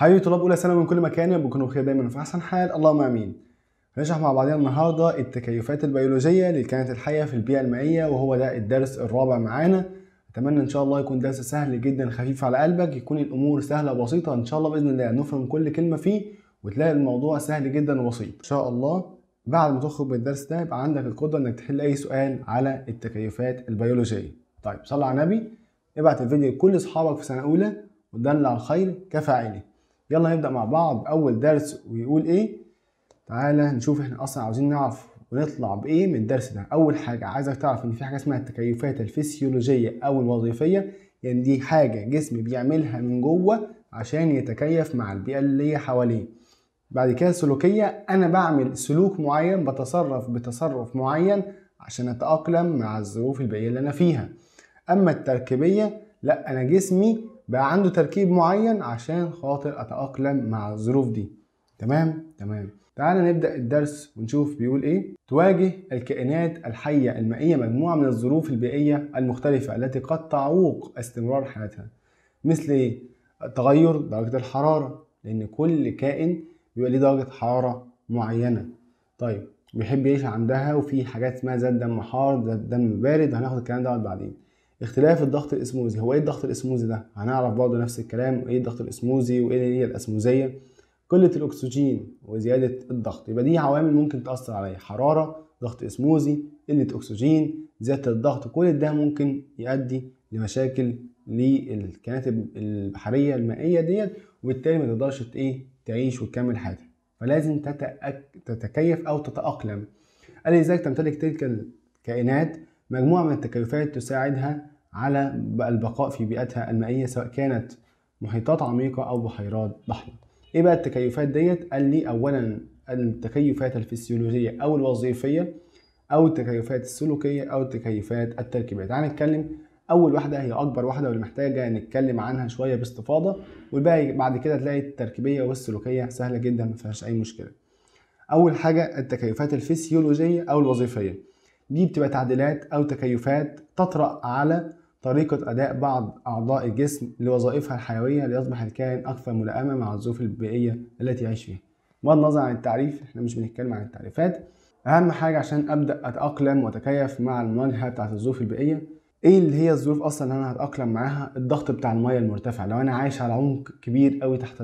حبيبي طلاب اولى ثانوي من كل مكان يبقوا بخير دايما وفي احسن حال اللهم امين هنشرح مع بعضنا النهارده التكيفات البيولوجيه للكائنات الحيه في البيئه المائيه وهو ده الدرس الرابع معانا اتمنى ان شاء الله يكون درس سهل جدا خفيف على قلبك يكون الامور سهله وبسيطه ان شاء الله باذن الله نفهم كل كلمه فيه وتلاقي الموضوع سهل جدا وبسيط ان شاء الله بعد ما تخرج من الدرس ده يبقى عندك القدره انك تحل اي سؤال على التكيفات البيولوجيه طيب صلى على النبي ابعت الفيديو لكل اصحابك في سنه اولى على الخير كفاعله يلا نبدأ مع بعض أول درس ويقول إيه تعالى نشوف إحنا أصلا عاوزين نعرف ونطلع بإيه من الدرس ده أول حاجة عايزك تعرف إن في حاجة اسمها التكيفات الفسيولوجية أو الوظيفية يعني دي حاجة جسم بيعملها من جوه عشان يتكيف مع البيئة اللي حواليه بعد كده السلوكية أنا بعمل سلوك معين بتصرف بتصرف معين عشان أتأقلم مع الظروف البيئية اللي أنا فيها أما التركيبية لا أنا جسمي بقى عنده تركيب معين عشان خاطر اتاقلم مع الظروف دي تمام تمام تعال نبدا الدرس ونشوف بيقول ايه تواجه الكائنات الحيه المائيه مجموعه من الظروف البيئيه المختلفه التي قد تعوق استمرار حياتها مثل ايه تغير درجه الحراره لان كل كائن بيبقى ليه درجه حراره معينه طيب بيحب يعيش عندها وفي حاجات اسمها ذات دم حار ذات دم بارد هناخد الكلام ده بعدين اختلاف الضغط الاسموزي هو ايه الضغط الاسموزي ده هنعرف برضه نفس الكلام ايه الضغط الاسموزي وايه هي الاسموزيه قله الاكسجين وزياده الضغط يبقى دي عوامل ممكن تاثر عليا حراره ضغط اسموزي قله اكسجين زياده الضغط كل ده ممكن يؤدي لمشاكل للكائنات البحريه المائيه ديت وبالتالي ما تقدرش ايه تعيش وتكمل حياتها فلازم تتأك... تتكيف او تتاقلم قال ازاي تمتلك تلك الكائنات مجموعة من التكيفات تساعدها على البقاء في بيئتها المائية سواء كانت محيطات عميقة أو بحيرات ضحلة. إيه بقى التكيفات ديت؟ قال لي أولا التكيفات الفسيولوجية أو الوظيفية أو التكيفات السلوكية أو التكيفات التركيبية تعالى نتكلم أول واحدة هي أكبر واحدة واللي محتاجة نتكلم عنها شوية باستفاضة والباقي بعد كده تلاقي التركيبية والسلوكية سهلة جدا ما فيهاش أي مشكلة. أول حاجة التكيفات الفسيولوجية أو الوظيفية. دي بتبقى تعديلات أو تكيفات تطرأ على طريقة أداء بعض أعضاء الجسم لوظائفها الحيوية ليصبح الكائن أكثر ملائمة مع الظروف البيئية التي يعيش فيها بغض النظر عن التعريف احنا مش بنتكلم عن التعريفات أهم حاجة عشان أبدأ أتأقلم وأتكيف مع المواجهة بتاعة الظروف البيئية ايه اللي هي الظروف اصلا اللي انا هتاقلم معاها الضغط بتاع الميه المرتفع لو انا عايش على عمق كبير قوي تحت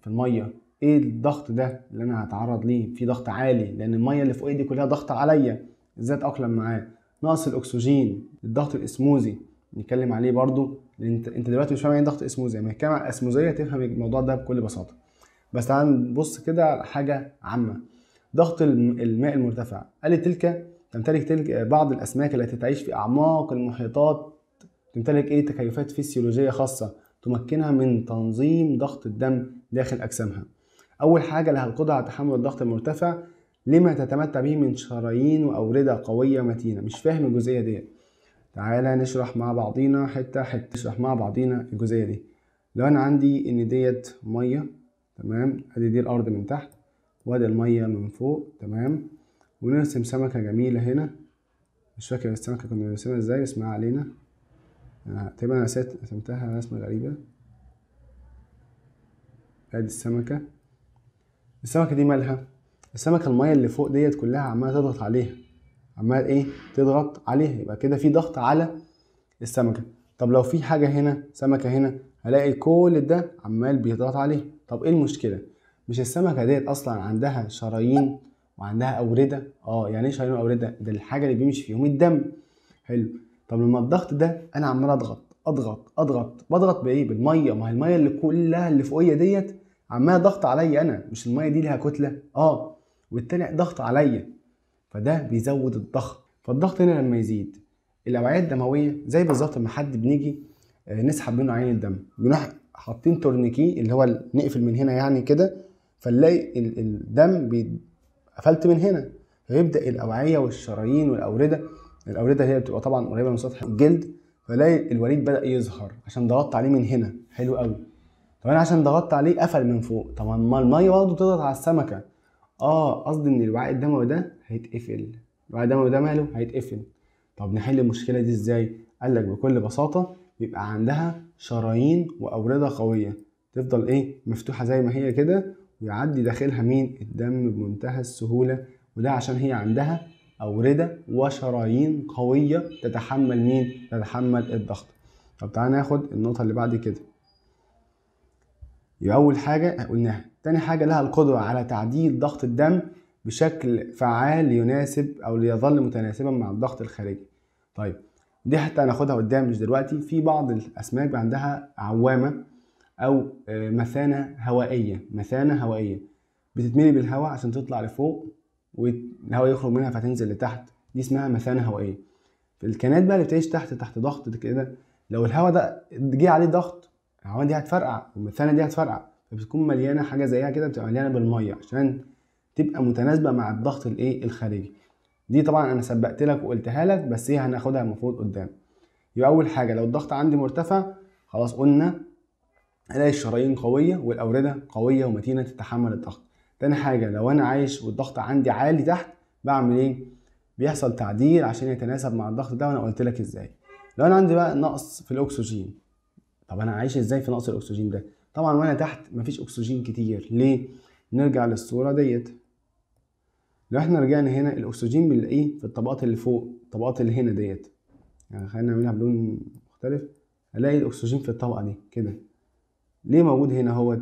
في الميه ايه الضغط ده اللي انا هتعرض ليه في ضغط عالي لان الميه اللي فوق دي كلها ضغط عليا ازاي اتاقلم معاه نقص الاكسجين الضغط الاسموزي نتكلم عليه برضو لان انت دلوقتي مش فاهم يعني ضغط اسموزي لما يعني نتكلم الاسموزيه تفهم الموضوع ده بكل بساطه بس تعال نبص كده على حاجه عامه ضغط الماء المرتفع قال تلك تمتلك تلك بعض الاسماك التي تعيش في اعماق المحيطات تمتلك ايه تكيفات فسيولوجيه خاصه تمكنها من تنظيم ضغط الدم داخل اجسامها اول حاجه لها القدره على تحمل الضغط المرتفع لما تتمتع به من شرايين وأوردة قوية متينة مش فاهم الجزئية ديت تعالى نشرح مع بعضينا حتة حتة نشرح مع بعضينا الجزئية دي لو أنا عندي إن ديت مية تمام أدي دي الأرض من تحت وأدي المية من فوق تمام ونرسم سمكة جميلة هنا مش فاكر السمكة كنا بنرسمها ازاي بس ما علينا آه، تقريبا أنا رسمتها رسمة غريبة أدي السمكة السمكة دي مالها السمكه الميه اللي فوق ديت كلها عماله تضغط عليها عمال ايه تضغط عليها يبقى كده في ضغط على السمكه طب لو في حاجه هنا سمكه هنا هلاقي كل ده عمال بيضغط عليه طب ايه المشكله مش السمكه ديت اصلا عندها شرايين وعندها اورده اه يعني ايه شرايين واورده ده الحاجه اللي بيمشي فيهم الدم حلو طب لما الضغط ده انا عمال اضغط اضغط اضغط بضغط بايه بالميه ما هي الميه اللي كلها اللي فوقيه ديت عماله ضغط عليا انا مش الميه دي ليها كتله اه والتاني ضغط عليا فده بيزود الضغط فالضغط هنا لما يزيد الاوعيه الدمويه زي بالظبط لما حد بنيجي آه، نسحب منه عين الدم بنروح حاطين تورنيكي اللي هو نقفل من هنا يعني كده فنلاقي الدم قفلت من هنا فيبدا الاوعيه والشرايين والاورده الاورده هي بتبقى طبعا قريبه من سطح الجلد فلاقي الوريد بدا يظهر عشان ضغطت عليه من هنا حلو قوي طب انا عشان ضغطت عليه قفل من فوق طب ما الميه برضه تضغط على السمكه اه قصدي ان الوعاء الدموي ده هيتقفل الوعاء الدموي ده ماله هيتقفل طب نحل المشكله دي ازاي قال لك بكل بساطه بيبقى عندها شرايين واورده قويه تفضل ايه مفتوحه زي ما هي كده ويعدي داخلها مين الدم بمنتهى السهوله وده عشان هي عندها أوردة وشرايين قوية تتحمل مين؟ تتحمل الضغط. طب تعالى ناخد النقطة اللي بعد كده. يبقى أول حاجة قلناها تاني حاجة لها القدرة على تعديل ضغط الدم بشكل فعال يناسب أو ليظل متناسبا مع الضغط الخارجي طيب دي حتى هناخدها قدام مش دلوقتي في بعض الأسماك عندها عوامة أو آه، مثانة هوائية مثانة هوائية بتتملي بالهواء عشان تطلع لفوق والهواء يخرج منها فتنزل لتحت دي اسمها مثانة هوائية الكائنات بقى اللي بتعيش تحت تحت ضغط كده لو الهواء ده جه عليه ضغط العوامة دي هتفرقع والمثانة دي هتفرقع فبتكون مليانه حاجه زيها كده بتبقى مليانه بالميه عشان تبقى متناسبه مع الضغط الايه الخارجي دي طبعا انا سبقت لك وقلتها لك بس هي هناخدها المفروض قدام يبقى اول حاجه لو الضغط عندي مرتفع خلاص قلنا الاقي الشرايين قويه والاورده قويه ومتينه تتحمل الضغط تاني حاجه لو انا عايش والضغط عندي عالي تحت بعمل ايه بيحصل تعديل عشان يتناسب مع الضغط ده وانا قلت لك ازاي لو انا عندي بقى نقص في الاكسجين طب انا عايش ازاي في نقص الاكسجين ده طبعا وانا تحت مفيش اكسجين كتير ليه نرجع للصوره ديت لو احنا رجعنا هنا الاكسجين بنلاقيه في الطبقات اللي فوق الطبقات اللي هنا ديت يعني خلينا نعملها بلون مختلف الاقي الاكسجين في الطبقه دي كده ليه موجود هنا اهوت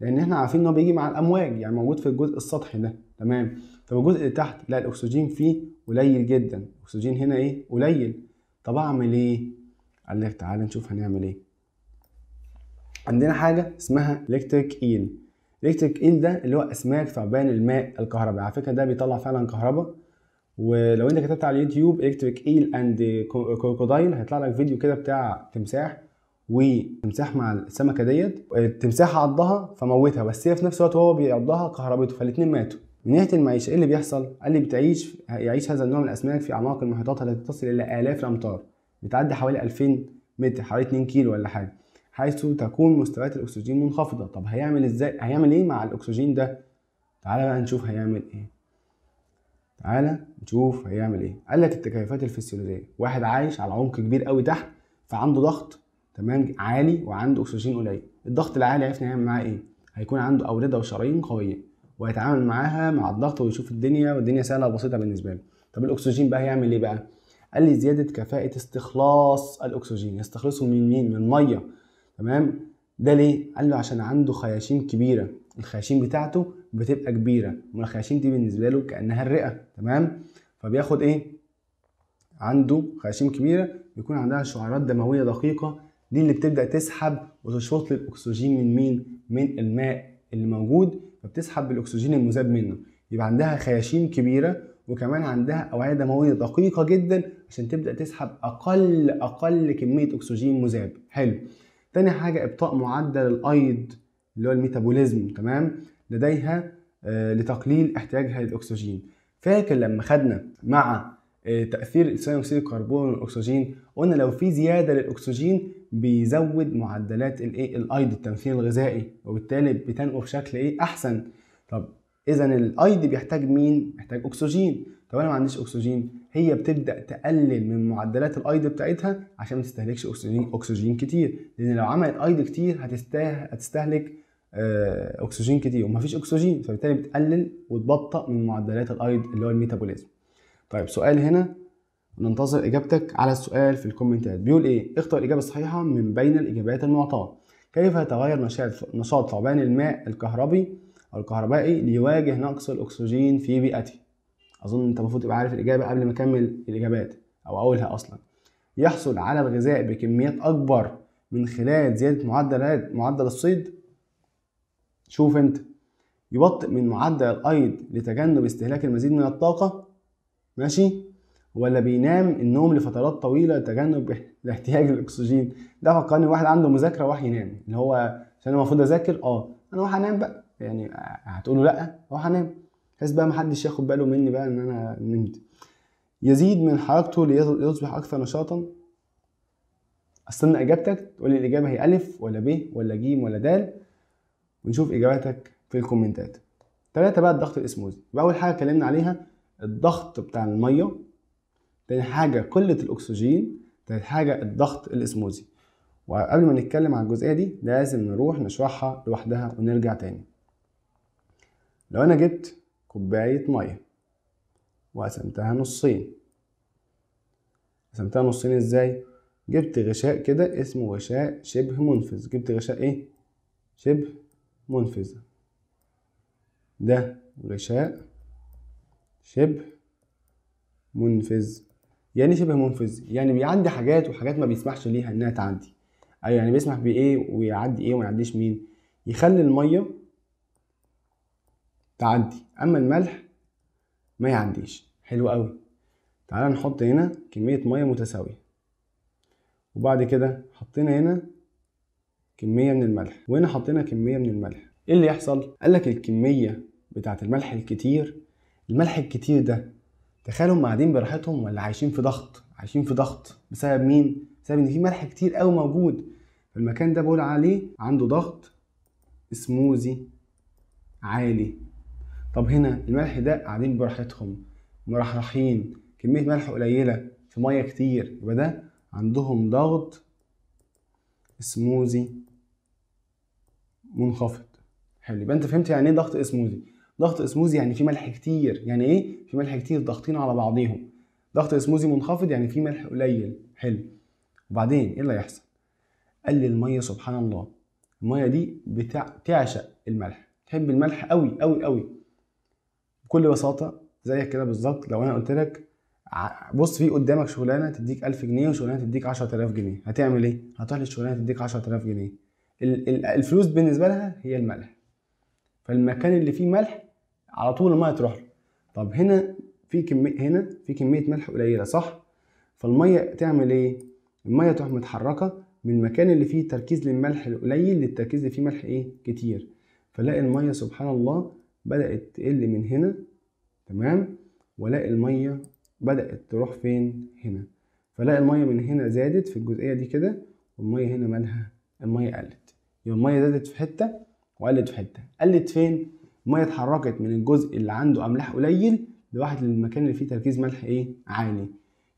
لان احنا عارفين ان هو بيجي مع الامواج يعني موجود في الجزء السطحي ده تمام طب الجزء اللي تحت لا الاكسجين فيه قليل جدا الاكسجين هنا ايه قليل طب اعمل ايه قال لك تعالى نشوف هنعمل ايه عندنا حاجه اسمها الكتريك ايل الكتريك ايل ده اللي هو اسماك ثعبان الماء الكهرباء على فكره ده بيطلع فعلا كهرباء ولو انت كتبت على اليوتيوب الكتريك ايل اند كروكودايل هيطلع لك فيديو كده بتاع تمساح وتمساح مع السمكه ديت التمساح عضها فموتها بس هي في نفس الوقت وهو بيعضها كهربته فالاتنين ماتوا من ناحيه المعيشه ايه اللي بيحصل؟ قال لي بتعيش يعيش هذا النوع من الاسماك في اعماق المحيطات التي تصل الى الاف الامتار بتعدي حوالي 2000 متر حوالي 2 كيلو ولا حاجه حيث تكون مستويات الاكسجين منخفضه طب هيعمل ازاي هيعمل ايه مع الاكسجين ده تعالى بقى نشوف هيعمل ايه تعالى نشوف هيعمل ايه قال لك التكيفات الفسيولوجيه واحد عايش على عمق كبير قوي تحت فعنده ضغط تمام عالي وعنده اكسجين قليل الضغط العالي عرفنا هيعمل معاه ايه هيكون عنده اورده وشرايين قويه وهيتعامل معاها مع الضغط ويشوف الدنيا والدنيا سهله وبسيطه بالنسبه له طب الاكسجين بقى هيعمل ايه بقى قال لي زياده كفاءه استخلاص الاكسجين يستخلصه من مين من الميه تمام ده ليه قال له عشان عنده خياشيم كبيره الخياشيم بتاعته بتبقى كبيره والخياشيم دي بالنسبه له كانها الرئه تمام فبياخد ايه عنده خياشيم كبيره بيكون عندها شعيرات دمويه دقيقه دي اللي بتبدا تسحب وتشفط الاكسجين من مين من الماء اللي موجود فبتسحب الاكسجين المذاب منه يبقى عندها خياشيم كبيره وكمان عندها اوعيه دمويه دقيقه جدا عشان تبدا تسحب اقل اقل كميه اكسجين مذاب حلو تاني حاجة إبطاء معدل الأيض اللي هو الميتابوليزم تمام لديها آه، لتقليل احتياجها للأكسجين فاكر لما خدنا مع آه، تأثير ثاني أكسيد الكربون والأكسجين قلنا لو في زيادة للأكسجين بيزود معدلات الإيه الأيض التمثيل الغذائي وبالتالي بتنقل بشكل إيه أحسن طب إذا الأيض بيحتاج مين؟ بيحتاج أكسجين طب أنا ما عنديش أكسجين هي بتبدا تقلل من معدلات الايض بتاعتها عشان ما تستهلكش اكسجين اكسجين كتير لان لو عملت ايض كتير هتستهلك آه، اكسجين كتير ومفيش اكسجين فبالتالي بتقلل وتبطئ من معدلات الايض اللي هو الميتابوليزم طيب سؤال هنا ننتظر اجابتك على السؤال في الكومنتات بيقول ايه اختر الاجابه الصحيحه من بين الاجابات المعطاه كيف يتغير نشاط ثعبان الماء الكهربي او الكهربائي ليواجه نقص الاكسجين في بيئته اظن انت المفروض تبقى عارف الاجابه قبل ما اكمل الاجابات او اقولها اصلا يحصل على الغذاء بكميات اكبر من خلال زياده معدلات معدل الصيد شوف انت يبطئ من معدل الايض لتجنب استهلاك المزيد من الطاقه ماشي ولا بينام النوم لفترات طويله لتجنب الاحتياج للاكسجين ده فكرني واحد عنده مذاكره وراح ينام اللي هو عشان المفروض اذاكر اه انا راح انام بقى يعني هتقوله لا راح انام بحيث بقى محدش ياخد باله مني بقى ان انا نمت يزيد من حركته ليصبح اكثر نشاطا استنى اجابتك تقول لي الاجابه هي الف ولا ب ولا ج ولا د ونشوف اجاباتك في الكومنتات ثلاثه بقى الضغط الاسموزي اول حاجه اتكلمنا عليها الضغط بتاع الميه تاني حاجه قله الاكسجين تالت حاجه الضغط الاسموزي وقبل ما نتكلم عن الجزئيه دي لازم نروح نشرحها لوحدها ونرجع تاني لو انا جبت كوباية مية وقسمتها نصين قسمتها نصين ازاي؟ جبت غشاء كده اسمه غشاء شبه منفذ جبت غشاء ايه؟ شبه منفذ ده غشاء شبه منفذ يعني شبه منفذ يعني بيعدي حاجات وحاجات ما بيسمحش ليها انها تعدي أي أيوة، يعني بيسمح بايه ويعدي ايه وما يعديش مين يخلي الميه تعدي اما الملح ما يعديش حلو قوي تعال نحط هنا كمية مية متساوية وبعد كده حطينا هنا كمية من الملح وهنا حطينا كمية من الملح ايه اللي يحصل قالك الكمية بتاعة الملح الكتير الملح الكتير ده تخيلهم هم قاعدين براحتهم ولا عايشين في ضغط عايشين في ضغط بسبب مين بسبب ان في ملح كتير قوي موجود فالمكان ده بقول عليه عنده ضغط اسموزي عالي طب هنا الملح ده قاعدين براحتهم مرحرحين كمية ملح قليلة في مية كتير يبقى ده عندهم ضغط سموزي منخفض حلو يبقى انت فهمت يعني ايه ضغط اسموزي ضغط اسموزي يعني في ملح كتير يعني ايه في ملح كتير ضاغطين على بعضيهم ضغط اسموزي منخفض يعني في ملح قليل حلو وبعدين ايه اللي هيحصل قلل الميه سبحان الله الميه دي بتعشق الملح تحب الملح قوي قوي قوي بكل بساطه زيك كده بالظبط لو انا قلت لك بص في قدامك شغلانه تديك 1000 جنيه وشغلانه تديك 10000 جنيه هتعمل ايه هتروح للشغلانه تديك 10000 جنيه الفلوس بالنسبه لها هي الملح فالمكان اللي فيه ملح على طول الميه تروح له طب هنا في كميه هنا في كميه ملح قليله صح فالميه تعمل ايه الميه تروح متحركه من المكان اللي فيه تركيز للملح القليل للتركيز اللي فيه ملح ايه كتير فلاقي الميه سبحان الله بدأت تقل من هنا تمام والاقي المية بدأت تروح فين هنا فلاقي المية من هنا زادت في الجزئية دي كده والمية هنا مالها المية قلت يبقى المية زادت في حتة وقلت في حتة قلت فين؟ المية اتحركت من الجزء اللي عنده أملاح قليل لواحد للمكان اللي فيه تركيز ملح إيه؟ عالي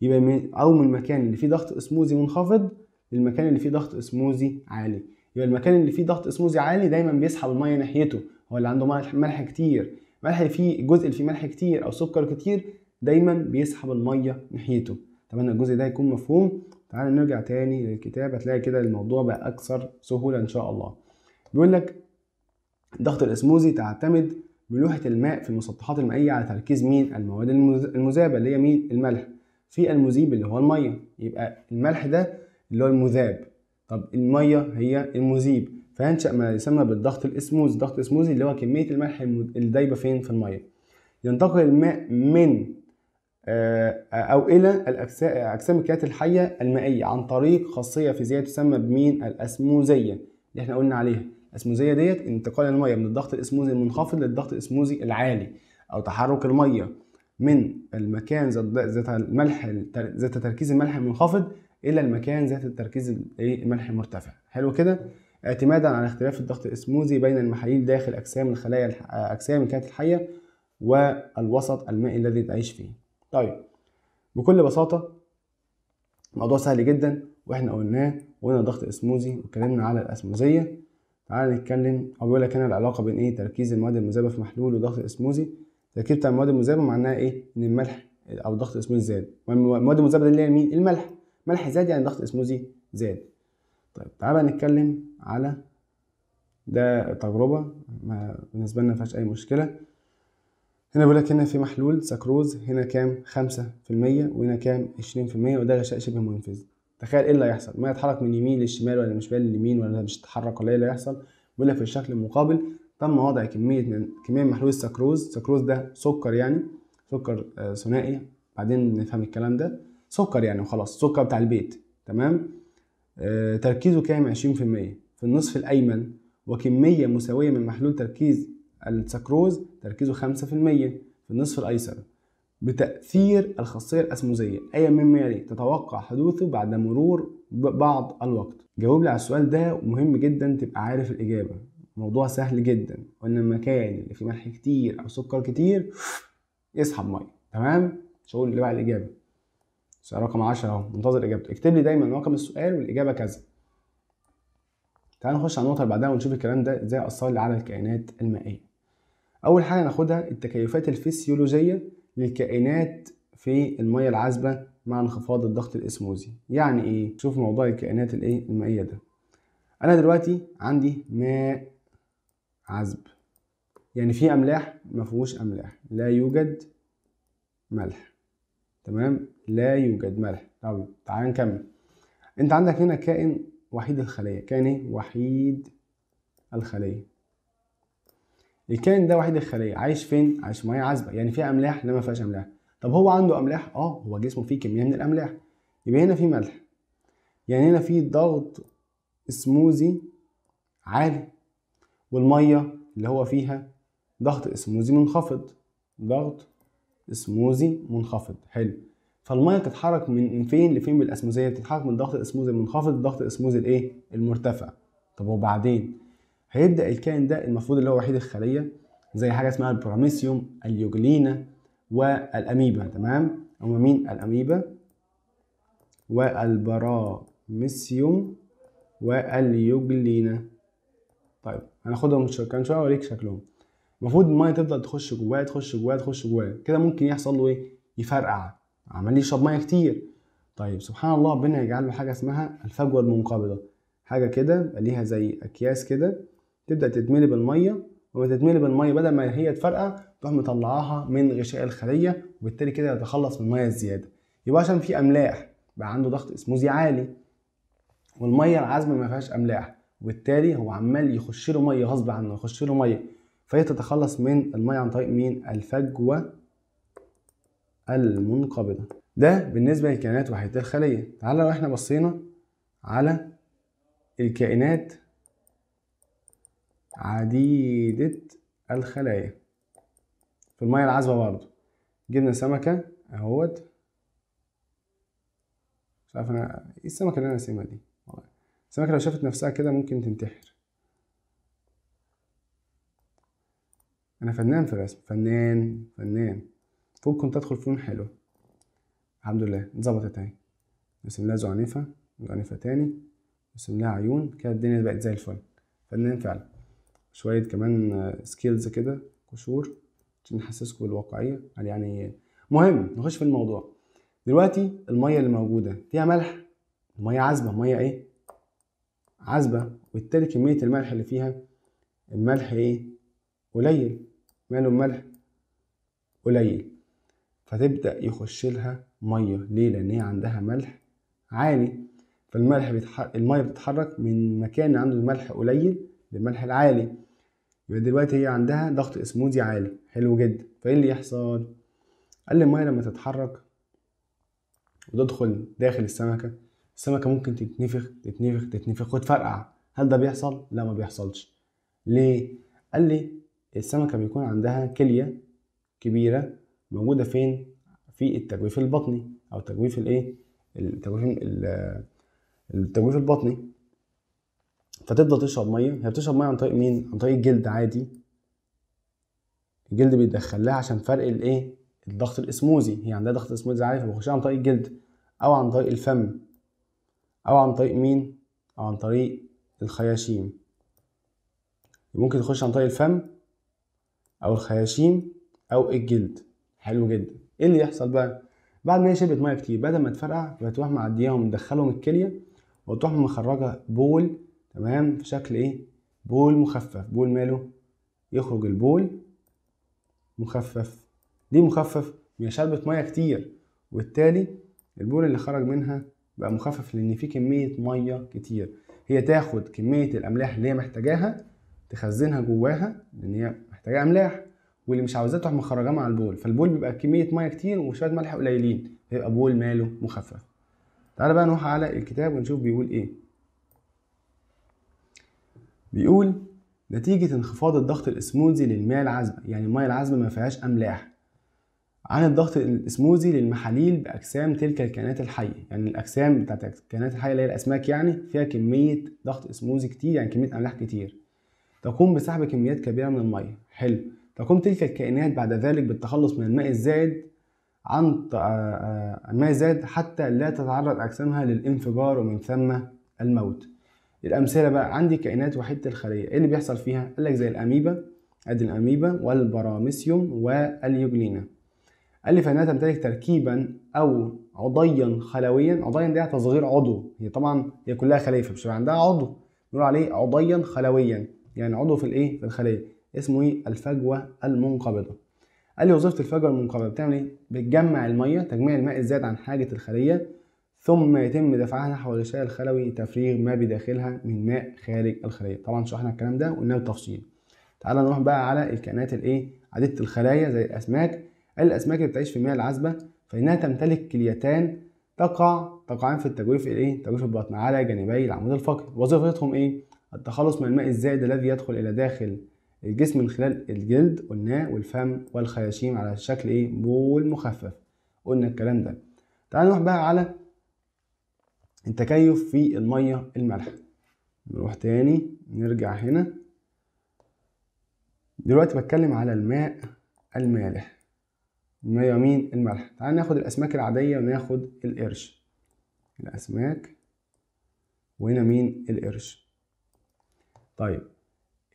يبقى من أو من المكان اللي فيه ضغط أسموزي منخفض للمكان اللي فيه ضغط أسموزي عالي يبقى المكان اللي فيه ضغط أسموزي عالي دايما بيسحب المية ناحيته هو اللي عنده ملح كتير ملح فيه الجزء اللي فيه ملح كتير او سكر كتير دايما بيسحب الميه ناحيته اتمنى الجزء ده يكون مفهوم تعالى نرجع تاني للكتاب هتلاقي كده الموضوع بقى اكثر سهوله ان شاء الله بيقول لك ضغط الاسموزي تعتمد ملوحه الماء في المسطحات المائيه على تركيز مين المواد المذابه اللي هي مين الملح في المذيب اللي هو الميه يبقى الملح ده اللي هو المذاب طب الميه هي المذيب فينشأ ما يسمى بالضغط الاسموز الضغط الاسموزي اللي هو كمية الملح الدايبة فين في المية ينتقل الماء من آه، أو إلى أجسام الكائنات الحية المائية عن طريق خاصية فيزيائية تسمى بمين الأسموزية اللي احنا قلنا عليها الأسموزية ديت انتقال المية من الضغط الاسموزي المنخفض للضغط الاسموزي العالي أو تحرك المية من المكان ذات الملح ذات تركيز الملح المنخفض إلى المكان ذات التركيز إيه، الملح المرتفع حلو كده اعتمادا على اختلاف الضغط الاسموزي بين المحاليل داخل اجسام الخلايا اجسام الكائنات الحيه والوسط المائي الذي تعيش فيه طيب بكل بساطه موضوع سهل جدا واحنا قلناه وقلنا ضغط اسموزي واتكلمنا على الاسموزيه تعالى نتكلم او بيقول لك هنا العلاقه بين ايه تركيز المواد المذابه في محلول وضغط الاسموزي تركيز بتاع المواد المذابه معناها ايه ان الملح او الضغط الاسموزي زاد والمواد المذابه دي اللي هي مين الملح الملح زاد يعني ضغط اسموزي زاد طيب تعالى نتكلم على ده تجربة ما بالنسبة لنا مفيهاش أي مشكلة هنا بيقول لك هنا في محلول سكروز هنا كام خمسة في المية وهنا كام عشرين في المية وده غشاء شبه منفذ تخيل ايه اللي هيحصل ما يتحرك من يمين للشمال ولا من شمال لليمين ولا مش يتحرك ولا ايه اللي هيحصل بيقول لك في الشكل المقابل تم وضع كمية من كمية من محلول السكروز سكروز ده سكر يعني سكر آه، ثنائي بعدين نفهم الكلام ده سكر يعني وخلاص سكر بتاع البيت تمام آه، تركيزه كام 20% في النصف الأيمن وكمية مساوية من محلول تركيز السكروز تركيزه 5% في النصف الأيسر بتأثير الخاصية الأسموزية أي مما تتوقع حدوثه بعد مرور بعض الوقت جاوب لي على السؤال ده ومهم جدا تبقى عارف الإجابة موضوع سهل جدا وإن المكان اللي فيه ملح كتير أو سكر كتير يسحب مية تمام شغل اللي بقى الإجابة السؤال رقم 10 اهو منتظر إجابته اكتب لي دايما رقم السؤال والإجابة كذا تعالوا نخش على النقطه اللي بعدها ونشوف الكلام ده ازاي اثر على الكائنات المائيه اول حاجه هناخدها التكيفات الفسيولوجيه للكائنات في الميه العذبه مع انخفاض الضغط الاسموزي يعني ايه شوف موضوع الكائنات الايه المائيه ده انا دلوقتي عندي ماء عذب يعني في املاح ما فيهوش املاح لا يوجد ملح تمام لا يوجد ملح طب تعال نكمل انت عندك هنا كائن وحيد الخلية كان ايه وحيد الخلية الكائن ده وحيد الخلية عايش فين عايش ميه عذبة يعني فيها أملاح لا مفيهاش فيهاش أملاح طب هو عنده أملاح اه هو جسمه فيه كمية من الأملاح يبقى هنا في ملح يعني هنا في ضغط اسموزي عالي والميه اللي هو فيها ضغط اسموزي منخفض ضغط اسموزي منخفض حلو فالميه بتتحرك من فين لفين بالاسموزيه بتتحرك من ضغط الاسموز المنخفض لضغط الاسموز الايه المرتفع طب وبعدين هيبدا الكائن ده المفروض اللي هو وحيد الخليه زي حاجه اسمها البراميسيوم اليوجلينا والاميبا تمام هما مين الاميبا والبراميسيوم واليوجلينا طيب هناخدهم كان شويه اوريك شكلهم المفروض الميه تفضل تخش جواه تخش جواه تخش جواه كده ممكن يحصل له ايه يفرقع عمال يشرب ميه كتير طيب سبحان الله ربنا يجعل له حاجه اسمها الفجوه المنقبضه حاجه كده ليها زي اكياس كده تبدا تتملي بالميه وبتتملي تتملي بالميه بدل ما هي تفرقع تروح مطلعاها من غشاء الخليه وبالتالي كده يتخلص من الميه الزياده يبقى عشان في املاح بقى عنده ضغط اسموزي عالي والميه العذبه ما فيهاش املاح وبالتالي هو عمال يخش له ميه غصب عنه يخش له ميه فهي تتخلص من الميه عن طريق مين الفجوه المنقبضة ده بالنسبة للكائنات وحيدة الخلية تعالى لو احنا بصينا على الكائنات عديدة الخلايا في المية العذبة برضه جبنا سمكة اهوت مش عارف انا ايه السمكة اللي انا سيمها دي السمكة لو شافت نفسها كده ممكن تنتحر انا فنان في الرسم فنان فنان ممكن تدخل فنون حلوة الحمد لله اتظبطت اهي رسم لها زعنفة زعنفة تاني رسم لها عيون كده الدنيا بقت زي الفل فنان فعلا شوية كمان سكيلز كده قشور عشان نحسسكم بالواقعية يعني مهم نخش في الموضوع دلوقتي المية اللي موجودة فيها ملح المية عذبة مية ايه عذبة وبالتالي كمية الملح اللي فيها الملح ايه قليل ماله الملح قليل فتبدأ يخش لها مية ليه؟ لأن هي عندها ملح عالي فالملح بيتحرك المية بتتحرك من مكان عنده الملح قليل للملح العالي يبقى دلوقتي هي عندها ضغط اسمودي عالي حلو جدا فايه اللي يحصل؟ قال لي المية لما تتحرك وتدخل داخل السمكة السمكة ممكن تتنفخ تتنفخ تتنفخ وتفرقع هل ده بيحصل؟ لا ما بيحصلش ليه؟ قال لي السمكة بيكون عندها كلية كبيرة موجوده فين في التجويف البطني او تجويف الايه التجويف التجويف البطني فتفضل تشرب ميه هي بتشرب ميه عن طريق مين عن طريق الجلد عادي الجلد بيدخل لها عشان فرق الايه الضغط الاسموزي هي عندها ضغط اسموزي عالي فبخشها عن طريق الجلد او عن طريق الفم او عن طريق مين او عن طريق الخياشيم ممكن تخش عن طريق الفم او الخياشيم او الجلد حلو جدا ايه اللي يحصل بقى بعد ما هي شربت ميه كتير بدل ما تفرقع يبقى معدياهم مدخلهم الكليه وتروح مخرجه بول تمام في شكل ايه بول مخفف بول ماله يخرج البول مخفف ليه مخفف هي شربت ميه كتير وبالتالي البول اللي خرج منها بقى مخفف لان فيه كميه ميه كتير هي تاخد كميه الاملاح اللي هي محتاجاها تخزنها جواها لان هي محتاجه املاح واللي مش عاوزاه تروح مخرجاه مع البول فالبول بيبقى كميه ميه كتير وشويه ملح قليلين هيبقى بول ماله مخفف تعالى بقى نروح على الكتاب ونشوف بيقول ايه بيقول نتيجة انخفاض الضغط الاسموزي للمياه العذبة يعني المياه العذبة ما فيهاش أملاح عن الضغط الاسموزي للمحاليل بأجسام تلك الكائنات الحية يعني الأجسام بتاعت الكائنات الحية اللي هي الأسماك يعني فيها كمية ضغط اسموزي كتير يعني كمية أملاح كتير تقوم بسحب كميات كبيرة من المية حلو تقوم تلك الكائنات بعد ذلك بالتخلص من الماء الزائد عن آه، آه، الماء الزائد حتى لا تتعرض أجسامها للانفجار ومن ثم الموت الأمثلة بقى عندي كائنات وحيدة الخلية إيه اللي بيحصل فيها؟ قال لك زي الأميبا أدي الأميبا والبراميسيوم واليوجلينا قال لي فإنها تمتلك تركيبا أو عضيا خلويا عضيا ده تصغير عضو هي طبعا هي كلها خلية فمش عندها عضو نقول عليه عضيا خلويا يعني عضو في الإيه؟ في الخلية اسمه ايه الفجوه المنقبضه قال لي وظيفه الفجوه المنقبضه بتعمل ايه بتجمع الميه تجميع الماء الزائد عن حاجه الخليه ثم يتم دفعها نحو الغشاء الخلوي لتفريغ ما بداخلها من ماء خارج الخليه طبعا شرحنا الكلام ده وقلناه بالتفصيل تعالى نروح بقى على الكائنات الايه عديده الخلايا زي الاسماك الاسماك اللي بتعيش في المياه العذبه فانها تمتلك كليتان تقع تقعان في التجويف الايه تجويف البطن على جانبي العمود الفقري وظيفتهم ايه التخلص من الماء الزائد الذي يدخل الى داخل الجسم من خلال الجلد قلناه والفم والخياشيم على شكل ايه بول مخفف قلنا الكلام ده تعال نروح بقى على التكيف في الميه المالحه نروح تاني نرجع هنا دلوقتي بتكلم على الماء المالح الميه يمين المالحه تعال ناخد الاسماك العاديه وناخد القرش الاسماك وهنا مين القرش طيب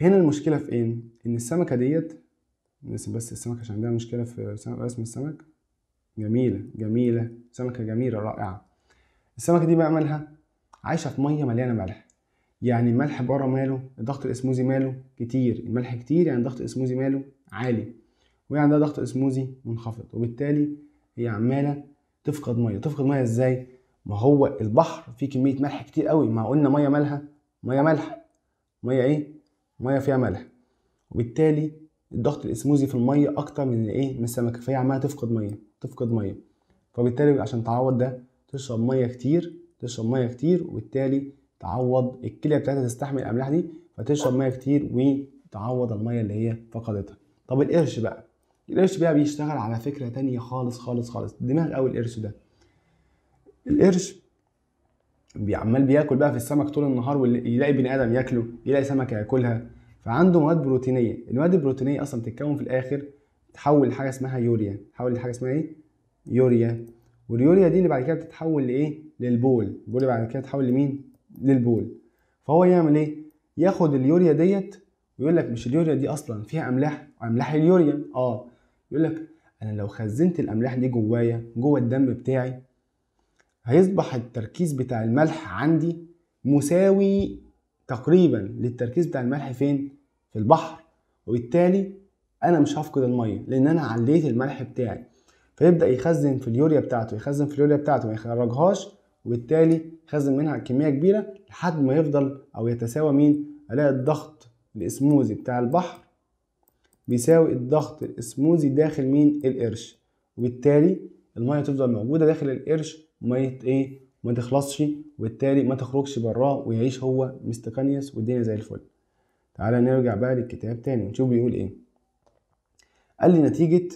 هنا المشكله في ايه ان السمكه ديت نسيب بس السمكه عشان عندها مشكله في رسم السمك جميله جميله سمكه جميله رائعه السمكه دي بقى مالها عايشه في ميه مليانه ملح يعني الملح بره ماله الضغط الاسموزي ماله كتير الملح كتير يعني الضغط الاسموزي ماله عالي وهي عندها ضغط اسموزي منخفض وبالتالي هي عماله تفقد ميه تفقد ميه ازاي ما هو البحر فيه كميه ملح كتير قوي ما قلنا ميه مالها ميه ملح ميه ايه ميه فيها ملح وبالتالي الضغط الاسموزي في الميه اكتر من الايه من السمكه فهي عماله تفقد ميه تفقد ميه فبالتالي عشان تعوض ده تشرب ميه كتير تشرب ميه كتير وبالتالي تعوض الكليه بتاعتها تستحمل الاملاح دي فتشرب ميه كتير وتعوض الميه اللي هي فقدتها طب القرش بقى القرش بقى بيشتغل على فكره تانية خالص خالص خالص دماغ قوي القرش ده القرش عمال بياكل بقى في السمك طول النهار ويلاقي بني ادم ياكله يلاقي سمكه ياكلها فعنده مواد بروتينيه المواد البروتينيه اصلا بتتكون في الاخر تحول لحاجه اسمها يوريا تحول لحاجه اسمها ايه يوريا واليوريا دي اللي بعد كده بتتحول لايه للبول البول اللي بعد كده تتحول لمين للبول فهو يعمل ايه ياخد اليوريا ديت ويقول لك مش اليوريا دي اصلا فيها املاح املاح اليوريا اه يقول لك انا لو خزنت الاملاح دي جوايا جوه الدم بتاعي هيصبح التركيز بتاع الملح عندي مساوي تقريبا للتركيز بتاع الملح فين في البحر وبالتالي انا مش هفقد الميه لان انا عليت الملح بتاعي فيبدا يخزن في اليوريا بتاعته يخزن في اليوريا بتاعته ما يخرجهاش وبالتالي يخزن منها كميه كبيره لحد ما يفضل او يتساوى مين الاقي الضغط الاسموزي بتاع البحر بيساوي الضغط الاسموزي داخل مين القرش وبالتالي الميه تفضل موجوده داخل القرش وما يت ايه ما تخلصش وبالتالي ما تخرجش براه ويعيش هو مستكانيوس والدنيا زي الفل تعالى نرجع بقى للكتاب تاني ونشوف بيقول ايه قال لي نتيجة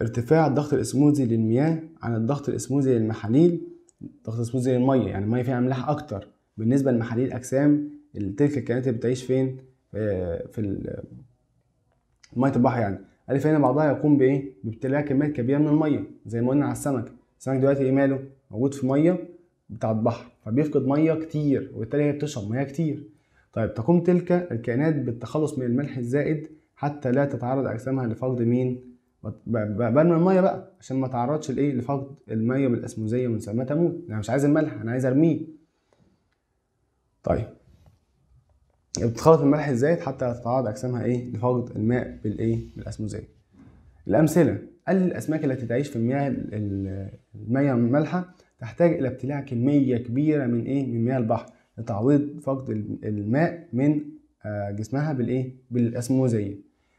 ارتفاع الضغط الاسموزي للمياه عن الضغط الاسموزي للمحاليل الضغط الاسموزي للمية يعني المية فيها املاح اكتر بالنسبة لمحاليل اجسام تلك الكائنات اللي بتعيش فين في المية البحر يعني قال لي فهنا بعضها يقوم بإيه؟ بابتلاع كميات كبيرة من المية زي ما قلنا على السمك السمك دلوقتي ايه ماله؟ موجود في ميه بتاعت بحر فبيفقد ميه كتير وبالتالي هي بتشرب ميه كتير. طيب تقوم تلك الكائنات بالتخلص من الملح الزائد حتى لا تتعرض اجسامها لفقد مين؟ بقبل من الميه بقى عشان ما تعرضش لايه؟ لفقد الميه بالاسموزيه من ما تموت، انا مش عايز الملح انا عايز ارميه. طيب بتتخلط الملح الزائد حتى لا تتعرض اجسامها ايه؟ لفقد الماء بالايه؟ بالاسموزيه. الامثله الأسماك التي تعيش في المياه المياه المالحة تحتاج إلى ابتلاع كمية كبيرة من إيه؟ من مياه البحر لتعويض فقد الماء من آه، جسمها بالإيه؟ بالأسموزية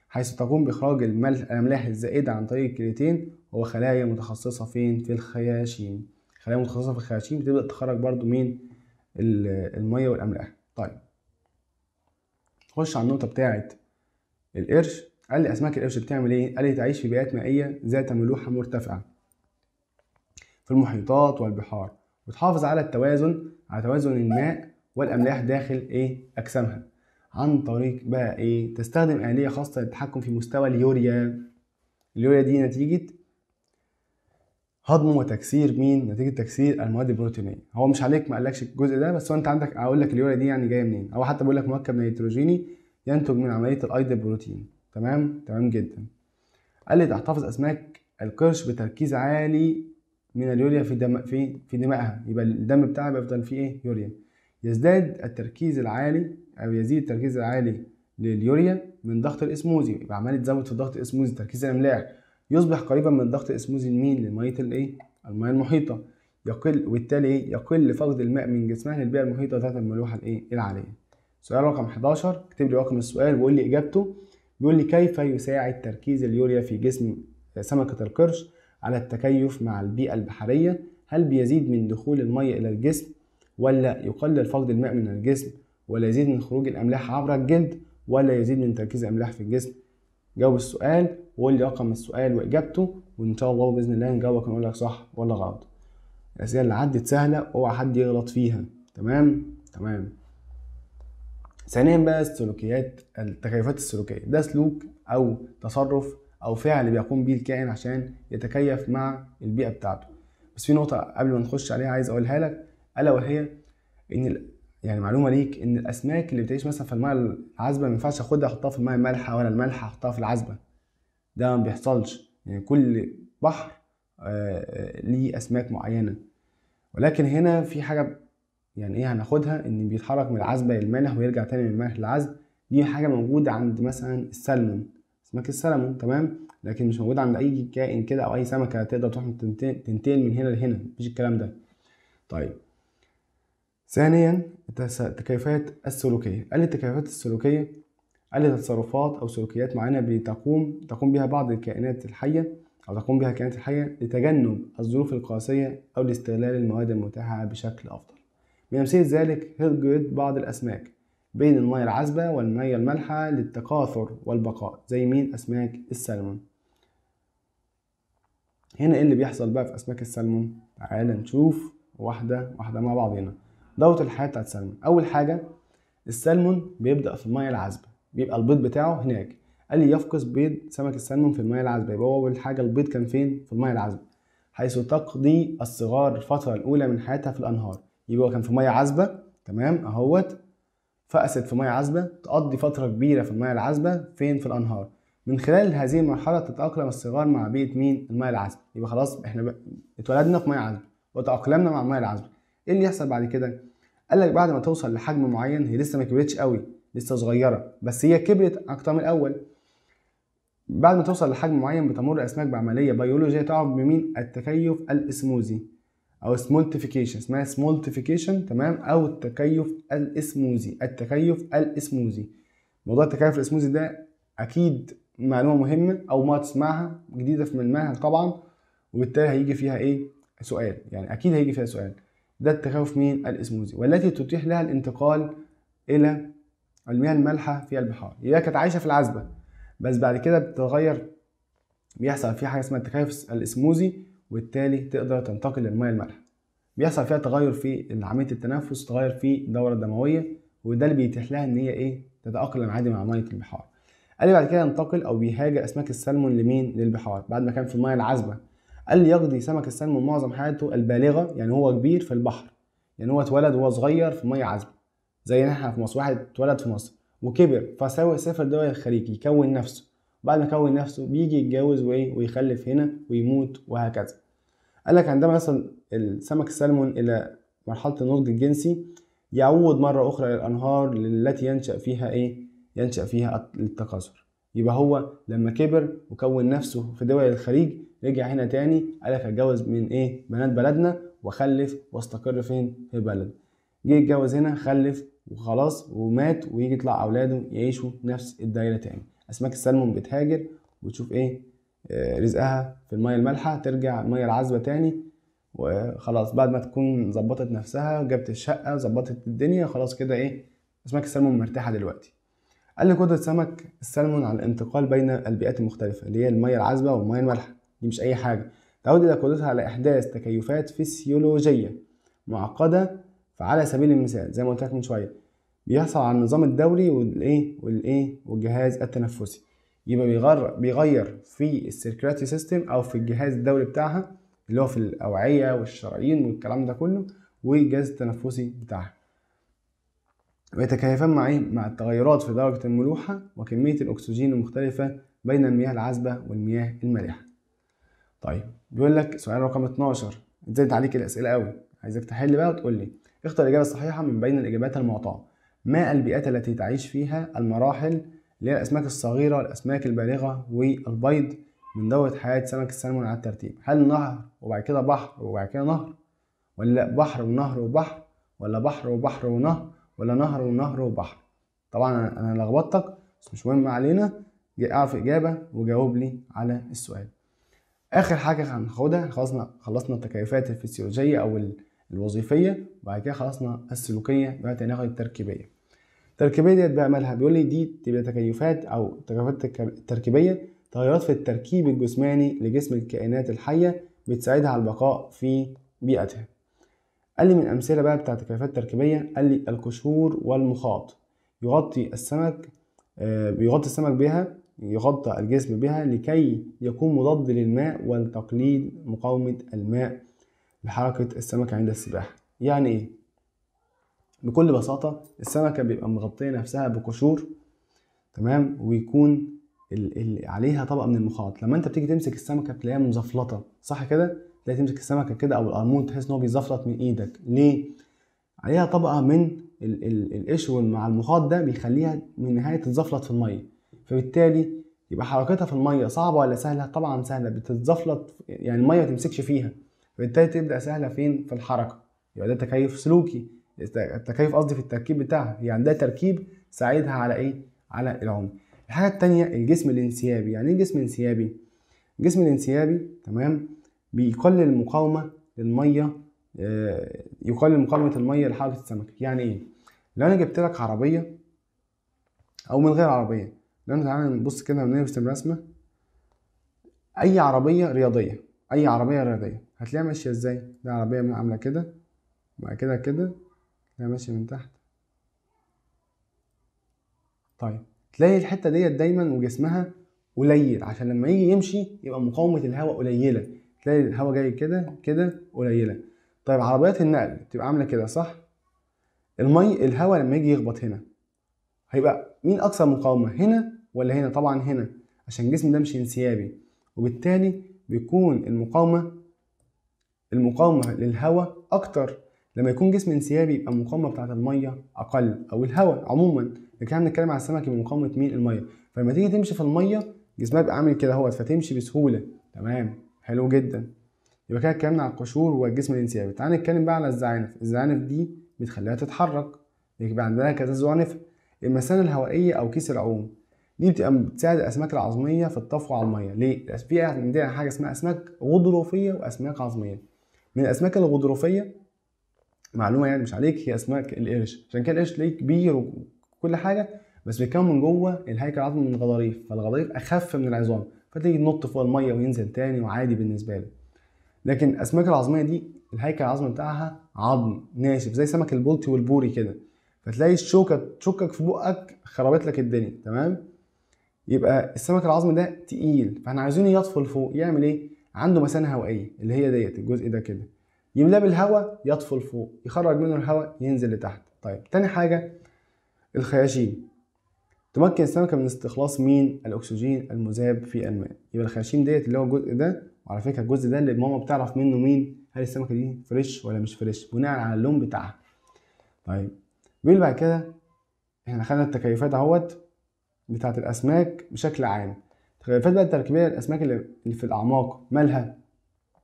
حيث تقوم بإخراج الأملاح الزائدة عن طريق الكليتين وهو خلايا متخصصة فين؟ في الخياشيم خلايا متخصصة في الخياشيم بتبدأ تخرج برضو من المية والأملاح طيب نخش على النقطة بتاعة القرش قال لي أسماك القرش بتعمل إيه؟ قال لي تعيش في بيئات مائية ذات ملوحة مرتفعة في المحيطات والبحار وتحافظ على التوازن على توازن الماء والأملاح داخل إيه؟ أجسامها عن طريق بقى إيه؟ تستخدم آلية خاصة للتحكم في مستوى اليوريا اليوريا دي نتيجة هضم وتكسير مين نتيجه تكسير المواد البروتينيه هو مش عليك ما قالكش الجزء ده بس هو انت عندك اقول لك اليوريا دي يعني جايه منين او حتى بقول لك مركب نيتروجيني ينتج من عمليه الايض البروتين تمام تمام جدا قال لي تحتفظ اسماك القرش بتركيز عالي من اليوريا في دم في في دمائها يبقى الدم بتاعها بيفضل فيه ايه يوريا يزداد التركيز العالي او يزيد التركيز العالي لليوريا من ضغط الاسموزي يبقى عمال يتزود في ضغط الاسموزي تركيز الاملاح يصبح قريبا من ضغط الاسموزي لمين لميه الايه الميه المحيطه يقل وبالتالي ايه يقل فقد الماء من جسمها للبيئه المحيطه ذات الملوحه الايه العاليه سؤال رقم 11 اكتب لي رقم السؤال وقول لي اجابته بيقول لي كيف يساعد تركيز اليوريا في جسم سمكة القرش على التكيف مع البيئة البحرية هل بيزيد من دخول المية إلى الجسم ولا يقلل فقد الماء من الجسم ولا يزيد من خروج الأملاح عبر الجلد ولا يزيد من تركيز الأملاح في الجسم جاوب السؤال وقول لي رقم السؤال وإجابته وإن شاء الله بإذن الله نجاوبك ونقول لك صح ولا غلط الأسئلة اللي عدت سهلة أوعى حد يغلط فيها تمام تمام ثانيا بقى السلوكيات التكيفات السلوكيه ده سلوك او تصرف او فعل بيقوم بيه الكائن عشان يتكيف مع البيئه بتاعته بس في نقطه قبل ما نخش عليها عايز اقولها لك الا وهي ان يعني معلومه ليك ان الاسماك اللي بتعيش مثلا في الماء العذبه ما ينفعش اخدها احطها في الماء المالحه ولا المالحه احطها في العذبه ده ما بيحصلش يعني كل بحر آه، آه، ليه اسماك معينه ولكن هنا في حاجه يعني ايه هناخدها ان بيتحرك من العزبة للملح ويرجع تاني من الملح للعزب دي حاجة موجودة عند مثلا السلمون سمك السلمون تمام لكن مش موجودة عند اي كائن كده او اي سمكة تقدر تروح تنتقل من هنا لهنا مفيش الكلام ده طيب ثانيا التكيفات السلوكية قال التكيفات السلوكية قال تصرفات او سلوكيات معينة بتقوم تقوم بها بعض الكائنات الحية او تقوم بها الكائنات الحية لتجنب الظروف القاسية او لاستغلال المواد المتاحة بشكل افضل بأمثلة ذلك هرجة بعض الأسماك بين المية العذبة والمية المالحة للتكاثر والبقاء زي مين أسماك السلمون هنا ايه اللي بيحصل بقى في أسماك السلمون تعالى نشوف واحدة واحدة مع بعضنا دورة الحياة بتاعت السلمون أول حاجة السلمون بيبدأ في المية العذبة بيبقى البيض بتاعه هناك قال لي يفقس بيض سمك السلمون في المية العذبة يبقى أول حاجة البيض كان فين؟ في المية العذبة حيث تقضي الصغار الفترة الأولى من حياتها في الأنهار يبقى هو كان في ميه عذبه تمام اهوت فأست في ميه عذبه تقضي فتره كبيره في الميه العذبه فين في الانهار من خلال هذه المرحله تتاقلم الصغار مع بيئه مين الميه العذبه يبقى خلاص احنا ب... اتولدنا في ميه عذبه وتاقلمنا مع الميه العذبه ايه اللي يحصل بعد كده قال لك بعد ما توصل لحجم معين هي لسه ما كبرتش قوي لسه صغيره بس هي كبرت اكتر من الاول بعد ما توصل لحجم معين بتمر الاسماك بعمليه بيولوجيه تعرف بمين التكيف الاسموزي او سمولتيفيكيشن اسمها سمولتيفيكيشن تمام او التكيف الاسموزي التكيف الاسموزي موضوع التكيف الاسموزي ده اكيد معلومه مهمه او ما تسمعها جديده في المنهج طبعا وبالتالي هيجي فيها ايه سؤال يعني اكيد هيجي فيها سؤال ده التكيف من الاسموزي والتي تتيح لها الانتقال الى المياه المالحه في البحار هي كانت عايشه في العزبه بس بعد كده بتتغير بيحصل في حاجه اسمها التكيف الاسموزي وبالتالي تقدر تنتقل للميه المالحه بيحصل فيها تغير في عمليه التنفس تغير في الدوره الدمويه وده اللي بيتيح لها ان هي ايه تتاقلم عادي مع ميه البحار قال لي بعد كده ينتقل او بيهاجر اسماك السلمون لمين للبحار بعد ما كان في الميه العذبه قال لي يقضي سمك السلمون معظم حياته البالغه يعني هو كبير في البحر يعني هو اتولد وهو صغير في ميه عذبه زي احنا في مصر واحد اتولد في مصر وكبر فساوي سافر دول الخليج يكون نفسه بعد ما كون نفسه بيجي يتجوز وايه ويخلف هنا ويموت وهكذا قال لك عندما يصل السمك السلمون الى مرحله النضج الجنسي يعود مره اخرى للانهار التي ينشا فيها ايه ينشا فيها التكاثر يبقى هو لما كبر وكون نفسه في دول الخليج رجع هنا تاني قال لك اتجوز من ايه بنات بلدنا واخلف واستقر فين في بلد جه يتجوز هنا خلف وخلاص ومات ويجي يطلع اولاده يعيشوا نفس الدايره تاني اسماك السلمون بتهاجر وتشوف ايه آه، رزقها في الميه المالحه ترجع الميه العذبه تاني وخلاص بعد ما تكون ظبطت نفسها جابت الشقه ظبطت الدنيا خلاص كده ايه اسماك السلمون مرتاحه دلوقتي قال لي قدرة سمك السلمون على الانتقال بين البيئات المختلفة اللي هي المية العذبة والمية المالحة دي مش أي حاجة تعود إلى قدرتها على إحداث تكيفات فسيولوجية معقدة فعلى سبيل المثال زي ما قلت لك من شوية بيحصل على النظام الدوري والايه والايه والجهاز التنفسي يبقى بيغير بيغير في السيركلاتري سيستم او في الجهاز الدوري بتاعها اللي هو في الاوعيه والشرايين والكلام ده كله والجهاز التنفسي بتاعها ويتكيفان مع ايه مع التغيرات في درجه الملوحه وكميه الاكسجين المختلفه بين المياه العذبه والمياه المالحه طيب بيقول لك سؤال رقم 12 زادت عليك الاسئله قوي عايزك تحل بقى وتقول لي اختار الاجابه الصحيحه من بين الاجابات المعطاه ما البيئات التي تعيش فيها المراحل اللي هي الأسماك الصغيرة والأسماك البالغة والبيض من دورة حياة سمك السلمون على الترتيب هل نهر وبعد كده بحر وبعد كده نهر ولا بحر ونهر وبحر ولا بحر وبحر ونهر ولا نهر ونهر وبحر طبعا أنا لخبطتك بس مش مهم علينا اعرف إجابة وجاوب لي على السؤال آخر حاجة هناخدها خلصنا خلصنا التكيفات الفسيولوجية أو الوظيفيه وبعد كده خلصنا السلوكيه دلوقتي هناخد التركيبيه التركيبيه ديت بقى مالها بيقول لي دي تبقى تكيفات او تكيفات التركيبيه تغيرات في التركيب الجسماني لجسم الكائنات الحيه بتساعدها على البقاء في بيئتها قال لي من امثله بقى بتاعت التكيفات التركيبيه قال لي القشور والمخاط يغطي السمك بيغطي آه، السمك بها يغطى الجسم بها لكي يكون مضاد للماء والتقليد مقاومة الماء لحركة السمكة عند السباحة يعني إيه؟ بكل بساطة السمكة بيبقى مغطية نفسها بقشور تمام ويكون ال ال عليها طبقة من المخاط لما أنت بتيجي تمسك السمكة بتلاقيها مزفلطة صح كده؟ تلاقي تمسك السمكة كده أو الأرمون تحس إن هو بيزفلط من إيدك ليه؟ عليها طبقة من القشر مع المخاط ده بيخليها من نهاية تتزفلط في المية فبالتالي يبقى حركتها في المية صعبة ولا سهلة؟ طبعا سهلة بتتزفلط يعني المية ما تمسكش فيها فبالتالي تبدا سهله فين في الحركه يبقى ده تكيف سلوكي التكيف قصدي في التركيب بتاعها يعني ده تركيب ساعدها على ايه على العمر الحاجه الثانيه الجسم الانسيابي يعني ايه جسم انسيابي الجسم الانسيابي تمام بيقلل المقاومه للميه آه، يقلل مقاومه الميه لحركه السمك يعني ايه لو انا جبت لك عربيه او من غير عربيه لو انا تعالى نبص كده ونرسم رسمه اي عربيه رياضيه اي عربيه رياضيه هتلاقيها ماشيه ازاي دي عربيه عامله كده وبعد كده كده تلاقيها ماشيه من تحت طيب تلاقي الحته ديت دايما وجسمها قليل عشان لما يجي يمشي يبقى مقاومه الهواء قليله تلاقي الهواء جاي كده كده قليله طيب عربيات النقل بتبقى عامله كده صح المي الهواء لما يجي يخبط هنا هيبقى مين اكثر مقاومه هنا ولا هنا طبعا هنا عشان الجسم ده مش انسيابي وبالتالي بيكون المقاومه المقاومة للهواء أكتر لما يكون جسم انسيابي يبقى المقاومة بتاعة المية أقل أو الهواء عموما لكن احنا بنتكلم على السمكة بمقاومة مين المية فلما تيجي تمشي في المية جسمها بيبقى عامل كده اهوت فتمشي بسهولة تمام حلو جدا يبقى كده اتكلمنا على القشور والجسم الانسيابي تعال نتكلم بقى على الزعانف الزعانف دي بتخليها تتحرك يبقى عندنا كذا زعنف المثانة الهوائية أو كيس العوم دي بتبقى بتساعد الأسماك العظمية في الطفو على المية ليه؟ في عندنا حاجة اسمها أسماك غضروفية وأسماك عظمية من الاسماك الغضروفيه معلومه يعني مش عليك هي اسماك القرش عشان كده القرش تلاقيه كبير وكل حاجه بس بيتكون من جوه الهيكل العظمي من الغضاريف فالغضاريف اخف من العظام فتيجي ينط فوق الميه وينزل تاني وعادي بالنسبه له لكن الاسماك العظميه دي الهيكل العظمي بتاعها عظم ناشف زي سمك البلطي والبوري كده فتلاقي الشوكه تشكك في بقك خربت لك الدنيا تمام يبقى السمك العظمي ده تقيل فاحنا عايزينه يطفو لفوق يعمل ايه عنده مثانه هوائيه اللي هي ديت الجزء ده كده يملاه بالهواء يطفو لفوق يخرج منه الهواء ينزل لتحت طيب تاني حاجه الخياشيم تمكن السمكه من استخلاص مين الاكسجين المذاب في الماء يبقى الخياشيم ديت اللي هو الجزء ده وعلى فكره الجزء ده اللي ماما بتعرف منه مين هل السمكه دي فريش ولا مش فريش بناء على اللون بتاعها طيب بيقول بعد كده احنا خدنا التكيفات اهوت بتاعه الاسماك بشكل عام الخلافات بقى التركيبيه الاسماك اللي في الاعماق مالها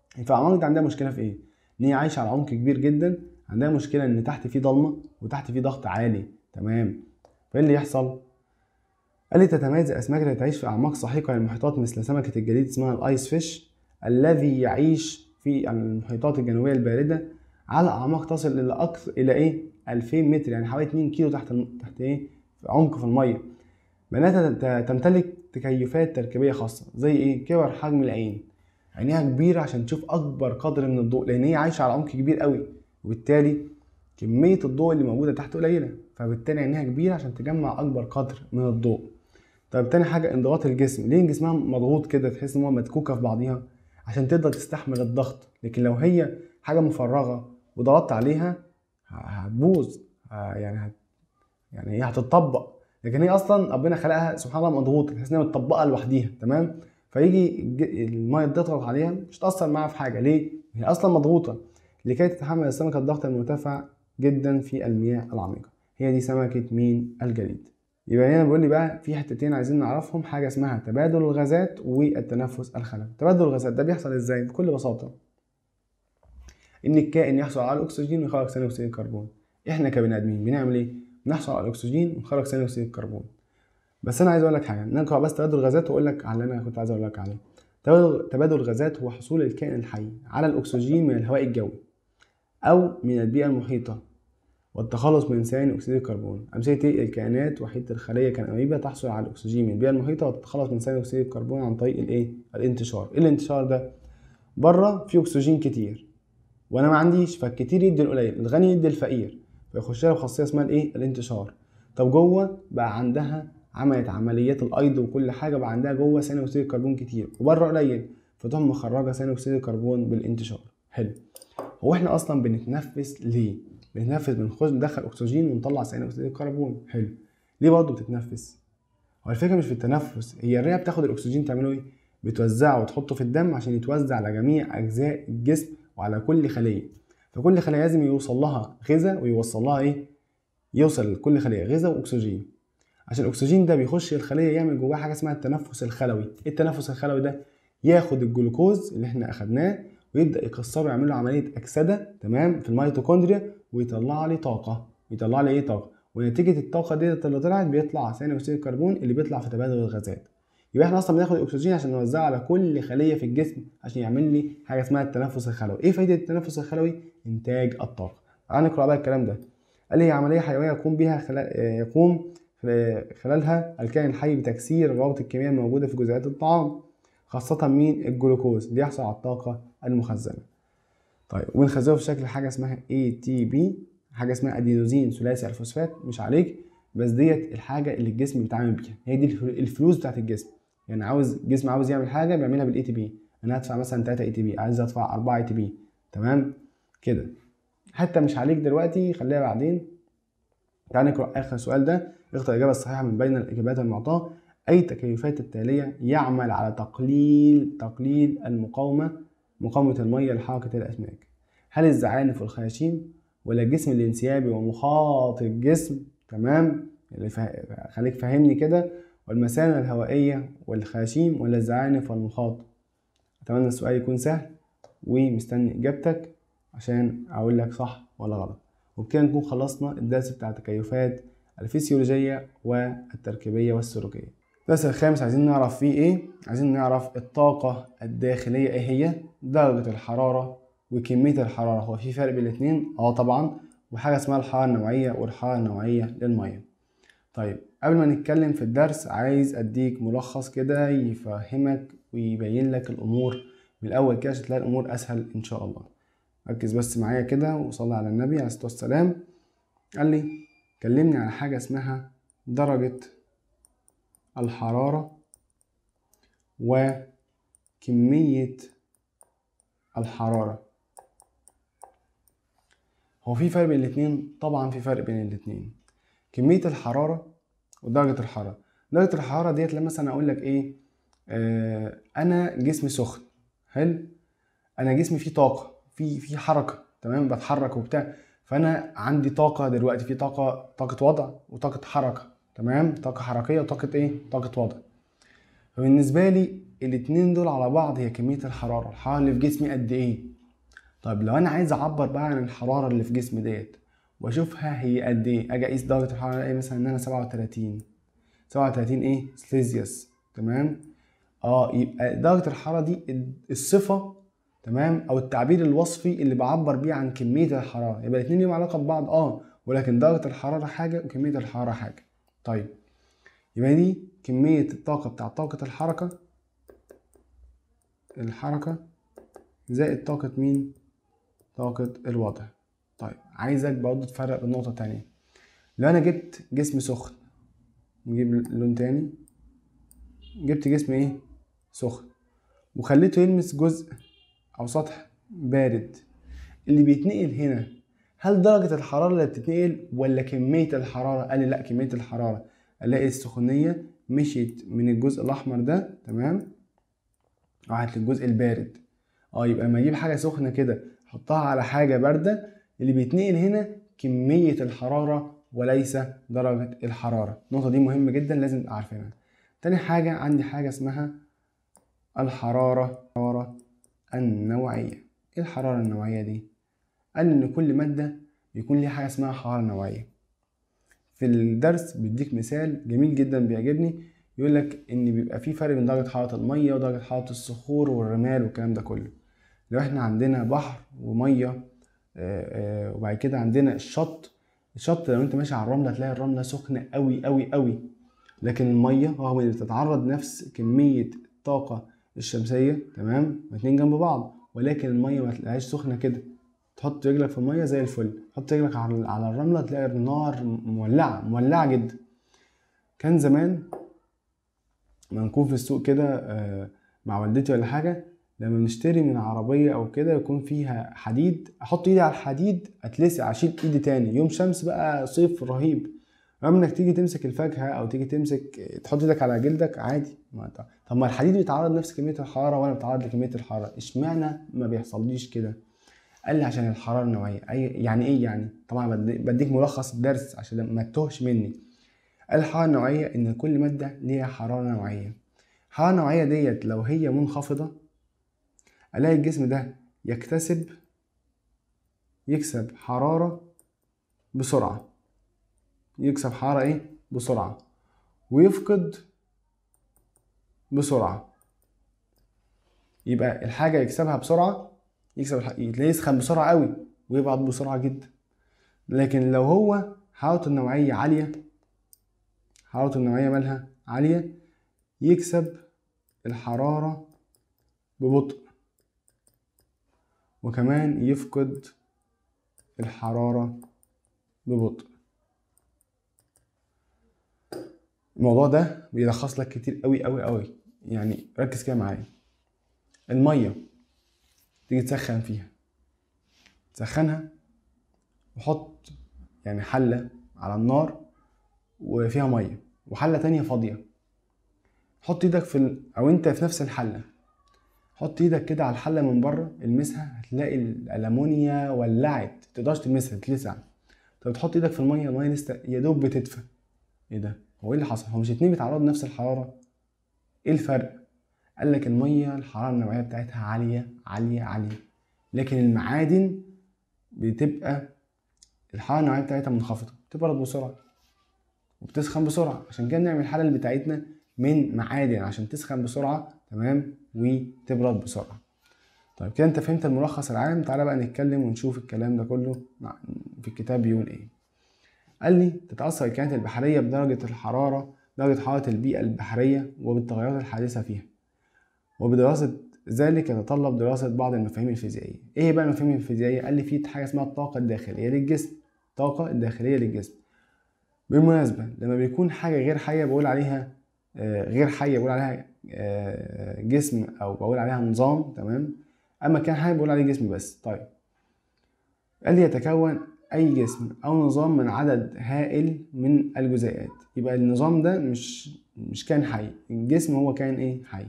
في الاعماق دي عندها مشكله في ايه ان هي عايشه على عمق كبير جدا عندها مشكله ان تحت فيه ضلمه وتحت فيه ضغط عالي تمام فايه اللي يحصل قال لي تتميز الاسماك اللي تعيش في اعماق صحيقه للمحيطات مثل سمكه الجليد اسمها الايس فيش الذي يعيش في المحيطات الجنوبيه البارده على اعماق تصل الى اكثر الى ايه 2000 متر يعني حوالي 2 كيلو تحت تحت ايه عمق في الميه بناتها تمتلك تكيفات تركيبيه خاصه زي ايه كبر حجم العين عينيها كبيره عشان تشوف اكبر قدر من الضوء لان هي عايشه على عمق كبير قوي وبالتالي كميه الضوء اللي موجوده تحت قليله فبالتالي عينيها كبيره عشان تجمع اكبر قدر من الضوء طب تاني حاجه انضغاط الجسم ليه جسمها مضغوط كده تحس ان هو مدكوكه في بعضيها عشان تقدر تستحمل الضغط لكن لو هي حاجه مفرغه وضغطت عليها هتبوظ يعني هت... يعني هي إيه؟ هتطبق لكن هي اصلا ربنا خلقها سبحان الله مضغوطه تحس انها متطبقه لوحديها تمام فيجي الميه تضغط عليها مش هتاثر معاها في حاجه ليه؟ هي اصلا مضغوطه لكي تتحمل السمكه الضغط المرتفع جدا في المياه العميقه هي دي سمكه مين الجليد يبقى هنا بيقول لي بقى في حتتين عايزين نعرفهم حاجه اسمها تبادل الغازات والتنفس الخلوي تبادل الغازات ده بيحصل ازاي بكل بساطه ان الكائن يحصل على الاكسجين ويخرج ثاني اكسيد الكربون احنا كبني ادمين بنعمل ايه نحصل على الاكسجين ونخرج ثاني اكسيد الكربون بس انا عايز اقول لك حاجه نرجع بس تبادل الغازات واقول لك على اللي انا كنت عايز اقول لك عليه تبادل الغازات هو حصول الكائن الحي على الاكسجين من الهواء الجوي او من البيئه المحيطه والتخلص من ثاني اكسيد الكربون امثله الكائنات وحيده الخليه كان اميبا تحصل على الاكسجين من البيئه المحيطه وتتخلص من ثاني اكسيد الكربون عن طريق الايه الانتشار ايه الانتشار ده بره في اكسجين كتير وانا ما عنديش فالكتير يدي القليل الغني يدي الفقير بيخش لها بخاصيه اسمها الايه الانتشار طب جوه بقى عندها عملت عمليات الايض وكل حاجه بقى عندها جوه ثاني اكسيد الكربون كتير وبره قليل فتقوم مخرجه ثاني اكسيد الكربون بالانتشار حلو هو احنا اصلا بنتنفس ليه بنتنفس بنخش ندخل اكسجين ونطلع ثاني اكسيد الكربون حلو ليه برضه بتتنفس هو الفكره مش في التنفس هي الرئه بتاخد الاكسجين تعمله ايه بتوزعه وتحطه في الدم عشان يتوزع على جميع اجزاء الجسم وعلى كل خليه فكل خلية لازم يوصل لها غذاء ويوصل لها ايه يوصل لكل خلية غذاء واكسجين عشان الاكسجين ده بيخش الخلية يعمل جواها حاجة اسمها التنفس الخلوي إيه التنفس الخلوي ده ياخد الجلوكوز اللي احنا اخدناه ويبدا يكسره يعمل له عمليه اكسده تمام في الميتوكوندريا ويطلع لي طاقه يطلع لي ايه طاقه ونتيجه الطاقه ديت اللي طلعت بيطلع ثاني اكسيد الكربون اللي بيطلع في تبادل الغازات يبقى احنا اصلا بناخد الاكسجين عشان نوزعه على كل خليه في الجسم عشان يعمل لي حاجه اسمها التنفس الخلوي ايه فايده التنفس الخلوي انتاج الطاقه تعال نقرا بقى الكلام ده قال هي عمليه حيويه يقوم بها خلال آه، يقوم خلالها الكائن الحي بتكسير الروابط الكيميائيه الموجوده في جزيئات الطعام خاصه من الجلوكوز ليحصل على الطاقه المخزنه طيب وبنخزنه في شكل حاجه اسمها ATP حاجه اسمها ادينوزين ثلاثي الفوسفات مش عليك بس ديت الحاجه اللي الجسم بيتعامل بيها هي دي الفلوس بتاعت الجسم يعني عاوز جسم عاوز يعمل حاجه بيعملها بالاي تي بي انا هدفع مثلا 3 اي تي بي عايز ادفع 4 اي تي بي تمام كده حتى مش عليك دلوقتي خليها بعدين تعال نقرا اخر سؤال ده اختر الاجابه الصحيحه من بين الاجابات المعطاه اي تكيفات التاليه يعمل على تقليل تقليل المقاومه مقاومه الميه لحركه الاسماك هل الزعانف والخياشيم ولا الجسم الانسيابي ومخاط الجسم تمام اللي يعني خليك فاهمني كده والمثانة الهوائية والخاشيم والزعانف والمخاط أتمنى السؤال يكون سهل ومستني إجابتك عشان أقول لك صح ولا غلط وبكده نكون خلصنا الدرس بتاع تكيفات الفسيولوجية والتركيبية والسلوكية الدرس الخامس عايزين نعرف فيه إيه عايزين نعرف الطاقة الداخلية إيه هي درجة الحرارة وكمية الحرارة هو في فرق بين الاتنين؟ اه طبعا وحاجة اسمها الحرارة النوعية والحرارة النوعية للمية طيب قبل ما نتكلم في الدرس عايز اديك ملخص كده يفهمك ويبين لك الامور من الاول كده عشان تلاقي الامور اسهل ان شاء الله ركز بس معايا كده وصلي على النبي عليه الصلاه والسلام قال لي كلمني على حاجه اسمها درجه الحراره وكميه الحراره هو في فرق بين الاتنين طبعا في فرق بين الاتنين كميه الحراره ودرجه الحراره درجه الحراره ديت لما مثلا اقول لك ايه آه انا جسمي سخن حلو انا جسمي فيه طاقه في في حركه تمام بتحرك وبتاع فانا عندي طاقه دلوقتي في طاقه طاقه وضع وطاقه حركه تمام طاقه حركيه وطاقه ايه طاقه وضع فبالنسبه لي الاتنين دول على بعض هي كميه الحراره الحراره اللي في جسمي قد ايه طيب لو انا عايز اعبر بقى عن الحراره اللي في جسمي ديت واشوفها هي قد ايه اجي اقيس درجه الحراره الاقي مثلا ان انا 37 37 ايه سليزيوس تمام اه يبقى درجه الحراره دي الصفه تمام او التعبير الوصفي اللي بعبر بيه عن كميه الحراره يبقى الاثنين ليهم علاقه ببعض اه ولكن درجه الحراره حاجه وكميه الحراره حاجه طيب يبقى دي كميه الطاقه بتاع طاقه الحركه الحركه زائد طاقه مين طاقه الوضع طيب عايزك برضه تفرق بين نقطه تانية لو انا جبت جسم سخن نجيب لون تاني جبت جسم ايه سخن وخليته يلمس جزء او سطح بارد اللي بيتنقل هنا هل درجة الحرارة اللي بتتنقل ولا كمية الحرارة؟ قال لي لا كمية الحرارة ألاقي السخونية مشيت من الجزء الأحمر ده تمام راحت للجزء البارد اه يبقى لما أجيب حاجة سخنة كده أحطها على حاجة باردة اللي بيتنقل هنا كمية الحرارة وليس درجة الحرارة النقطة دي مهمة جدا لازم نبقى عارفينها تاني حاجة عندي حاجة اسمها الحرارة الحرارة النوعية ايه الحرارة النوعية دي؟ قال ان كل مادة بيكون ليها حاجة اسمها حرارة نوعية في الدرس بيديك مثال جميل جدا بيعجبني يقول لك ان بيبقى في فرق بين درجة حرارة المية ودرجة حرارة الصخور والرمال والكلام ده كله لو احنا عندنا بحر ومية آه، آه، وبعد كده عندنا الشط الشط لو انت ماشي على الرمله هتلاقي الرمله سخنه قوي قوي قوي لكن الميه رغم اه، ان بتتعرض نفس كميه الطاقه الشمسيه تمام الاتنين جنب بعض ولكن الميه ما تلاقيهاش سخنه كده تحط رجلك في الميه زي الفل تحط رجلك على الرمله تلاقي النار مولعه مولعه جدا كان زمان ما نكون في السوق كده مع والدتي ولا حاجه لما بنشتري من عربيه او كده يكون فيها حديد احط ايدي على الحديد اتلسع اشيل ايدي تاني يوم شمس بقى صيف رهيب رغم انك تيجي تمسك الفاكهه او تيجي تمسك تحط ايدك على جلدك عادي ما طب ما الحديد بيتعرض لنفس كميه الحراره وانا بتعرض لكميه الحراره اشمعنى ما بيحصليش كده قال لي عشان الحراره النوعية اي يعني ايه يعني طبعا بديك ملخص الدرس عشان ما تتوهش مني قال الحراره النوعية ان كل ماده ليها حراره نوعيه الحراره النوعيه ديت لو هي منخفضه الاقي الجسم ده يكتسب يكسب حرارة بسرعة يكسب حرارة ايه بسرعة ويفقد بسرعة يبقى الحاجة يكسبها بسرعة يكسب الح... تلاقيه يسخن بسرعة قوي ويبعد بسرعة جدا لكن لو هو حرارته النوعية عالية حرارته النوعية مالها عالية يكسب الحرارة ببطء وكمان يفقد الحرارة ببطء الموضوع ده بيلخص لك كتير قوي قوي قوي يعني ركز كده معايا المية تيجي تسخن فيها تسخنها وحط يعني حلة على النار وفيها مية وحلة تانية فاضية حط ايدك في ال... او انت في نفس الحلة حط ايدك كده على الحله من بره المسها هتلاقي الالمونيا ولعت متقدرش تلمسها تتلسع طب تحط ايدك في الميه الميه لسه يا دوب بتدفى ايه ده هو ايه اللي حصل هو مش اتنين بيتعرضوا لنفس الحراره ايه الفرق قال لك الميه الحراره النوعيه بتاعتها عاليه عاليه عاليه لكن المعادن بتبقى الحراره النوعيه بتاعتها منخفضه بتبرد بسرعه وبتسخن بسرعه عشان كده بنعمل الحلل بتاعتنا من معادن عشان تسخن بسرعه تمام وتبرد بسرعه طيب كده انت فهمت الملخص العام تعالى بقى نتكلم ونشوف الكلام ده كله في الكتاب بيقول ايه قال لي تتاثر الكائنات البحريه بدرجه الحراره درجه حراره البيئه البحريه وبالتغيرات الحادثه فيها وبدراسه ذلك يتطلب دراسة بعض المفاهيم الفيزيائية ايه بقى المفاهيم الفيزيائية قال لي في حاجة اسمها الطاقة الداخلية للجسم الطاقة الداخلية للجسم بالمناسبة لما بيكون حاجة غير حية بقول عليها آه، غير حيه بقول عليها آه، جسم او بقول عليها نظام تمام اما كان حي بقول عليه جسم بس طيب قال لي يتكون اي جسم او نظام من عدد هائل من الجزيئات يبقى النظام ده مش مش كان حي الجسم هو كان ايه حي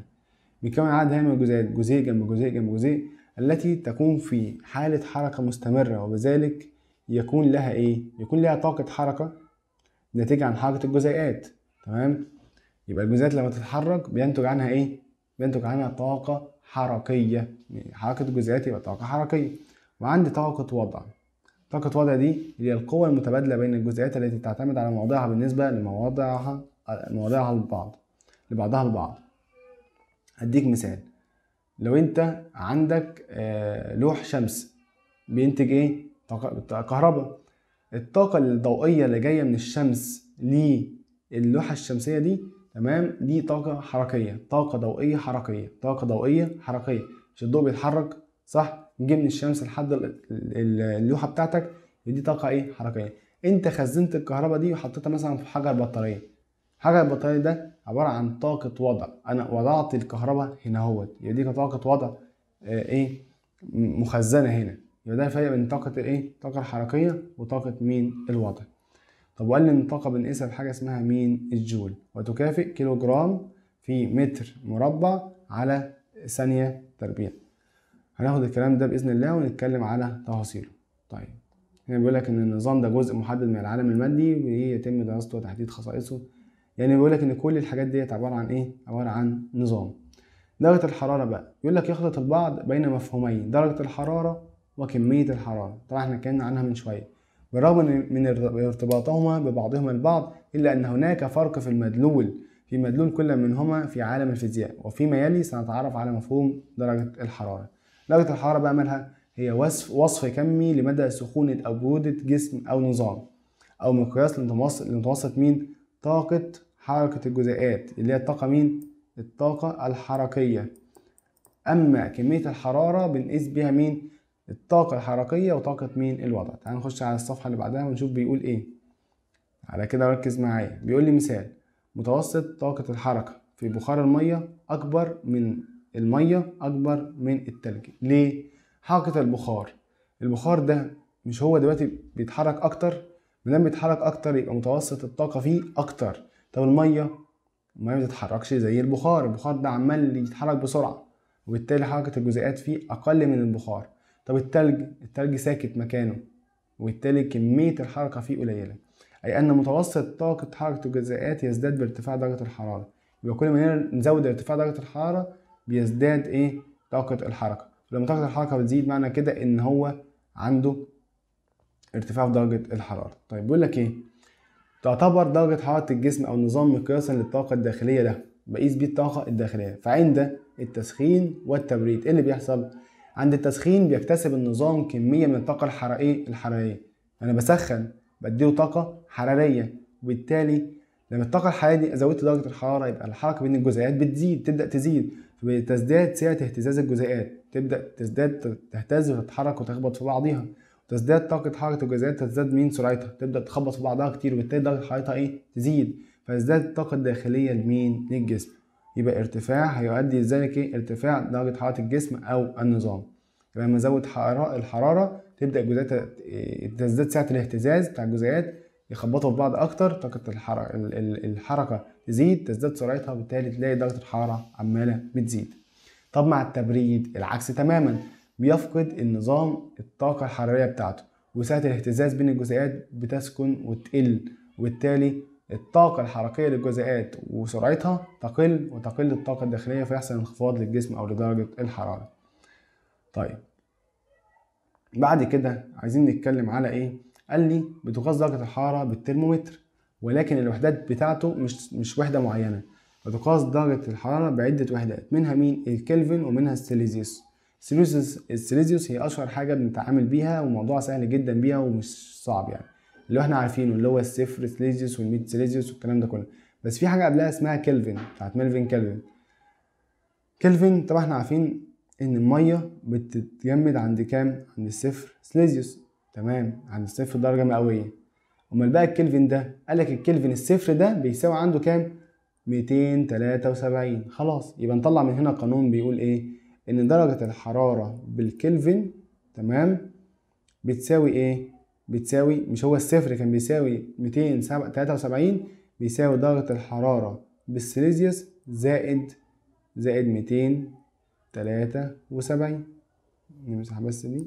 بيكون عدد هائل من الجزيئات جزيء جنب جزيء جنب جزيء التي تكون في حالة حركة مستمرة وبذلك يكون لها ايه يكون لها طاقة حركة ناتجة عن حركة الجزيئات تمام يبقى الجزيئات لما تتحرك بينتج عنها ايه بينتج عنها طاقه حركيه يعني حركه الجزيئات يبقى طاقه حركيه وعندي طاقه وضع طاقه وضع دي هي القوه المتبادله بين الجزيئات التي تعتمد على مواضعها بالنسبه لمواضعها مواضعها لبعض لبعضها البعض هديك مثال لو انت عندك آه، لوح شمس بينتج ايه طاقه كهرباء الطاقه الضوئيه اللي جايه من الشمس للوحه الشمسيه دي تمام دي طاقه حركيه طاقه ضوئيه حركيه طاقه ضوئيه حركيه مش الضوء بيتحرك صح جه من الشمس لحد اللوحه بتاعتك دي طاقه ايه حركيه انت خزنت الكهرباء دي وحطيتها مثلا في حجر بطاريه حجر البطاريه ده عباره عن طاقه وضع انا وضعت الكهرباء هنا اهوت يبقى دي طاقه وضع آه، ايه مخزنه هنا يبقى ده الفرق بين طاقه الايه الطاقه الحركيه وطاقه مين الوضع طب وقال لي ان الطاقه بنقيسها بحاجه اسمها مين الجول وتكافئ كيلو جرام في متر مربع على ثانيه تربيع هناخد الكلام ده باذن الله ونتكلم على تفاصيله طيب هنا يعني بيقول لك ان النظام ده جزء محدد من العالم المادي ويتم دراسته وتحديد خصائصه يعني بيقول لك ان كل الحاجات ديت عباره عن ايه عباره عن نظام درجه الحراره بقى بيقول لك يخلط البعض بين مفهومين درجه الحراره وكميه الحراره طبعا احنا اتكلمنا عنها من شويه بالرغم من ارتباطهما ببعضهما البعض إلا أن هناك فرق في المدلول في مدلول كل منهما في عالم الفيزياء وفيما يلي سنتعرف على مفهوم درجة الحرارة درجة الحرارة بقى مالها هي وصف وصف كمي لمدى سخونة أو برودة جسم أو نظام أو مقياس لمتوسط مين طاقة حركة الجزيئات اللي هي الطاقة مين الطاقة الحركية أما كمية الحرارة بنقيس بيها مين الطاقة الحركية وطاقة مين الوضع تعال نخش على الصفحة اللي بعدها ونشوف بيقول ايه على كده ركز معايا بيقول لي مثال متوسط طاقة الحركة في بخار المية أكبر من المية أكبر من التلج ليه؟ حركة البخار البخار ده مش هو دلوقتي بيتحرك أكتر ولما بيتحرك أكتر يبقى متوسط الطاقة فيه أكتر طب المية المية بتتحركش زي البخار البخار ده عمال يتحرك بسرعة وبالتالي حركة الجزيئات فيه أقل من البخار طب التلج التلج ساكت مكانه وبالتالي كمية الحركة فيه قليلة أي أن متوسط طاقة حركة الجزيئات يزداد بارتفاع درجة الحرارة يبقى كل ما نزود ارتفاع درجة الحرارة بيزداد إيه طاقة الحركة ولما طاقة الحركة بتزيد معنى كده إن هو عنده ارتفاع في درجة الحرارة طيب بيقول لك إيه تعتبر درجة حرارة الجسم أو نظام مقياسا للطاقة الداخلية له بقيس بيه الطاقة الداخلية فعند التسخين والتبريد إيه اللي بيحصل؟ عند التسخين بيكتسب النظام كمية من الطاقة الحرارية الحرارية أنا بسخن بديله طاقة حرارية وبالتالي لما الطاقة الحرارية دي زودت درجة الحرارة يبقى الحركة بين الجزيئات بتزيد تبدأ تزيد فبتزداد سعة اهتزاز الجزيئات تبدأ تزداد تهتز وتتحرك وتخبط في بعضيها وتزداد طاقة حركة الجزيئات تزداد من سرعتها تبدأ تخبط في بعضها كتير وبالتالي درجة حرارتها إيه تزيد فتزداد الطاقة الداخلية لمين للجسم يبقى ارتفاع هيؤدي لذلك ايه ارتفاع درجه حراره الجسم او النظام يبقى لما ازود الحراره تبدا الجزيئات تزداد سعه الاهتزاز بتاع الجزيئات يخبطوا في بعض اكتر طاقه الحركه الحركه تزيد تزداد سرعتها وبالتالي تلاقي درجه الحراره عماله بتزيد طب مع التبريد العكس تماما بيفقد النظام الطاقه الحراريه بتاعته وسعه الاهتزاز بين الجزيئات بتسكن وتقل وبالتالي الطاقة الحركية للجزيئات وسرعتها تقل وتقل الطاقة الداخلية فيحصل انخفاض للجسم أو لدرجة الحرارة طيب بعد كده عايزين نتكلم على إيه قال لي بتقاس درجة الحرارة بالترمومتر ولكن الوحدات بتاعته مش مش وحدة معينة بتقاس درجة الحرارة بعدة وحدات منها مين الكلفن ومنها السيليزيوس السيليزيوس هي أشهر حاجة بنتعامل بيها وموضوع سهل جدا بيها ومش صعب يعني اللي احنا عارفينه اللي هو الصفر سليزيوس والميت سليزيوس والكلام ده كله بس في حاجه قبلها اسمها كلفن بتاعت ميلفن كلفن كلفن طبعا احنا عارفين ان الميه بتتجمد عند كام عند الصفر سليزيوس تمام عند الصفر درجه مئويه امال بقى الكلفن ده قال لك الكلفن الصفر ده بيساوي عنده كام 273 خلاص يبقى نطلع من هنا قانون بيقول ايه ان درجه الحراره بالكلفن تمام بتساوي ايه بتساوي مش هو الصفر كان بيساوي 273 بيساوي درجة الحرارة بالسيليزيوس زائد زائد 273 نمسح بس دي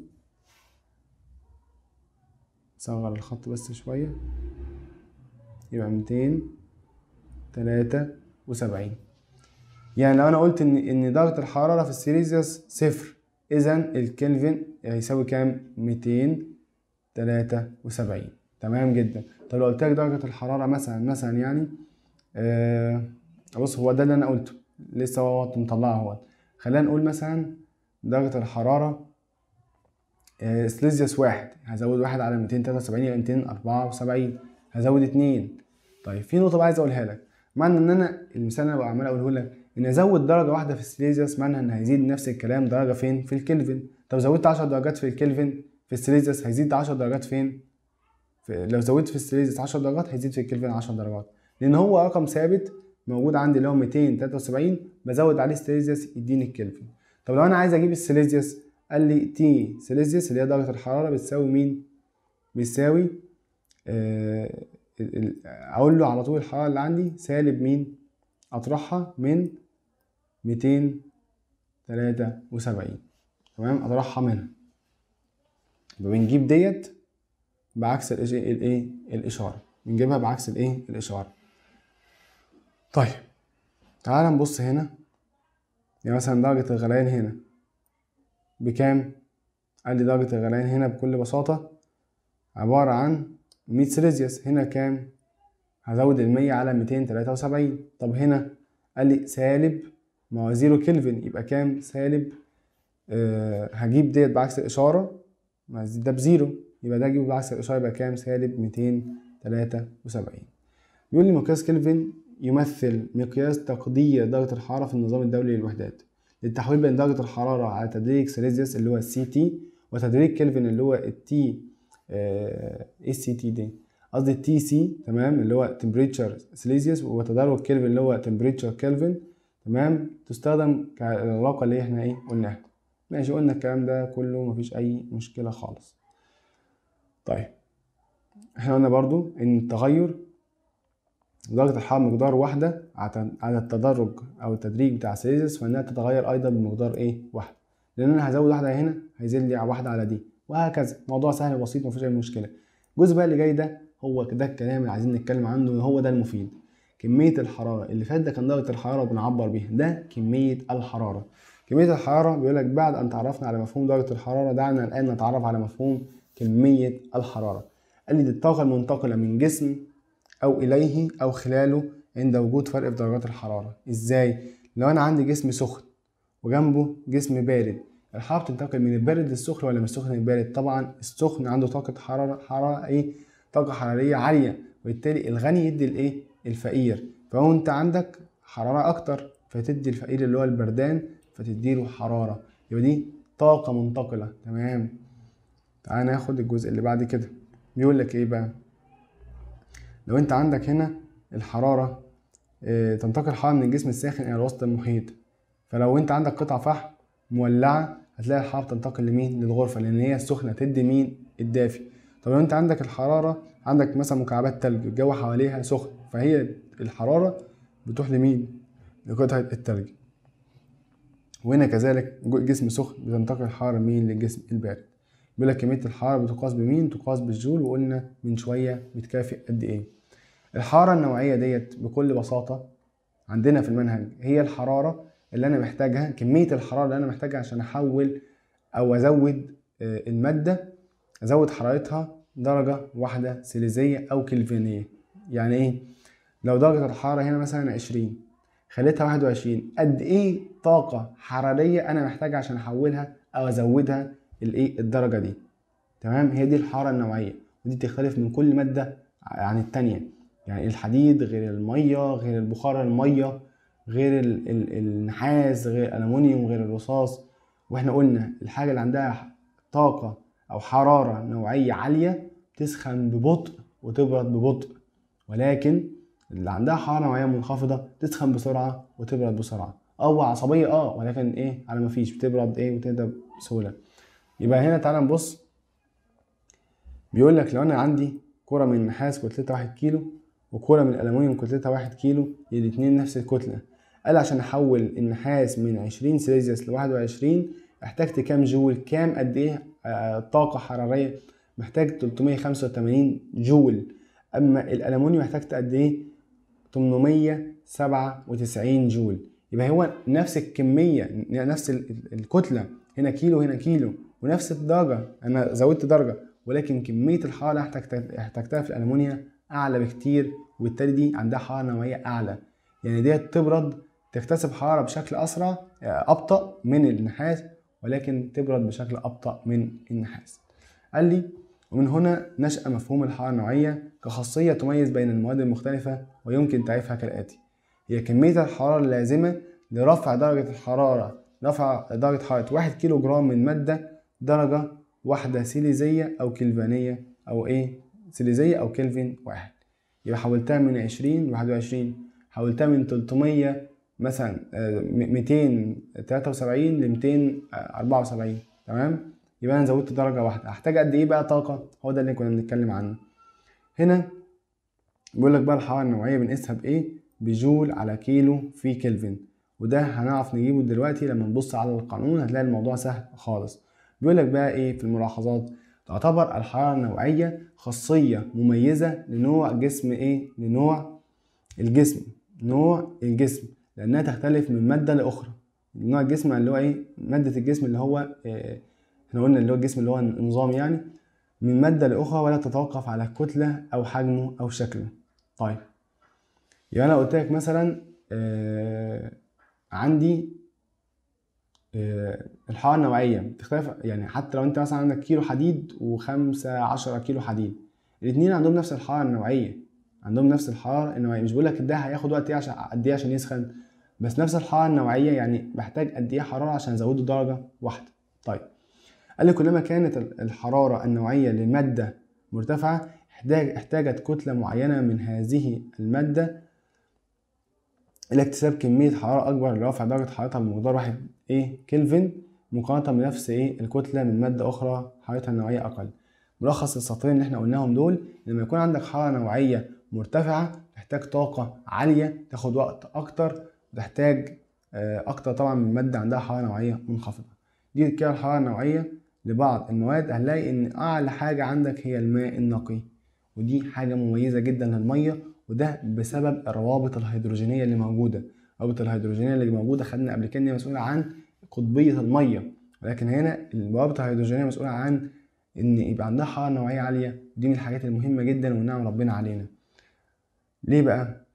صغر الخط بس شوية يبقى 273 يعني لو انا قلت ان ان درجة الحرارة في السيليزيوس صفر اذا الكلفن هيساوي كام؟ 200 73 تمام جدا طب لو قلت لك درجه الحراره مثلا مثلا يعني آه بص هو ده اللي انا قلته لسه هو مطلعه اهو خلينا نقول مثلا درجه الحراره آه، سليزيوس واحد هزود واحد على 273 يبقى 274 هزود اتنين طيب في نقطه بقى عايز اقولها لك معنى ان انا المثال اللي انا عمال اقوله لك ان ازود درجه واحده في السليزيوس معنى ان هيزيد نفس الكلام درجه فين في الكلفن طب زودت 10 درجات في الكلفن في السيليزيوس هيزيد 10 درجات فين في لو زودت في السيليزيوس 10 درجات هيزيد في الكلفن 10 درجات لان هو رقم ثابت موجود عندي اللي هو 273 بزود عليه السيليزيوس يديني الكلفن طب لو انا عايز اجيب السيليزيوس قال لي تي سيليزيوس اللي هي درجه الحراره بتساوي مين بيساوي آه، اقول له على طول الحراره اللي عندي سالب مين اطرحها من 273 تمام اطرحها منها بنجيب ديت بعكس الايه الاشاره بنجيبها بعكس الايه الاشاره طيب تعال نبص هنا يعني مثلا درجه الغليان هنا بكام قال لي درجه الغليان هنا بكل بساطه عباره عن 100 سيليزيوس هنا كام هزود المية على 273 طب هنا قال لي سالب ما هو زيرو كلفن يبقى كام سالب أه هجيب ديت بعكس الإشارة ده بزيرو يبقى ده اجيبه بعكس الاشاره يبقى كام سالب 273 بيقول لي مقياس كلفن يمثل مقياس تقدير درجه الحراره في النظام الدولي للوحدات للتحويل بين درجه الحراره على تدريج سيليزيوس اللي هو السي تي وتدريج كلفن اللي هو التي ايه سي تي دي قصدي التي سي تمام اللي هو تمبريتشر سيليزيوس وتدرج كلفن اللي هو تمبريتشر كلفن تمام تستخدم كالعلاقه اللي احنا ايه قلناها ماشي قلنا الكلام ده كله مفيش اي مشكله خالص طيب احنا قلنا برضو ان التغير درجة الحرارة مقدار واحدة على التدرج أو التدريج بتاع سيليزيوس فإنها تتغير أيضا بمقدار إيه؟ واحدة، لأن أنا هزود واحدة هنا هيزيد لي واحدة على دي، وهكذا، موضوع سهل وبسيط مفيش أي مشكلة. الجزء بقى اللي جاي ده هو ده الكلام اللي عايزين نتكلم عنه وهو ده المفيد. كمية الحرارة اللي فات ده كان درجة الحرارة وبنعبر بيها، ده كمية الحرارة. كميه الحراره بيقول لك بعد ان تعرفنا على مفهوم درجه الحراره دعنا الان نتعرف على مفهوم كميه الحراره قال لي دي الطاقه المنتقله من جسم او اليه او خلاله عند وجود فرق في درجات الحراره ازاي لو انا عندي جسم سخن وجنبه جسم بارد الحراره بتنتقل من البارد للسخن ولا من السخن للبارد طبعا السخن عنده طاقه حراره حراره ايه طاقه حراريه عاليه وبالتالي الغني يدي الايه الفقير فهو انت عندك حراره اكتر فتدي الفقير اللي هو البردان فتديله حراره يبقى دي طاقه منتقله تمام تعال ناخد الجزء اللي بعد كده بيقول لك ايه بقى لو انت عندك هنا الحراره اه تنتقل حراره من الجسم الساخن الى الوسط المحيط فلو انت عندك قطعه فحم مولعه هتلاقي الحراره بتنتقل لمين للغرفه لان هي السخنه تدي مين الدافي طب لو انت عندك الحراره عندك مثلا مكعبات تلج الجو حواليها سخن فهي الحراره بتروح لمين لقطعه التلج وهنا كذلك جسم سخن بتنتقل الحرارة مين للجسم البارد بيقول لك كمية الحرارة بتقاس بمين؟ تقاس بالجول وقلنا من شوية بتكافئ قد إيه الحرارة النوعية ديت بكل بساطة عندنا في المنهج هي الحرارة اللي أنا محتاجها كمية الحرارة اللي أنا محتاجها عشان أحول أو أزود آه، المادة أزود حرارتها درجة واحدة سيليزية أو كلفينية يعني إيه؟ لو درجة الحرارة هنا مثلا 20 خليتها 21 قد ايه طاقه حراريه انا محتاج عشان احولها او ازودها الايه الدرجه دي تمام هي دي الحراره النوعيه ودي بتختلف من كل ماده عن الثانيه يعني الحديد غير الميه غير البخار الميه غير الـ الـ النحاس غير الالومنيوم غير الرصاص واحنا قلنا الحاجه اللي عندها طاقه او حراره نوعيه عاليه تسخن ببطء وتبرد ببطء ولكن اللي عندها حراره نوعيه منخفضه تسخن بسرعه وتبرد بسرعه او عصبيه اه ولكن ايه على ما فيش بتبرد ايه وتهدى بسهوله يبقى هنا تعالى نبص بيقول لك لو انا عندي كره من النحاس كتلتها 1 كيلو وكره من الالومنيوم كتلتها 1 كيلو الاثنين نفس الكتله قال عشان احول النحاس من 20 سيلسيوس ل 21 احتجت كام جول كام قد ايه آه، طاقه حراريه محتاج 385 جول اما الالومنيوم احتجت قد ايه 897 جول يبقى هو نفس الكميه نفس الكتله هنا كيلو هنا كيلو ونفس الدرجه انا زودت درجه ولكن كميه الحراره احتجتها في الالمونيا اعلى بكتير وبالتالي دي عندها حراره نوويه اعلى يعني ديت تبرد تكتسب حراره بشكل اسرع آه، ابطا من النحاس ولكن تبرد بشكل ابطا من النحاس قال لي ومن هنا نشأ مفهوم الحرارة النوعية كخاصية تميز بين المواد المختلفة ويمكن تعريفها كالآتي هي كمية الحرارة اللازمة لرفع درجة الحرارة رفع درجة حرارة واحد كيلو جرام من مادة درجة واحدة سيليزية أو كلفانية أو إيه سيليزية أو كلفن واحد يبقى حولتها من عشرين لواحد وعشرين حولتها من تلتمية مثلا آه، ميتين تلاتة وسبعين لميتين آه، أربعة وسبعين تمام يبقى انا زودت درجه واحده هحتاج قد ايه بقى طاقه هو ده اللي كنا بنتكلم عنه هنا بيقول لك بقى الحراره النوعيه بنقيسها بايه بجول على كيلو في كلفن وده هنعرف نجيبه دلوقتي لما نبص على القانون هتلاقي الموضوع سهل خالص بيقول لك بقى ايه في الملاحظات تعتبر الحراره النوعيه خاصيه مميزه لنوع جسم ايه لنوع الجسم نوع الجسم لانها تختلف من ماده لاخرى نوع الجسم اللي هو ايه ماده الجسم اللي هو إيه احنا قلنا اللي هو الجسم اللي هو النظام يعني من مادة لأخرى ولا تتوقف على كتلة أو حجمه أو شكله طيب يبقى يعني أنا قلت لك مثلا آه عندي آه الحرارة النوعية بتختلف يعني حتى لو أنت مثلا عندك كيلو حديد وخمسة عشرة كيلو حديد الاتنين عندهم نفس الحرارة النوعية عندهم نفس الحرارة النوعية مش بقول لك ده هياخد وقت إيه قد إيه عشان يسخن بس نفس الحرارة النوعية يعني بحتاج قد إيه حرارة عشان أزوده درجة واحدة طيب قال لي كلما كانت الحرارة النوعية للمادة مرتفعة احتاجت كتلة معينة من هذه المادة إلى اكتساب كمية حرارة أكبر لرفع درجة حرارتها بمقدار واحد إيه كلفن مقارنة بنفس إيه الكتلة من مادة أخرى حرارتها النوعية أقل. ملخص السطرين اللي إحنا قلناهم دول لما يكون عندك حرارة نوعية مرتفعة تحتاج طاقة عالية تاخد وقت أكتر تحتاج آه، أكتر طبعا من مادة عندها حرارة نوعية منخفضة. دي كده الحرارة النوعية لبعض المواد هنلاقي ان اعلى حاجه عندك هي الماء النقي ودي حاجه مميزه جدا للميه وده بسبب الروابط الهيدروجينيه اللي موجوده الروابط الهيدروجينيه اللي موجوده خدنا قبل كده مسؤوله عن قطبيه الميه ولكن هنا الروابط الهيدروجينيه مسؤوله عن ان يبقى عندها حراره نوعيه عاليه دي من الحاجات المهمه جدا ونعم ربنا علينا ليه بقى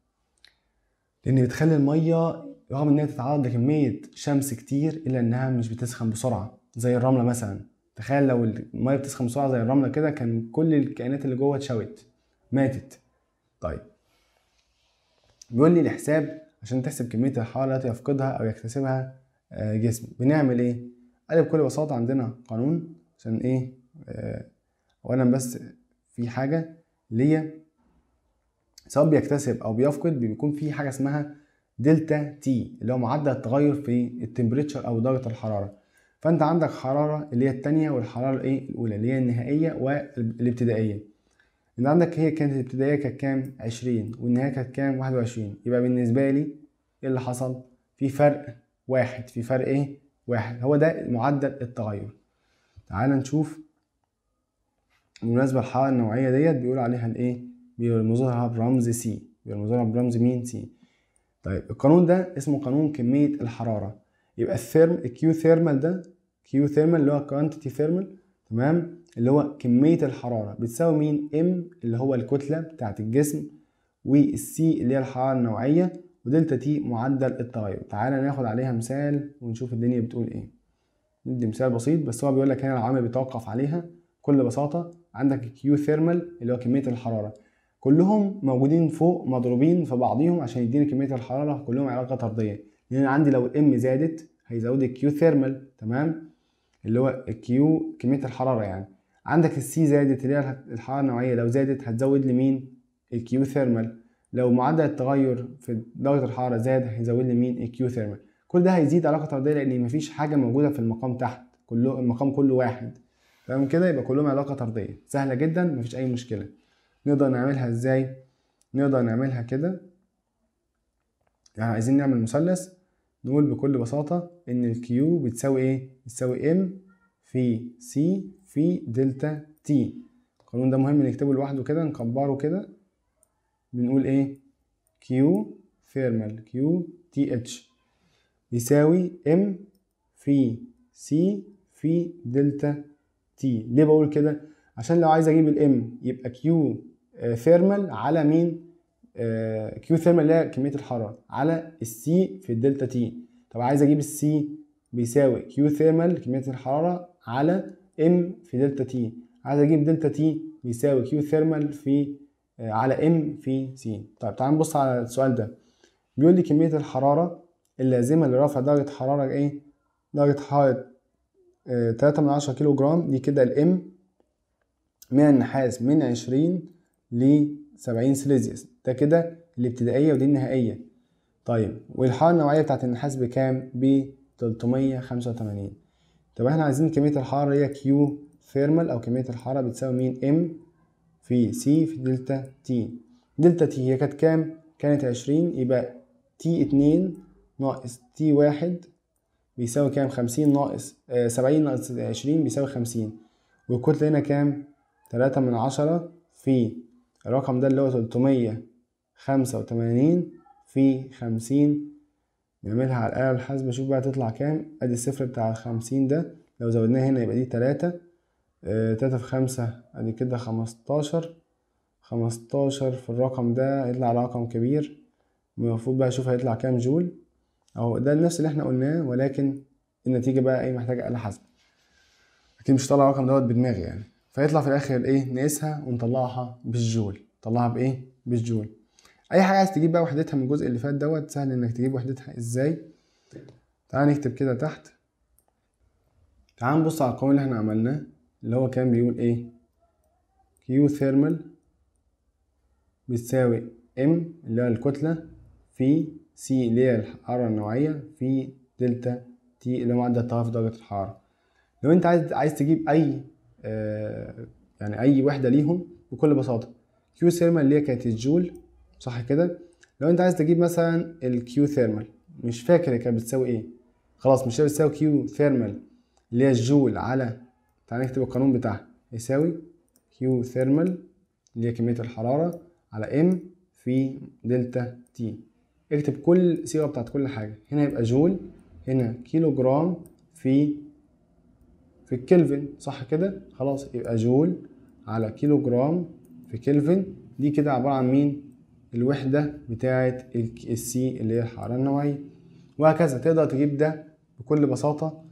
لان بتخلي الميه رغم انها تتعرض لكميه شمس كتير الا انها مش بتسخن بسرعه زي الرمله مثلا تخيل لو الميه بتسخن بسرعه زي الرمله كده كان كل الكائنات اللي جوه اتشوت ماتت طيب بيقول لي الحساب عشان تحسب كميه الحراره التي يفقدها او يكتسبها آه، جسم بنعمل ايه قال بكل بساطه عندنا قانون عشان ايه آه، اولا بس في حاجه اللي هي سواء بيكتسب او بيفقد بيكون في حاجه اسمها دلتا تي اللي هو معدل التغير في التمبريتشر او درجه الحراره فانت عندك حراره اللي هي الثانيه والحراره الايه الاولى اللي هي النهائيه والابتدائيه انت عندك هي كانت الابتدائيه كانت كام 20 والنهايه كانت كام 21 يبقى بالنسبه لي ايه اللي حصل في فرق واحد في فرق ايه واحد هو ده معدل التغير تعال نشوف بالمناسبه الحلقه النوعيه ديت بيقول عليها الايه بيرمزها برمز سي بيرمزها برمز مين سي طيب القانون ده اسمه قانون كميه الحراره يبقى الثيرم الكيو ثيرمال ده كيو ثيرمال اللي هو كوانتيتي ثيرمال تمام اللي هو كميه الحراره بتساوي مين ام اللي هو الكتله بتاعه الجسم والسي اللي هي الحراره النوعيه ودلتا تي معدل التغير تعالى ناخد عليها مثال ونشوف الدنيا بتقول ايه ندي مثال بسيط بس هو بيقول لك هنا العامل بيتوقف عليها بكل بساطه عندك كيو ثيرمال اللي هو كميه الحراره كلهم موجودين فوق مضروبين في بعضيهم عشان يديني كميه الحراره كلهم علاقه طرديه لان يعني عندي لو الام زادت هيزود الكيو ثيرمال تمام اللي هو كيو كميه الحراره يعني عندك السي زادت اللي هي الحراره النوعيه لو زادت هتزود لمين الكيو ثيرمال لو معدل التغير في درجه الحراره زاد هيزود لمين الكيو ثيرمال كل ده هيزيد علاقه طرديه لان مفيش حاجه موجوده في المقام تحت كله المقام كله واحد تمام كده يبقى كلهم علاقه طرديه سهله جدا مفيش اي مشكله نقدر نعملها ازاي نقدر نعملها كده يعني عايزين نعمل مثلث نقول بكل بساطة إن الكيو بتساوي إيه؟ بتساوي إم في سي في دلتا تي القانون ده مهم نكتبه لوحده كده نكبره كده بنقول إيه؟ كيو ثيرمال كيو تي اتش يساوي إم في سي في دلتا تي ليه بقول كده؟ عشان لو عايز أجيب الإم يبقى كيو ثيرمال آه، على مين؟ كيو آه، ثيرمال اللي هي كميه الحراره على السي في الدلتا تي طب عايز اجيب السي بيساوي كيو ثيرمال كميه الحراره على ام في دلتا تي عايز اجيب دلتا تي بيساوي كيو ثيرمال في آه، على ام في سي طيب تعال نبص على السؤال ده بيقول لي كميه الحراره اللازمه لرفع درجه حراره ايه درجه حراره آه، تلاتة من عشرة كيلو جرام دي كده الام من النحاس من عشرين ل 70 سيليزيوس ده كده الابتدائية ودي النهائية طيب والحاره النوعية بتاعت النحاس بكام؟ ب 385 طب احنا عايزين كمية الحرارة هي كيو ثيرمال أو كمية الحرارة بتساوي مين؟ ام في سي في دلتا تي دلتا تي هي كانت كام؟ كانت 20 يبقى تي 2 ناقص تي 1 بيساوي كام؟ 50 ناقص 70 آه، ناقص 20 بيساوي 50 والكتلة هنا كام؟ 3 من 10 في الرقم ده اللي هو 385 في 50 نعملها على الآلة الحاسبة شوف بقى تطلع كام ادي الصفر بتاع الخمسين ده لو زودناه هنا يبقى دي تلاتة آه، تلاتة في خمسة ادي كده خمستاشر خمستاشر في الرقم ده يطلع رقم كبير المفروض بقى اشوف هيطلع كام جول اهو ده نفس اللي احنا قلناه ولكن النتيجة بقى ايه محتاجة آلة حاسبة اكيد مش طالع الرقم دوت بدماغي يعني فيطلع في الاخر ايه نقيسها ونطلعها بالجول طلعها بايه بالجول اي حاجه عايز تجيب بقى وحدتها من الجزء اللي فات دوت سهل انك تجيب وحدتها ازاي تعال نكتب كده تحت تعال نبص على القانون اللي احنا عملناه اللي هو كان بيقول ايه كيو ثيرمال بتساوي ام اللي هي الكتله في سي اللي هي الحراره النوعيه في دلتا تي اللي هو معدل في درجه الحراره لو انت عايز عايز تجيب اي آه، يعني اي وحده ليهم بكل بساطه كيو ثيرمال اللي هي كانت الجول صح كده لو انت عايز تجيب مثلا الكيو ثيرمال مش فاكر هي كانت بتساوي ايه خلاص مش هي بتساوي كيو ثيرمال اللي هي الجول على تعال نكتب القانون بتاعها يساوي كيو ثيرمال اللي هي كميه الحراره على ام في دلتا تي اكتب كل صيغه بتاعت كل حاجه هنا يبقى جول هنا كيلو جرام في في الكلفن صح كده خلاص يبقى جول على كيلو جرام في كلفن دي كده عبارة عن مين الوحدة بتاعة السي اللي هي الحرارة النوعية وهكذا تقدر تجيب ده بكل بساطة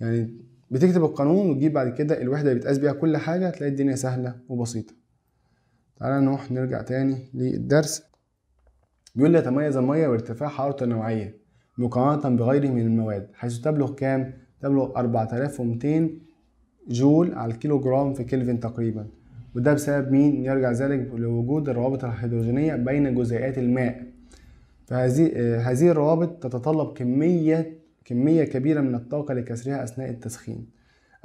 يعني بتكتب القانون وتجيب بعد كده الوحدة اللي بتقاس بيها كل حاجة تلاقي الدنيا سهلة وبسيطة تعالى نروح نرجع تاني للدرس بيقول لي تميز المية وارتفاع حرارته النوعية مقارنة بغيره من المواد حيث تبلغ كام تبلغ 4200 جول على الكيلو جرام في كلفن تقريبا وده بسبب مين يرجع ذلك لوجود الروابط الهيدروجينية بين جزيئات الماء فهذه آه، الروابط تتطلب كمية كمية كبيرة من الطاقة لكسرها أثناء التسخين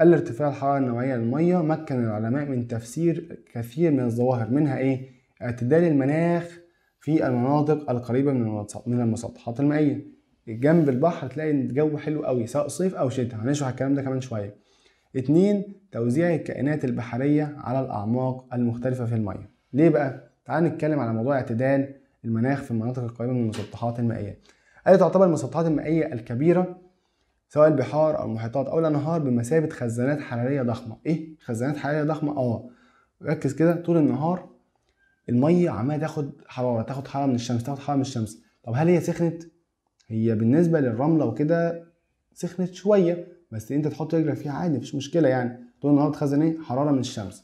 الارتفاع الحرارة النوعية للمية مكن العلماء من تفسير كثير من الظواهر منها إيه؟ اعتدال المناخ في المناطق القريبة من المسطحات المائية جنب البحر هتلاقي الجو حلو قوي سواء صيف او شتاء هنشرح الكلام ده كمان شويه اتنين توزيع الكائنات البحريه على الاعماق المختلفه في الميه ليه بقى تعال نتكلم على موضوع اعتدال المناخ في المناطق القريبه من المسطحات المائيه هذه تعتبر المسطحات المائيه الكبيره سواء البحار او المحيطات او الانهار بمثابه خزانات حراريه ضخمه ايه خزانات حراريه ضخمه اه ركز كده طول النهار الميه عماله تاخد حراره تاخد حراره من الشمس تاخد حراره من الشمس طب هل هي سخنت هي بالنسبه للرمله وكده سخنت شويه بس انت تحط رجلك فيها عادي مفيش مشكله يعني طول النهار اتخزن ايه حراره من الشمس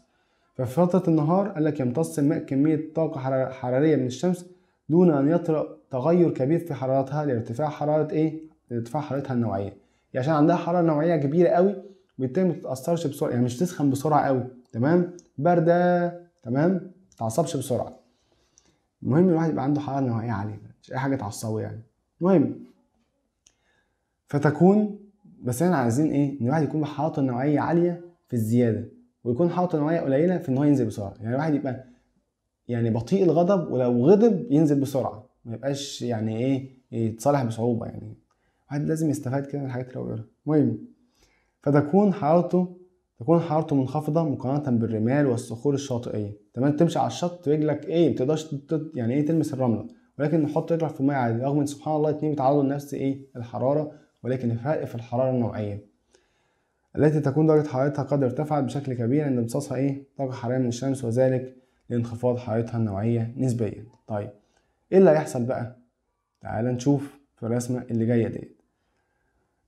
ففي فتره النهار قال لك يمتص الماء كميه طاقه حراريه من الشمس دون ان يطرأ تغير كبير في حرارتها لارتفاع حراره ايه لارتفاع حرارتها النوعيه يعني عشان عندها حراره نوعيه كبيره قوي وبالتالي ما تتاثرش بسرعه يعني مش تسخن بسرعه قوي تمام بارده تمام ما تعصبش بسرعه المهم الواحد يبقى عنده حراره نوعيه عاليه مش اي حاجه تعصبه يعني المهم فتكون بس احنا عايزين ايه ان الواحد يكون حاطط نوعيه عاليه في الزياده ويكون حاطط نوعيه قليله في ان هو ينزل بسرعه يعني الواحد يبقى يعني بطيء الغضب ولو غضب ينزل بسرعه ما يبقاش يعني ايه يتصالح بصعوبه يعني الواحد لازم يستفاد كده من الحاجات اللي هو بيقولها المهم فتكون حرارته تكون حرارته منخفضة مقارنة بالرمال والصخور الشاطئية تمام تمشي على الشط رجلك ايه ما تقدرش يعني ايه تلمس الرملة ولكن نحط يطلع ميه عادي رغم ان سبحان الله الاثنين بيتعرضوا لنفس ايه الحراره ولكن الفرق في الحراره النوعيه التي تكون درجه حرارتها قد ارتفعت بشكل كبير عند امتصاصها ايه طاقه حراريه من الشمس وذلك لانخفاض حرارتها النوعيه نسبيا طيب ايه اللي هيحصل بقى تعال نشوف في الرسمه اللي جايه ديت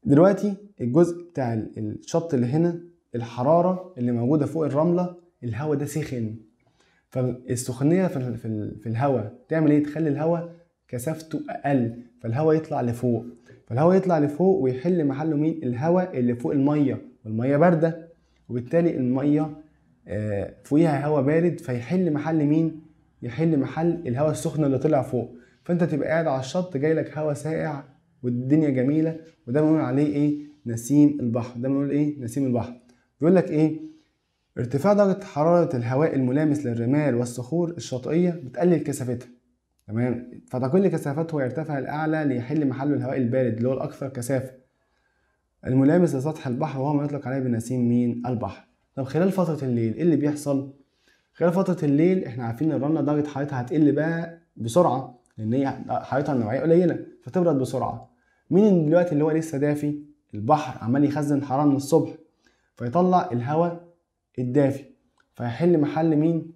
دلوقتي الجزء بتاع الشط اللي هنا الحراره اللي موجوده فوق الرمله الهواء ده سخن فالسخنيه في, في, في الهواء تعمل ايه تخلي الهواء كثافته اقل فالهواء يطلع لفوق فالهواء يطلع لفوق ويحل محله مين الهواء اللي فوق الميه والميه بارده وبالتالي الميه آه، فوقيها هواء بارد فيحل محل مين يحل محل الهواء السخن اللي طلع فوق فانت تبقى قاعد على الشط جايلك هواء ساقع والدنيا جميله وده بنقول عليه ايه نسيم البحر ده بنقول ايه نسيم البحر بيقول لك ايه ارتفاع درجة حرارة الهواء الملامس للرمال والصخور الشاطئية بتقلل كثافتها تمام فتقل كثافته ويرتفع الأعلى ليحل محله الهواء البارد اللي هو الأكثر كثافة الملامس لسطح البحر وهو ما يطلق عليه بنسيم مين البحر طب خلال فترة الليل ايه اللي بيحصل؟ خلال فترة الليل احنا عارفين ان الرملة درجة حرارتها هتقل بقى بسرعة لأن هي حرارتها النوعية قليلة فتبرد بسرعة مين دلوقتي اللي هو لسه دافي؟ البحر عمال يخزن حرارة من الصبح فيطلع الهواء الدافي فهيحل محل مين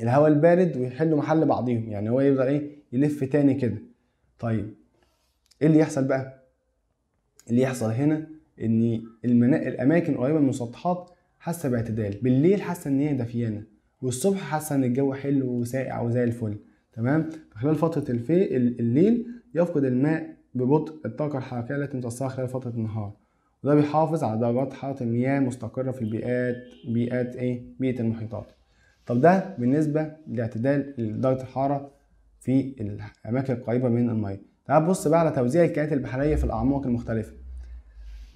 الهواء البارد ويحل محل بعضيهم يعني هو يفضل ايه يلف تاني كده طيب ايه اللي يحصل بقى اللي يحصل هنا ان المنا... الاماكن قريبه من المسطحات حاسه باعتدال بالليل حاسه ان هي دافيانه والصبح حاسه ان الجو حلو وساقع وزي الفل تمام فخلال فتره الفي... الليل يفقد الماء ببطء الطاقه الحركيه التي تمتصها خلال فتره النهار وده بيحافظ على درجات حراره المياه مستقره في البيئات بيئات ايه بيئه المحيطات طب ده بالنسبه لاعتدال درجه الحراره في الاماكن القريبه من الميه تعال بص بقى على توزيع الكائنات البحريه في الاعماق المختلفه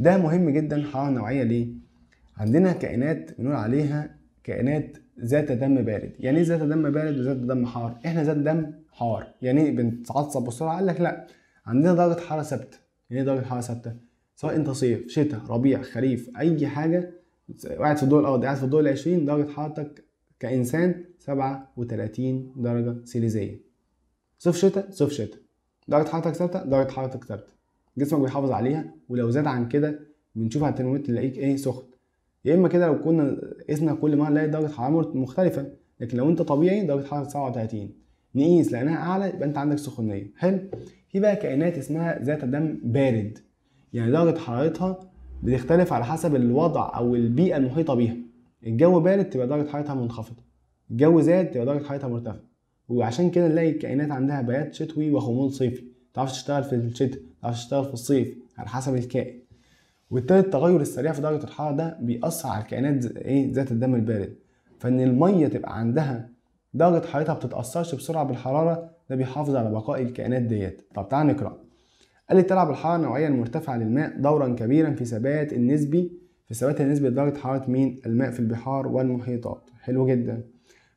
ده مهم جدا حراره نوعيه ليه عندنا كائنات بنقول عليها كائنات ذات دم بارد يعني ايه ذات دم بارد وذات دم حار احنا ذات دم حار يعني ايه بنتعصب بسرعه قال لك لا عندنا درجه حراره ثابته يعني ايه درجه حراره ثابته سواء انت صيف شتاء ربيع خريف اي حاجه قاعد في الدور الارضي قاعد في الدور 20 درجه حرارتك كانسان 37 درجه سيليزيه صيف شتاء صيف شتاء درجه حرارتك ثابته درجه حرارتك ثابته جسمك بيحافظ عليها ولو زاد عن كده بنشوف على الترمومتر نلاقيك ايه سخن يا اما كده لو كنا قسنا كل مره نلاقي درجه حراره مختلفه لكن لو انت طبيعي درجه حراره 37 نقيس لانها اعلى يبقى انت عندك سخونيه حلو في بقى كائنات اسمها ذات دم بارد يعني درجه حرارتها بتختلف على حسب الوضع او البيئه المحيطه بيها الجو بارد تبقى درجه حرارتها منخفضه الجو زاد تبقى درجه حرارتها مرتفعه وعشان كده نلاقي الكائنات عندها بيات شتوي وخمول صيفي تعرفش تشتغل في الشتاء تعرفش تشتغل في الصيف على حسب الكائن وبالتالي التغير السريع في درجه الحراره ده بيأثر على الكائنات ايه ذات الدم البارد فان الميه تبقى عندها درجه حرارتها بتتأثرش بسرعه بالحراره ده بيحافظ على بقاء الكائنات ديت طب تعال نقرأ قال لي تلعب الحراره نوعيا مرتفعه للماء دورا كبيرا في ثبات النسبي في ثبات النسبي لدرجه حراره مين الماء في البحار والمحيطات حلو جدا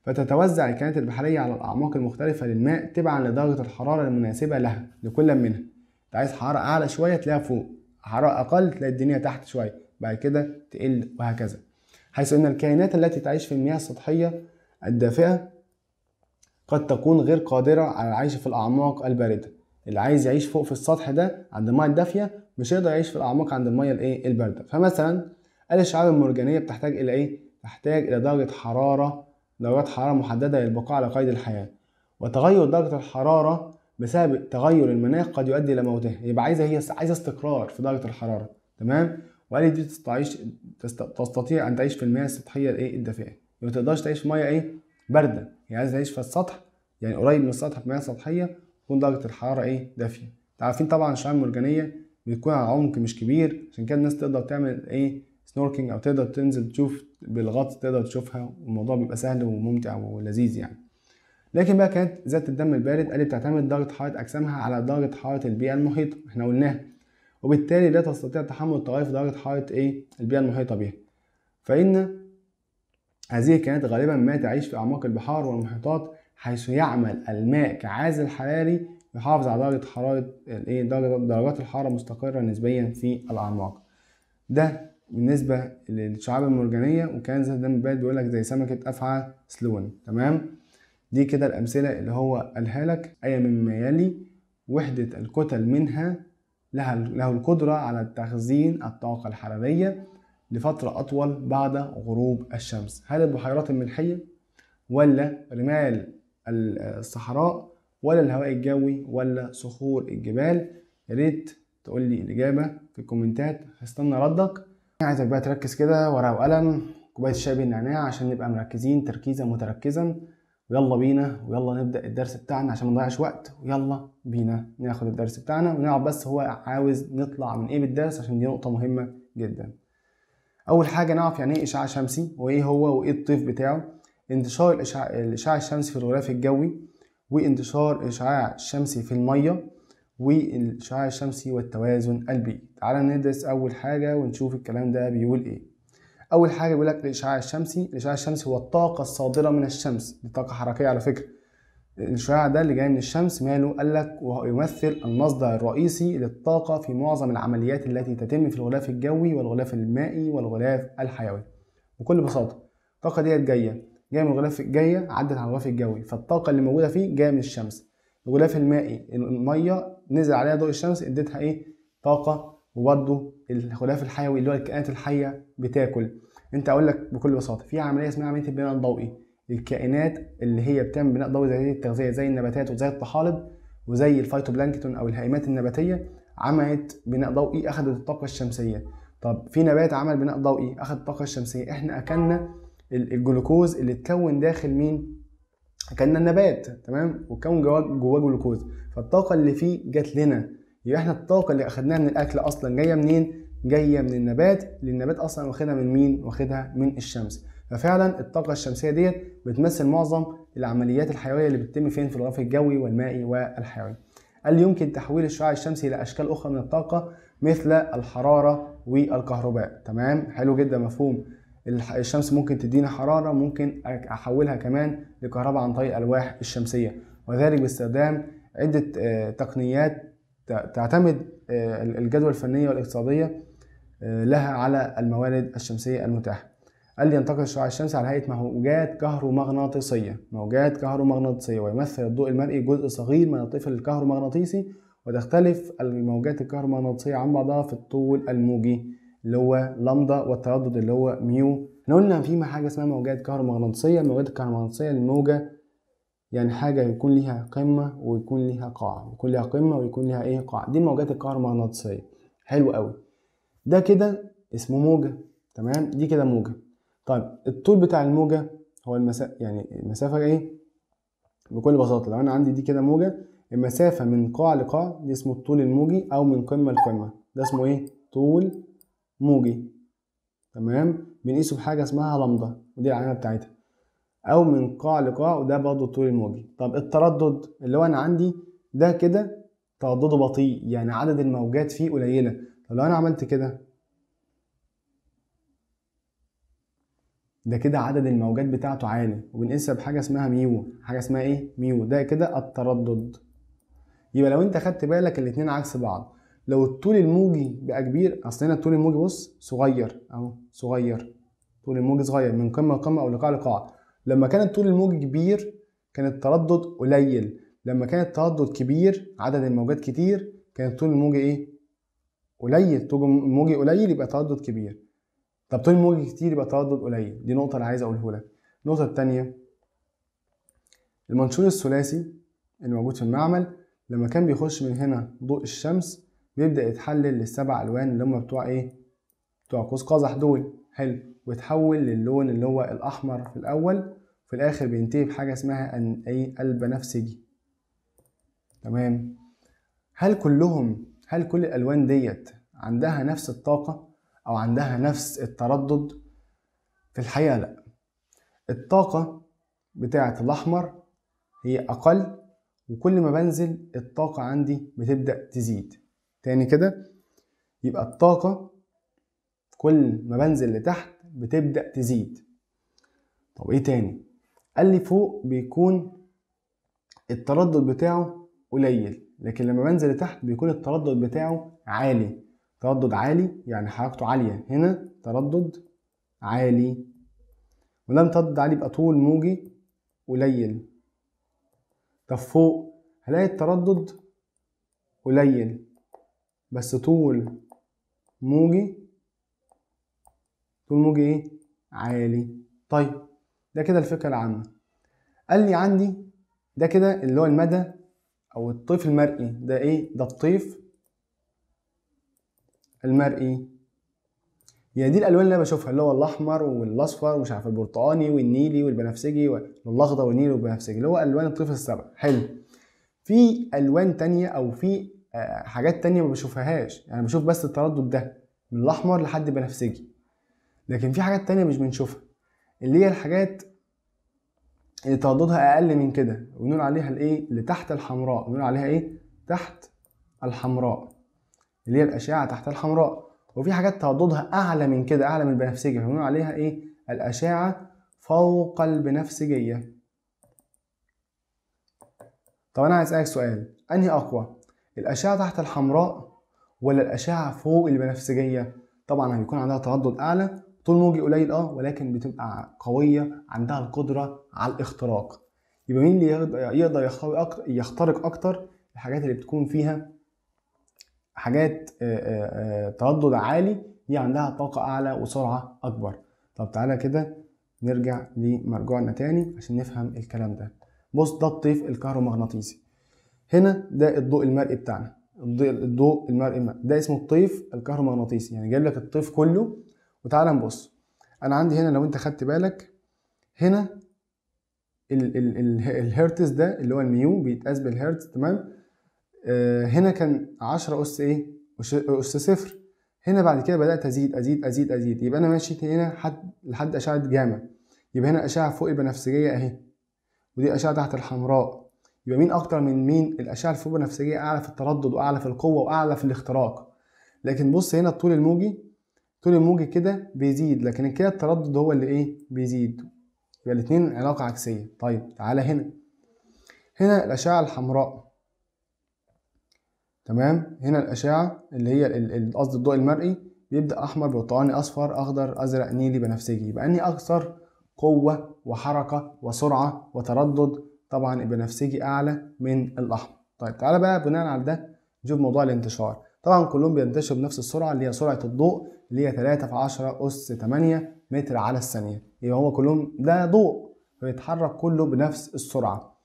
فتتوزع الكائنات البحريه على الاعماق المختلفه للماء تبعا لدرجه الحراره المناسبه لها لكل منها انت عايز حراره اعلى شويه تلاقيها فوق حراره اقل تلاقي الدنيا تحت شويه بعد كده تقل وهكذا حيث ان الكائنات التي تعيش في المياه السطحيه الدافئه قد تكون غير قادره على العيش في الاعماق البارده اللي عايز يعيش فوق في السطح ده عند الميه الدافيه مش هيقدر يعيش في الاعماق عند الميه الايه البارده فمثلا الشعاب المرجانيه بتحتاج الى ايه تحتاج الى درجه حراره درجات حراره محدده للبقاء على قيد الحياه وتغير درجه الحراره بسبب تغير المناخ قد يؤدي الى موتها يبقى عايزه هي عايزه استقرار في درجه الحراره تمام وقال دي تستعيش تستطيع ان تعيش في المياه السطحيه الايه الدافئه ما تقدرش تعيش في ميه ايه بارده هي يعني عايزه تعيش في السطح يعني قريب من السطح في مياه سطحيه تكون درجة الحرارة ايه دافية عارفين طبعا الشعاب المرجانية بتكون على عمق مش كبير عشان كده الناس تقدر تعمل ايه سنوركينج او تقدر تنزل تشوف بالغطس تقدر تشوفها والموضوع بيبقى سهل وممتع ولذيذ يعني لكن بقى كانت ذات الدم البارد قالت بتعتمد درجة حرارة أجسامها على درجة حرارة البيئة المحيطة احنا قلناها وبالتالي لا تستطيع تحمل في درجة حرارة ايه البيئة المحيطة بها فإن هذه الكائنات غالبا ما تعيش في أعماق البحار والمحيطات حيث يعمل الماء كعازل حراري يحافظ على درجة حرارة الايه درجات الحرارة مستقرة نسبيا في الأعماق ده بالنسبة للشعاب المرجانية وكان زي ده من بيقول لك زي سمكة أفعى سلون تمام دي كده الأمثلة اللي هو قالها لك أي مما يلي وحدة الكتل منها لها له القدرة على تخزين الطاقة الحرارية لفترة أطول بعد غروب الشمس هل البحيرات الملحية ولا رمال الصحراء ولا الهواء الجوي ولا صخور الجبال يا ريت تقول لي الاجابه في الكومنتات هستنى ردك عايزك بقى تركز كده ورقه وقلم كوبايه الشاي بالنعناع عشان نبقى مركزين تركيزا متركزا ويلا بينا ويلا نبدا الدرس بتاعنا عشان ما نضيعش وقت ويلا بينا ناخد الدرس بتاعنا ونعرف بس هو عاوز نطلع من ايه بالدرس عشان دي نقطه مهمه جدا اول حاجه نعرف يعني ايه اشعاع شمسي وايه هو وايه الطيف بتاعه انتشار الإشعاع, الإشعاع الشمسي في الغلاف الجوي وانتشار الإشعاع الشمسي في المية والإشعاع الشمسي والتوازن البيئي تعال ندرس أول حاجة ونشوف الكلام ده بيقول إيه أول حاجة بيقول لك الإشعاع الشمسي الإشعاع الشمسي هو الطاقة الصادرة من الشمس دي طاقة حركية على فكرة الإشعاع ده اللي جاي من الشمس ماله قال لك وهو يمثل المصدر الرئيسي للطاقة في معظم العمليات التي تتم في الغلاف الجوي والغلاف المائي والغلاف الحيوي بكل بساطة الطاقة ديت جاية جايه من الغلاف جايه عدت على الغلاف الجوي فالطاقه اللي موجوده فيه جايه من الشمس الغلاف المائي الميه نزل عليها ضوء الشمس اديتها ايه طاقه وبرده الغلاف الحيوي اللي هو الكائنات الحيه بتاكل انت اقول لك بكل بساطه في عمليه اسمها عمليه البناء الضوئي الكائنات اللي هي بتعمل بناء ضوئي زي التغذيه زي النباتات وزي الطحالب وزي الفيتوبلانكتون او الهائمات النباتيه عملت بناء ضوئي اخذت الطاقه الشمسيه طب في نبات عمل بناء ضوئي اخذ الطاقه الشمسيه احنا اكلنا الجلوكوز اللي اتكون داخل مين كان النبات تمام وكون جواه جواه جلوكوز فالطاقه اللي فيه جت لنا يبقى احنا الطاقه اللي اخدناها من الاكل اصلا جايه منين جايه من النبات اللي النبات اصلا واخدها من مين واخدها من الشمس ففعلا الطاقه الشمسيه ديت بتمثل معظم العمليات الحيويه اللي بتتم فين في الغلاف الجوي والمائي والحيوي قال يمكن تحويل الشعاع الشمسي الى اشكال اخرى من الطاقه مثل الحراره والكهرباء تمام حلو جدا مفهوم الشمس ممكن تديني حرارة ممكن أحولها كمان لكهرباء عن طريق الألواح الشمسية وذلك باستخدام عدة آه، تقنيات تعتمد آه، الجدوى الفنية والاقتصادية آه، لها على الموارد الشمسية المتاحة قال لي ينتقل الشعاع الشمسي على هيئة موجات كهرومغناطيسية موجات كهرومغناطيسية ويمثل الضوء المرئي جزء صغير من الطفل الكهرومغناطيسي وتختلف الموجات الكهرومغناطيسية عن بعضها في الطول الموجي اللي هو لامدا والتردد اللي هو ميو احنا قلنا في حاجه اسمها موجات كهرومغناطيسيه الموجات الكهرومغناطيسيه الموجه يعني حاجه يكون ليها قمه ويكون ليها قاع يكون ليها قمه ويكون ليها ايه قاع دي الموجات الكهرومغناطيسيه حلو قوي ده كده اسمه موجه تمام دي كده موجه طيب الطول بتاع الموجه هو المسافه يعني المسافه ايه بكل بساطه لو انا عندي دي كده موجه المسافه من قاع لقاع دي اسمه الطول الموجي او من قمه لقمه ده اسمه ايه طول موجي تمام بنقيسه بحاجه اسمها لمضة ودي العلامه بتاعتها او من قاع لقاع وده برضه الطول الموجي طب التردد اللي هو انا عندي ده كده تردده بطيء يعني عدد الموجات فيه قليله طب لو انا عملت كده ده كده عدد الموجات بتاعته عالي وبنقيسها بحاجه اسمها ميو حاجه اسمها ايه ميو ده كده التردد يبقى لو انت خدت بالك الاتنين عكس بعض لو الطول الموجي بقى كبير اصل هنا الطول الموجي بص صغير اهو صغير طول الموجي صغير من قمه لقمه او لقاع لقاع لما كان الطول الموجي كبير كان التردد قليل لما كان التردد كبير عدد الموجات كتير كان طول الموجي ايه قليل طول الموجي قليل يبقى تردد كبير طب طول الموجي كتير يبقى تردد قليل دي نقطه انا عايز اقولها لك النقطه الثانيه المنشور الثلاثي اللي موجود في المعمل لما كان بيخش من هنا ضوء الشمس بيبدأ يتحلل للسبع ألوان اللي هم بتوع إيه؟ بتوع قوس قزح دول حلو ويتحول للون اللي هو الأحمر في الأول في الآخر بينتهي بحاجة اسمها أن إيه؟ البنفسجي تمام هل كلهم هل كل الألوان ديت عندها نفس الطاقة أو عندها نفس التردد؟ في الحقيقة لأ الطاقة بتاعة الأحمر هي أقل وكل ما بنزل الطاقة عندي بتبدأ تزيد تاني كده يبقى الطاقة كل ما بنزل لتحت بتبدأ تزيد طب ايه تاني قال لي فوق بيكون التردد بتاعه قليل لكن لما بنزل لتحت بيكون التردد بتاعه عالي تردد عالي يعني حركته عالية هنا تردد عالي ولما تردد عالي يبقى طول موجي قليل طب فوق هلاقي التردد قليل بس طول موجي طول موجي ايه عالي طيب ده كده الفكره العامه قال لي عندي ده كده اللي هو المدى او الطيف المرئي ده ايه ده الطيف المرئي هي يعني دي الالوان اللي انا بشوفها اللي هو الاحمر والاصفر ومش عارف البرتقاني والنيلي والبنفسجي والاخضر والنيلي والبنفسجي اللي هو الوان الطيف السبع حلو في الوان تانية او في آه، حاجات تانية ما بشوفهاش يعني بشوف بس التردد ده من الاحمر لحد بنفسجي لكن في حاجات تانية مش بنشوفها اللي هي الحاجات اللي ترددها اقل من كده ونقول عليها الايه اللي تحت الحمراء بنقول عليها ايه تحت الحمراء اللي هي الاشعه تحت الحمراء وفي حاجات ترددها اعلى من كده اعلى من البنفسجي بنقول عليها ايه الاشعه فوق البنفسجيه طب انا عايز اسالك سؤال انهي اقوى الأشعة تحت الحمراء ولا الأشعة فوق البنفسجية طبعا هيكون عندها تردد أعلى طول موجي قليل اه ولكن بتبقى قوية عندها القدرة على الاختراق يبقى مين اللي يقدر يخترق أكتر الحاجات اللي بتكون فيها حاجات آه، آه، آه، تردد عالي دي عندها طاقة أعلى وسرعة أكبر طب تعالى كده نرجع لمرجوعنا تاني عشان نفهم الكلام ده بص ده الطيف الكهرومغناطيسي هنا ده الضوء المرئي بتاعنا الضوء المرئي ده اسمه الطيف الكهرومغناطيسي يعني جايب لك الطيف كله وتعالى نبص انا عندي هنا لو انت خدت بالك هنا ال ال ال الهرتز ده اللي هو النيو بيتقاس بالهرتز تمام آه هنا كان 10 اس ايه اس صفر هنا بعد كده بدات ازيد ازيد ازيد ازيد يبقى انا ماشي هنا حد لحد اشعه جاما يبقى هنا اشعه فوق البنفسجيه اهي ودي اشعه تحت الحمراء يبقى مين اكتر من مين الاشعه الفوق بنفسجيه اعلى في التردد واعلى في القوه واعلى في الاختراق لكن بص هنا الطول الموجي طول الموجي كده بيزيد لكن كده التردد هو اللي ايه بيزيد يبقى الاثنين علاقه عكسيه طيب تعالى هنا هنا الاشعه الحمراء تمام هنا الاشعه اللي هي قصدي الضوء المرئي بيبدا احمر برتقاني اصفر اخضر ازرق نيلي بنفسجي يبقى اني اكثر قوه وحركه وسرعه وتردد طبعا البنفسجي اعلى من الاحمر طيب تعالى بقى بناء على ده نشوف موضوع الانتشار طبعا كلهم بينتشروا بنفس السرعه اللي هي سرعه الضوء اللي هي 3 في 10 اس 8 متر على الثانيه يبقى هو كلهم ده ضوء فبيتحرك كله بنفس السرعه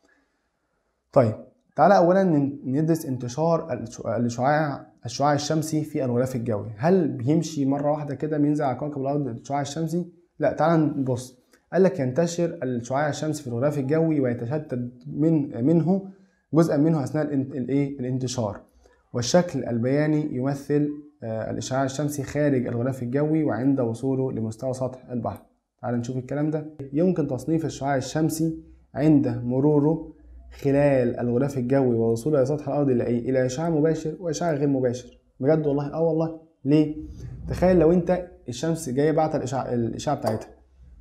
طيب تعالى اولا ندرس انتشار الشعاع الشعاع الشمسي في الغلاف الجوي هل بيمشي مره واحده كده بينزل على كوكب الارض الشعاع الشمسي لا تعالى نبص قال لك ينتشر الشعاع الشمسي في الغلاف الجوي ويتشتت من منه جزءا منه اثناء الايه الانتشار والشكل البياني يمثل آه، الاشعاع الشمسي خارج الغلاف الجوي وعند وصوله لمستوى سطح البحر تعال نشوف الكلام ده يمكن تصنيف الشعاع الشمسي عند مروره خلال الغلاف الجوي ووصوله لسطح الارض الى ايه الى اشعاع مباشر واشعاع غير مباشر بجد والله اه والله ليه تخيل لو انت الشمس جايه بعت الاشعاع الاشعاع بتاعتها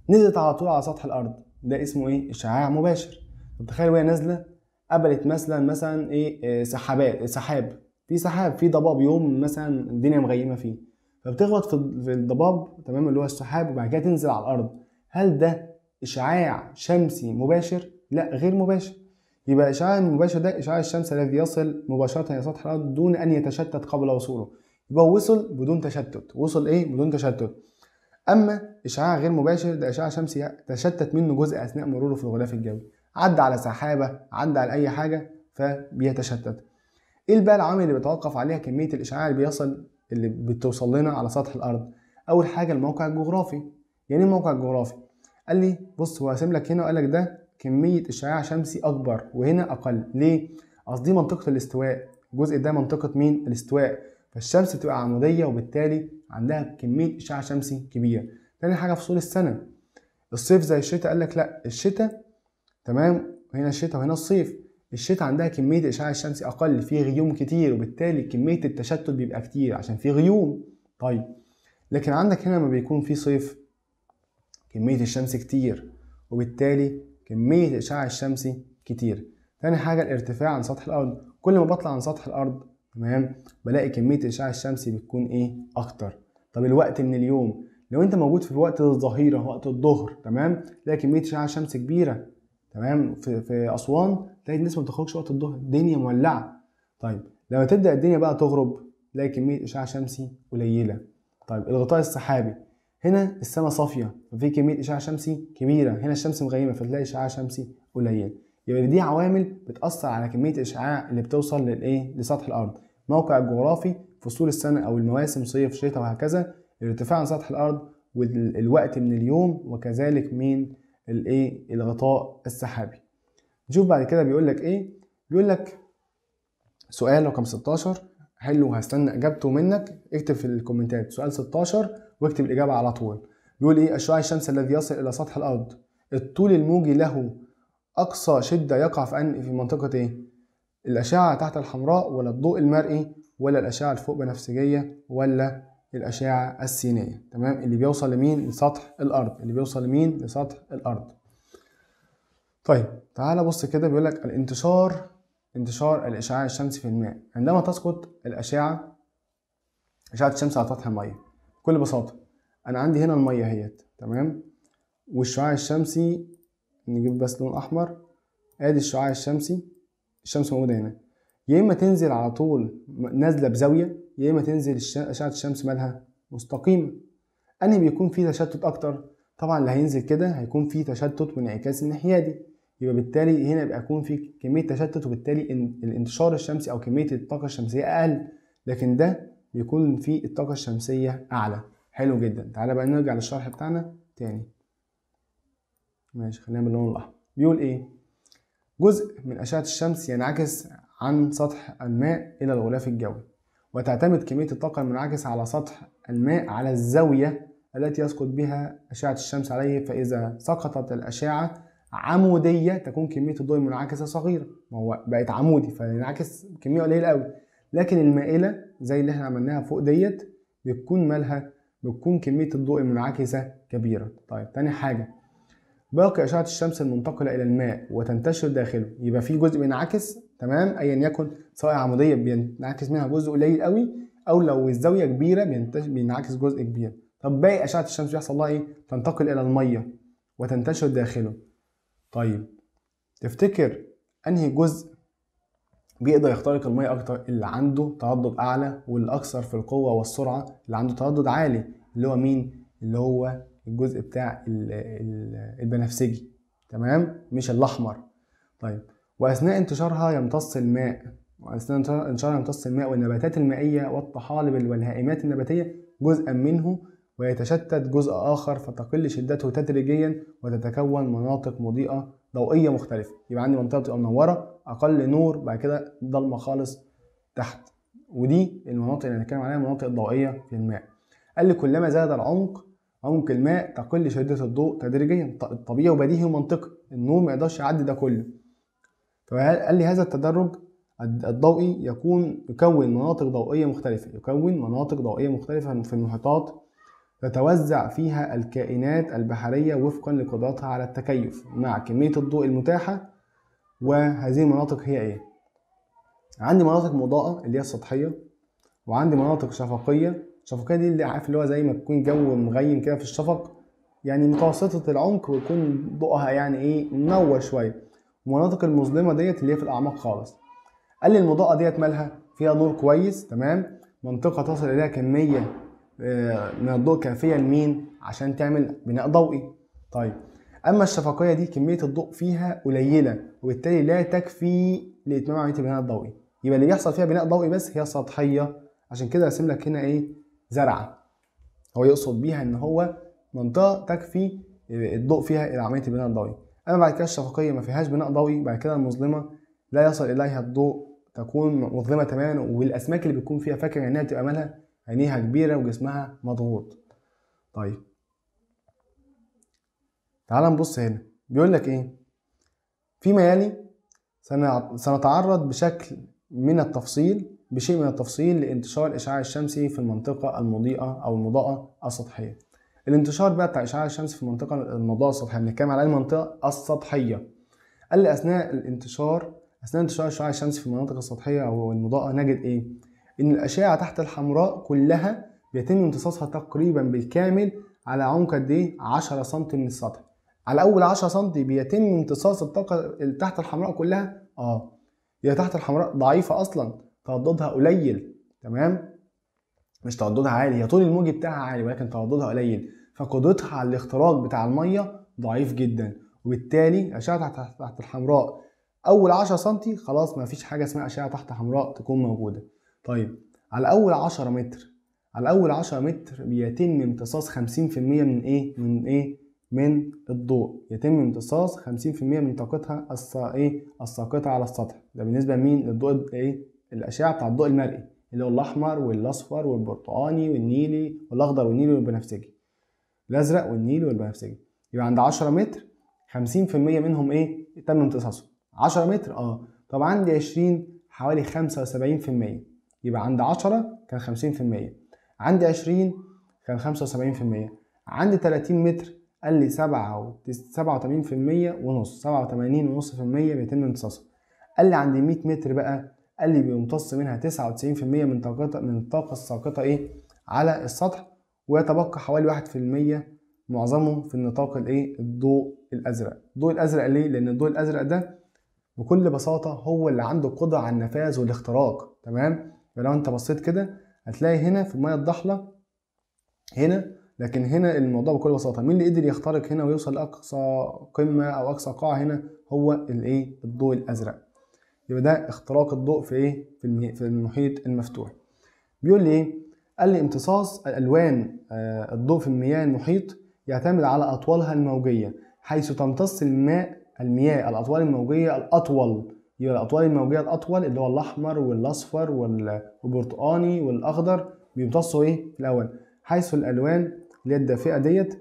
نزلت على طول على سطح الارض ده اسمه ايه اشعاع مباشر تخيل وهي نازله قبلت مثلا مثلا ايه آه، سحابات سحاب في سحاب في ضباب يوم مثلا الدنيا مغيمه فيه فبتخبط في الضباب تمام اللي هو السحاب وبعد كده تنزل على الارض هل ده اشعاع شمسي مباشر لا غير مباشر يبقى الاشعاع المباشر ده اشعاع الشمس الذي يصل مباشره الى سطح الارض دون ان يتشتت قبل وصوله يبقى وصل بدون تشتت وصل ايه بدون تشتت اما اشعاع غير مباشر ده اشعاع شمسي تشتت منه جزء اثناء مروره في الغلاف الجوي عدى على سحابه عدى على اي حاجه فبيتشتت ايه بقى العوامل اللي بيتوقف عليها كميه الاشعاع اللي بيصل اللي بتوصل لنا على سطح الارض اول حاجه الموقع الجغرافي يعني ايه الموقع الجغرافي قال لي بص هو قاسم لك هنا وقال لك ده كميه اشعاع شمسي اكبر وهنا اقل ليه اصل دي منطقه الاستواء الجزء ده منطقه مين الاستواء فالشمس بتبقى عموديه وبالتالي عندها كميه اشعاع شمسي كبيره تاني حاجه فصول السنه الصيف زي الشتاء قال لك لا الشتاء تمام هنا الشتاء وهنا الصيف الشتاء عندها كميه الاشعاع الشمسي اقل فيه غيوم كتير وبالتالي كميه التشتت بيبقى كتير عشان فيه غيوم طيب لكن عندك هنا لما بيكون في صيف كميه الشمس كتير وبالتالي كميه الاشعاع الشمسي كتير تاني حاجه الارتفاع عن سطح الارض كل ما بطلع عن سطح الارض تمام بلاقي كميه الاشعاع الشمسي بتكون ايه اكتر طب الوقت من اليوم لو انت موجود في وقت الظهيره وقت الظهر تمام تلاقي كميه اشعاع شمس كبيره تمام في, في اسوان تلاقي الناس ما بتخرجش وقت الظهر الدنيا مولعه طيب لما تبدا الدنيا بقى تغرب تلاقي كميه اشعاع شمسي قليله طيب الغطاء السحابي هنا السماء صافيه ففي كميه اشعاع شمسي كبيره هنا الشمس مغيمه فتلاقي اشعاع شمسي قليل يبقى يعني دي عوامل بتاثر على كميه الاشعاع اللي بتوصل للايه لسطح الارض موقع الجغرافي فصول السنة أو المواسم صيف شتاء وهكذا الارتفاع عن سطح الأرض والوقت من اليوم وكذلك من الايه الغطاء السحابي نشوف بعد كده بيقول لك ايه بيقول لك سؤال رقم 16 حلو هستنى اجابته منك اكتب في الكومنتات سؤال 16 واكتب الاجابه على طول بيقول ايه اشعاع الشمس الذي يصل الى سطح الارض الطول الموجي له اقصى شده يقع في في منطقه ايه الأشعة تحت الحمراء ولا الضوء المرئي ولا الأشعة الفوق بنفسجية ولا الأشعة السينية تمام اللي بيوصل لمين لسطح الأرض اللي بيوصل لمين لسطح الأرض طيب تعال بص كده بيقول لك الانتشار انتشار الإشعاع الشمسي في الماء عندما تسقط الأشعة أشعة الشمس على سطح المية بكل بساطة أنا عندي هنا المية اهيت تمام والشعاع الشمسي نجيب بس لون أحمر آدي الشعاع الشمسي الشمس موجوده هنا يا اما تنزل على طول نازله بزاويه يا اما تنزل اشعه الشمس مالها مستقيمه انهي بيكون فيه تشتت اكتر طبعا اللي هينزل كده هيكون فيه تشتت وانعكاس الناحيه دي يبقى بالتالي هنا بيبقى يكون في كميه تشتت وبالتالي الانتشار الشمسي او كميه الطاقه الشمسيه اقل لكن ده بيكون فيه الطاقه الشمسيه اعلى حلو جدا تعالى بقى نرجع للشرح بتاعنا تاني ماشي خلينا باللون الاحمر بيقول ايه جزء من أشعة الشمس ينعكس عن سطح الماء إلى الغلاف الجوي وتعتمد كمية الطاقة المنعكسة على سطح الماء على الزاوية التي يسقط بها أشعة الشمس عليه فإذا سقطت الأشعة عمودية تكون كمية الضوء المنعكسة صغيرة ما هو بقت عمودي فينعكس كمية قليلة أوي لكن المائلة زي اللي احنا عملناها فوق ديت بتكون مالها بتكون كمية الضوء المنعكسة كبيرة طيب تاني حاجة باقي اشعه الشمس المنتقله الى الماء وتنتشر داخله يبقى في جزء بينعكس تمام ايا يكن سواء عموديه بينعكس منها جزء قليل قوي او لو الزاويه كبيره بينعكس جزء كبير طب باقي اشعه الشمس بيحصل لها ايه تنتقل الى الميه وتنتشر داخله طيب تفتكر انهي جزء بيقدر يخترق الميه اكتر اللي عنده تردد اعلى والاكثر في القوه والسرعه اللي عنده تردد عالي اللي هو مين اللي هو الجزء بتاع البنفسجي تمام مش الاحمر طيب واثناء انتشارها يمتص الماء واثناء انتشارها يمتص الماء والنباتات المائيه والطحالب والهائمات النباتيه جزءا منه ويتشتت جزء آخر فتقل شدته تدريجيا وتتكون مناطق مضيئة ضوئية مختلفة يبقى عندي منطقة بتبقى منورة أقل نور بعد كده ضلمة خالص تحت ودي المناطق اللي هنتكلم عليها المناطق الضوئيه في الماء قال لي كلما زاد العمق أو ممكن الماء تقل شدة الضوء تدريجيا طبيعي وبديهي ومنطقي النور ما يقدرش يعدي ده كله فقال لي هذا التدرج الضوئي يكون يكون مناطق ضوئية مختلفة يكون مناطق ضوئية مختلفة في المحيطات تتوزع فيها الكائنات البحرية وفقا لقدراتها على التكيف مع كمية الضوء المتاحة وهذه المناطق هي ايه عندي مناطق مضاءة اللي هي السطحية وعندي مناطق شفقية الشفقيه دي اللي عارف اللي هو زي ما تكون جو مغيم كده في الشفق يعني متوسطه العمق ويكون ضوءها يعني ايه منور شويه المناطق المظلمه ديت اللي هي في الاعماق خالص قال لي المضاءه ديت مالها فيها نور كويس تمام منطقه تصل اليها كميه آه، من الضوء كافيه لمين عشان تعمل بناء ضوئي طيب اما الشفقيه دي كميه الضوء فيها قليله وبالتالي لا تكفي لاتمام عمليه البناء الضوئي يبقى اللي بيحصل فيها بناء ضوئي بس هي سطحيه عشان كده راسم لك هنا ايه زرعة هو يقصد بيها ان هو منطقة تكفي الضوء فيها إلى عملية البناء الضوئي أما بعد كده الشفقية ما فيهاش بناء ضوئي بعد كده المظلمة لا يصل إليها الضوء تكون مظلمة تماما والأسماك اللي بتكون فيها فاكرة إنها تبقى مالها عينيها كبيرة وجسمها مضغوط طيب تعال نبص هنا بيقول لك إيه فيما يلي سنتعرض بشكل من التفصيل بشيء من التفصيل لانتشار الإشعاع الشمسي في المنطقة المضيئة أو المضاءة السطحية الانتشار بقى بتاع إشعاع الشمس في المنطقة المضاءة السطحية بنتكلم على المنطقة السطحية قال لي أثناء الانتشار أثناء انتشار إشعاع الشمس في المناطق السطحية أو المضاءة نجد إيه؟ إن الأشعة تحت الحمراء كلها بيتم امتصاصها تقريبا بالكامل على عمق قد إيه؟ 10 سم من السطح على أول 10 سم بيتم امتصاص الطاقة تحت الحمراء كلها آه هي تحت الحمراء ضعيفة أصلا ترددها قليل تمام مش ترددها عالي هي طول الموج بتاعها عالي ولكن ترددها قليل فقدرتها على الاختراق بتاع الميه ضعيف جدا وبالتالي اشعه تحت تحت الحمراء اول 10 سم خلاص ما فيش حاجه اسمها اشعه تحت حمراء تكون موجوده طيب على اول 10 متر على اول 10 متر بيتم امتصاص 50% من ايه من ايه من الضوء يتم امتصاص 50% من طاقتها الص... ايه الساقطه على السطح ده بالنسبه لمين للضوء ايه الاشعه بتاع الضوء المرئي اللي هو الاحمر والاصفر والبرتقاني والنيلي والاخضر والنيلي والبنفسجي الازرق والنيلي والبنفسجي يبقى عند 10 متر 50% منهم ايه تم امتصاصهم 10 متر اه طب عندي 20 حوالي 75% يبقى عند 10 كان 50% عندي 20 كان 75% عندي 30 متر قال لي 87 ونص 87.5% بيتم امتصاصه قال لي عند 100 متر بقى قال لي بيمتص منها 99% من طاقة من الطاقة الساقطة ايه على السطح ويتبقى حوالي 1% معظمه في النطاق الايه الضوء الازرق الضوء الازرق ليه لان الضوء الازرق ده بكل بساطة هو اللي عنده القدرة على النفاذ والاختراق تمام فلو انت بصيت كده هتلاقي هنا في المية الضحلة هنا لكن هنا الموضوع بكل بساطه مين اللي قدر يخترق هنا ويوصل لاقصى قمه او اقصى قاع هنا هو الايه الضوء الازرق يبقى ده اختراق الضوء في ايه في المحيط المفتوح بيقول لي ايه قال لي امتصاص الالوان آه، الضوء في المياه المحيط يعتمد على اطوالها الموجيه حيث تمتص الماء المياه الاطوال الموجيه الاطول يبقى الاطوال الموجيه الاطول اللي هو الاحمر والاصفر والبرتقاني والاخضر بيمتصوا ايه الاول حيث الالوان اللي هي الدافئه ديت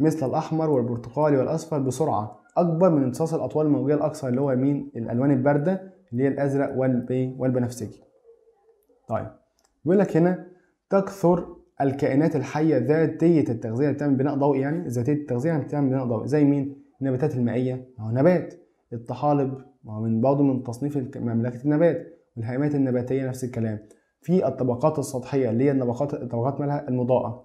مثل الاحمر والبرتقالي والاصفر بسرعه اكبر من امتصاص الاطوال الموجيه الاقصى اللي هو مين الالوان البارده اللي هي الازرق والبنفسجي طيب بيقول لك هنا تكثر الكائنات الحيه ذاتيه التغذيه اللي بتعمل بناء ضوئي يعني ذاتيه التغذيه اللي بتعمل بناء ضوئي زي مين النباتات المائيه ما هو نبات الطحالب ما هو من برضه من تصنيف مملكه النبات والهيئات النباتيه نفس الكلام في الطبقات السطحيه اللي هي الطبقات الطبقات مالها المضاءه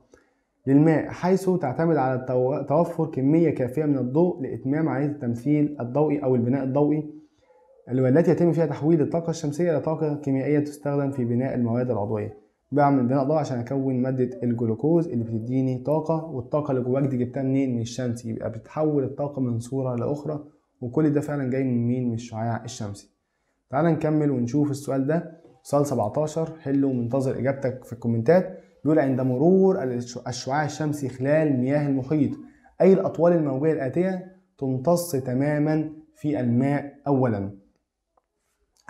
للماء حيث تعتمد على توفر كميه كافيه من الضوء لاتمام عمليه التمثيل الضوئي او البناء الضوئي التي يتم فيها تحويل الطاقة الشمسية لطاقة كيميائية تستخدم في بناء المواد العضوية بعمل بناء ضوء عشان أكون مادة الجلوكوز اللي بتديني طاقة والطاقة اللي جواك دي جبتها منين من الشمس يبقى بتحول الطاقة من صورة لأخرى وكل ده فعلا جاي من مين من الشعاع الشمسي تعال نكمل ونشوف السؤال ده سؤال 17 حله ومنتظر إجابتك في الكومنتات بيقول عند مرور الشعاع الشمسي خلال مياه المحيط أي الأطوال الموجية الآتية تمتص تماما في الماء أولا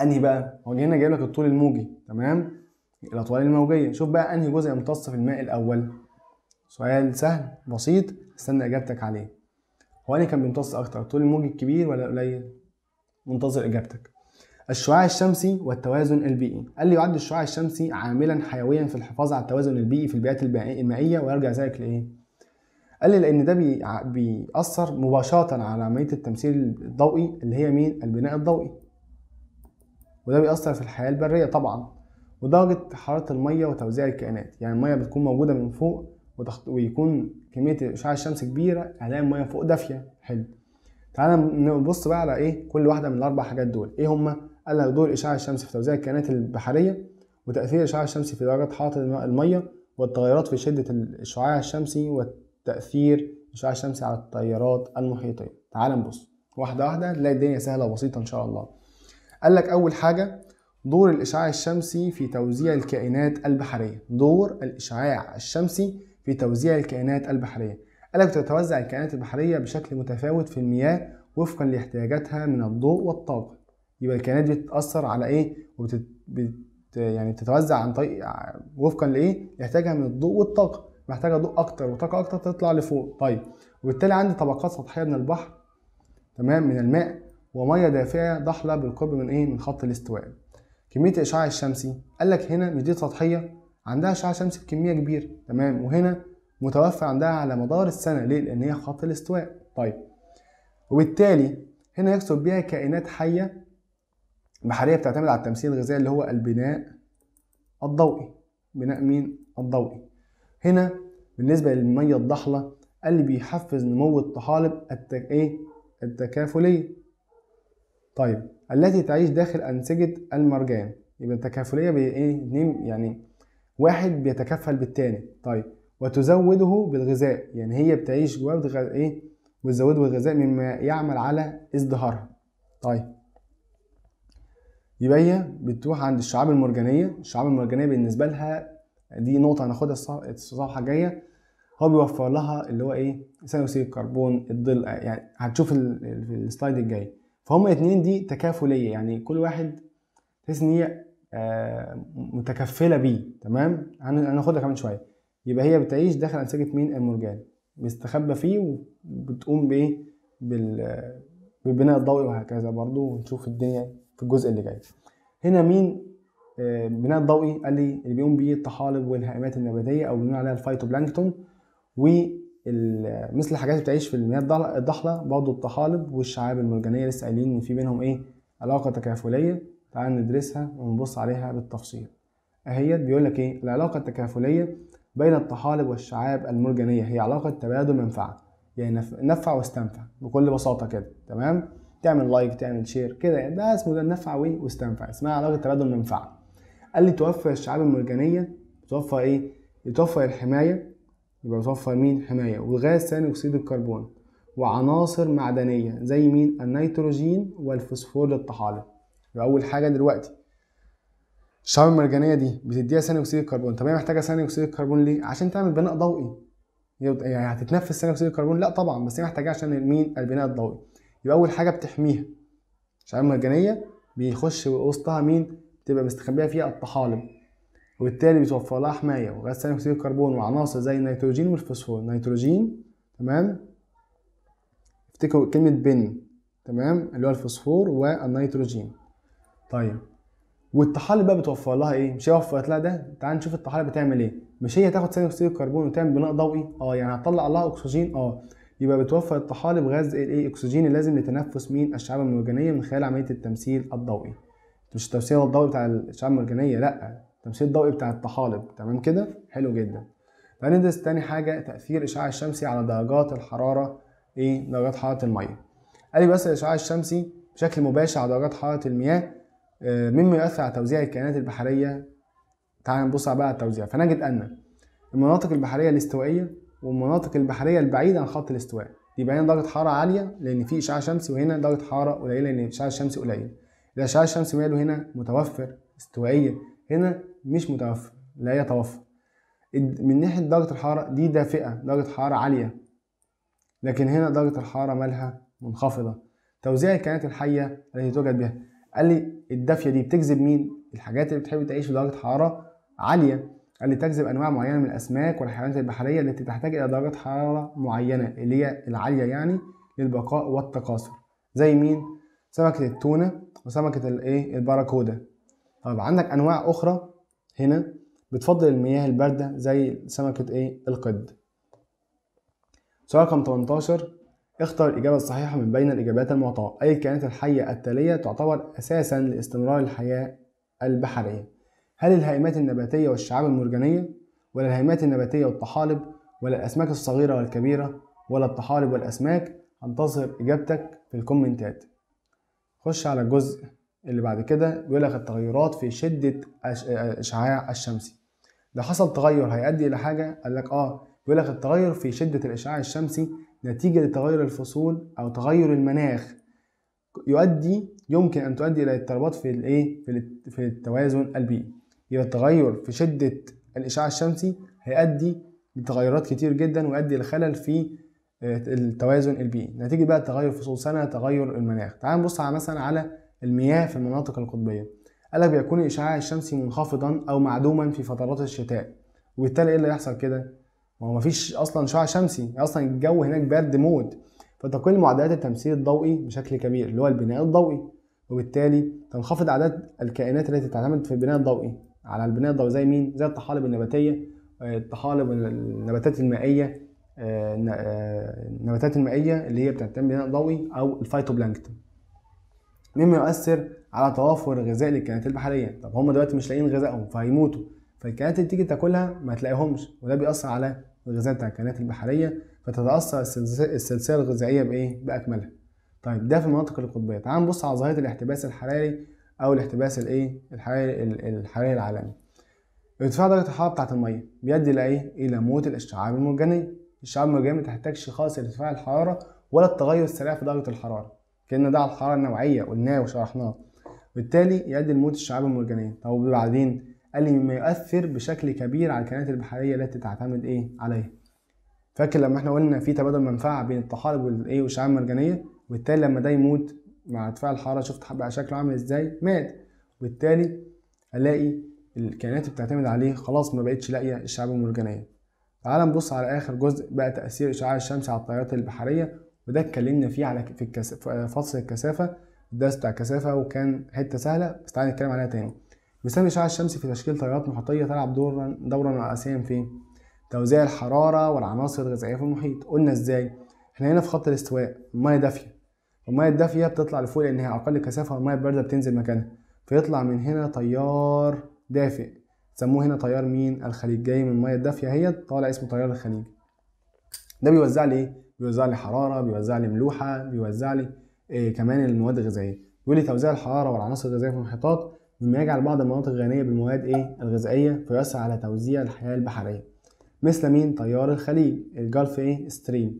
انهي بقى هو هنا جايب لك الطول الموجي تمام الاطوال الموجيه شوف بقى انهي جزء يمتص في الماء الاول سؤال سهل بسيط استنى اجابتك عليه هو انهي كان بيمتص اكتر الطول الموجي الكبير ولا القليل منتظر اجابتك الشعاع الشمسي والتوازن البيئي قال لي يعد الشعاع الشمسي عاملا حيويا في الحفاظ على التوازن البيئي في البيئات المائيه ويرجع ذلك لايه قال لي لان ده بيأثر مباشره على عمليه التمثيل الضوئي اللي هي مين البناء الضوئي وده بيأثر في الحياة البرية طبعا ودرجة حرارة المية وتوزيع الكائنات يعني المية بتكون موجودة من فوق ويكون كمية إشعاع الشمس كبيرة هنلاقي يعني المية فوق دافية حلو تعالى نبص بقى على إيه كل واحدة من الأربع حاجات دول إيه هما؟ قال لك دور إشعاع الشمس في توزيع الكائنات البحرية وتأثير إشعاع الشمس في درجة حرارة المية والتغيرات في شدة الإشعاع الشمسي والتأثير الإشعاع الشمسي على التيارات المحيطية تعال نبص واحدة واحدة هتلاقي الدنيا سهلة وبسيطة إن شاء الله قال لك اول حاجه دور الاشعاع الشمسي في توزيع الكائنات البحريه دور الاشعاع الشمسي في توزيع الكائنات البحريه قال لك تتوزع الكائنات البحريه بشكل متفاوت في المياه وفقا لاحتياجاتها من الضوء والطاقه يبقى الكائنات دي بتتاثر على ايه وبت... بت... يعني بتتوزع عن طريق وفقا لايه يحتاجها من الضوء والطاقه محتاجه ضوء اكتر وطاقه اكتر تطلع لفوق طيب وبالتالي عندي طبقات سطحيه من البحر تمام من الماء وميه دافئه ضحله بالقرب من ايه من خط الاستواء كميه الاشعاع الشمسي قال لك هنا مش دي سطحيه عندها اشعاع شمسي بكميه كبيره تمام وهنا متوفر عندها على مدار السنه ليه لان هي خط الاستواء طيب وبالتالي هنا يكسب بيها كائنات حيه بحريه بتعتمد على التمثيل الغذائي اللي هو البناء الضوئي بناء مين الضوئي هنا بالنسبه للميه الضحله اللي بيحفز نمو الطحالب التك... ايه التكافليه طيب التي تعيش داخل أنسجة المرجان يبقى التكافلية بإيه؟ اتنين يعني واحد بيتكفل بالتاني طيب وتزوده بالغذاء يعني هي بتعيش جواه إيه؟ وتزوده بالغذاء مما يعمل على ازدهارها طيب يبقى هي بتروح عند الشعاب المرجانية الشعاب المرجانية بالنسبة لها دي نقطة هناخدها الصفحة الجاية هو بيوفر لها اللي هو ايه ثاني اكسيد الكربون الظل يعني هتشوف في السلايد الجاي فهم الاثنين دي تكافليه يعني كل واحد تحس ان هي آه، متكفله بيه تمام هناخدها كمان شويه يبقى هي بتعيش داخل انسجه مين المرجان مستخبى فيه وبتقوم بايه بالبناء الضوئي وهكذا برضو ونشوف الدنيا في الجزء اللي جاي هنا مين البناء آه، الضوئي قال لي اللي بيقوم بيه الطحالب والهائمات النباتيه او بنقول عليها الفايتوبلانكتون و مثل الحاجات اللي بتعيش في المياه الضحله برضه الطحالب والشعاب المرجانيه لسه قايلين ان في بينهم ايه علاقه تكافليه تعال ندرسها ونبص عليها بالتفصيل اهيت بيقول لك ايه العلاقه التكافليه بين الطحالب والشعاب المرجانيه هي علاقه تبادل منفعه يعني نفع واستنفع بكل بساطه كده تمام تعمل لايك تعمل شير كده يعني ده اسمه ده نفع واستنفع اسمها علاقه تبادل منفعه قال لي توفر الشعاب المرجانيه توفر ايه توفر الحمايه يبقى بتوفر مين حماية وغاز ثاني أكسيد الكربون وعناصر معدنية زي مين النيتروجين والفوسفور للطحالب يبقى أول حاجة دلوقتي الشعاب المرجانية دي بتديها ثاني أكسيد الكربون طب هي محتاجة ثاني أكسيد الكربون ليه؟ عشان تعمل بناء ضوئي يعني هتتنفس ثاني أكسيد الكربون؟ لا طبعا بس هي محتاجاه عشان مين البناء الضوئي يبقى أول حاجة بتحميها الشعاب المرجانية بيخش وسطها مين؟ بتبقى مستخبية فيها الطحالب وبالتالي بيتوفر لها حمايه وغاز ثاني اكسيد الكربون وعناصر زي النيتروجين والفوسفور نيتروجين تمام افتكروا كلمه بن تمام اللي هو الفوسفور والنيتروجين طيب والطحالب بقى بتوفر لها ايه مش هي وفرت لها ده تعال نشوف الطحالب بتعمل ايه مش هي تاخد ثاني اكسيد الكربون وتعمل بناء ضوئي اه يعني هتطلع لها اكسجين اه يبقى بتوفر الطحالب غاز الايه اكسجين اللازم لتنفس مين الشعاب المرجانيه من خلال عمليه التمثيل الضوئي مش التمثيل الضوئي بتاع الشعاب المرجانيه لا تمثيل الضوئي بتاع الطحالب تمام كده حلو جدا هندرس تاني حاجه تاثير الاشعاع الشمسي على درجات الحراره ايه درجات حراره الميه قال لي بس الاشعاع الشمسي بشكل مباشر على درجات حراره المياه آه، مما يؤثر على توزيع الكائنات البحريه تعال نبص بقى على التوزيع فنجد ان المناطق البحريه الاستوائيه والمناطق البحريه البعيده عن خط الاستواء يبقى هنا درجه حراره عاليه لان في اشعاع شمسي وهنا درجه حراره قليله لان الاشعاع الشمسي قليل الاشعاع الشمسي ماله هنا متوفر استوائيه هنا مش متوفر لا يتوفر من ناحيه درجه الحراره دي دافئه درجه حراره عاليه لكن هنا درجه الحراره مالها منخفضه توزيع الكائنات الحيه التي توجد بها قال لي الدافيه دي بتجذب مين الحاجات اللي بتحب تعيش في درجه حراره عاليه قال لي تجذب انواع معينه من الاسماك والحيوانات البحريه التي تحتاج الى درجه حراره معينه اللي هي العاليه يعني للبقاء والتكاثر زي مين سمكه التونه وسمكه الايه الباراكودا طب عندك انواع اخرى هنا بتفضل المياه الباردة زي سمكة ايه القد سؤال رقم 18 اختر الإجابة الصحيحة من بين الإجابات المعطاة أي الكائنات الحية التالية تعتبر أساسا لاستمرار الحياة البحرية هل الهيمات النباتية والشعاب المرجانية ولا الهيمات النباتية والطحالب ولا الأسماك الصغيرة والكبيرة ولا الطحالب والأسماك انتظر إجابتك في الكومنتات خش على الجزء اللي بعد كده لك التغيرات في شدة الإشعاع الشمسي ده حصل تغير هيؤدي إلى حاجة قال لك آه لك التغير في شدة الإشعاع الشمسي نتيجة لتغير الفصول أو تغير المناخ يؤدي يمكن أن تؤدي إلى اضطرابات في الإيه في التوازن البيئي يبقى التغير في شدة الإشعاع الشمسي هيؤدي لتغيرات كتير جدا ويؤدي لخلل في آه، التوازن البيئي نتيجة بقى تغير فصول سنة تغير المناخ تعال نبص على مثلا على المياه في المناطق القطبية قالك بيكون الإشعاع الشمسي منخفضا أو معدوما في فترات الشتاء وبالتالي إيه اللي هيحصل كده؟ ما هو مفيش أصلا شعاع شمسي أصلا الجو هناك برد موت فتقل معدلات التمثيل الضوئي بشكل كبير اللي هو البناء الضوئي وبالتالي تنخفض أعداد الكائنات التي تعتمد في البناء الضوئي على البناء الضوئي زي مين؟ زي الطحالب النباتية آه، الطحالب النباتات المائية آه، آه، النباتات المائية اللي هي بتعتمد بناء ضوئي أو الفيتوبلانكتون مما يؤثر على توافر الغذاء للكائنات البحريه طب هم دلوقتي مش لاقيين غذائهم فهيموتوا فالكائنات اللي تيجي تاكلها ما تلاقيهمش وده بيأثر على الغذاء بتاع الكائنات البحريه فتتأثر السلسله الغذائيه بايه باكملها طيب ده في المناطق القطبيه تعال نبص على ظاهره الاحتباس الحراري او الاحتباس الايه الحراري الحراري العالمي ارتفاع درجه الحراره بتاعت الميه بيؤدي الى ايه الى موت الاشعاب المرجانيه الشعاب المرجانيه ما تحتاجش خالص ارتفاع الحراره ولا التغير السريع في درجه الحراره كان ده على الحراره النوعيه قلناه وشرحناه وبالتالي يؤدي لموت الشعاب المرجانيه طب وبعدين قال لي مما يؤثر بشكل كبير على الكائنات البحريه التي تعتمد ايه عليها فاكر لما احنا قلنا في تبادل منفعه بين الطحالب والايه والشعاب المرجانيه وبالتالي لما ده يموت مع ارتفاع الحراره شفت بقى شكله عامل ازاي مات وبالتالي الاقي الكائنات اللي بتعتمد عليه خلاص ما بقتش لاقيه الشعاب المرجانيه تعال نبص على اخر جزء بقى تاثير اشعاع الشمس على الطيارات البحريه وده اتكلمنا فيه على في فصل الكثافه الدرس بتاع الكثافه وكان حته سهله بس تعالى نتكلم عليها تاني وسام الاشعه الشمسي في تشكيل تيارات محيطيه تلعب دورا دورا رئيسيا في توزيع الحراره والعناصر الغذائيه في المحيط قلنا ازاي احنا هنا في خط الاستواء الميه دافيه الميه الدافيه بتطلع لفوق لان هي اقل كثافه والميه البارده بتنزل مكانها فيطلع من هنا تيار دافئ سموه هنا تيار مين الخليج جاي من الميه الدافيه اهي طالع اسمه تيار الخليج ده بيوزع لي ايه بيوزع لي حراره بيوزع لي ملوحه بيوزع لي إيه كمان المواد الغذائيه بيقول لي توزيع الحراره والعناصر الغذائيه في المحيطات مما يجعل بعض المناطق غنيه بالمواد ايه الغذائيه فيؤثر على توزيع الحياه البحريه مثل مين تيار الخليج الجلف ايه ستريم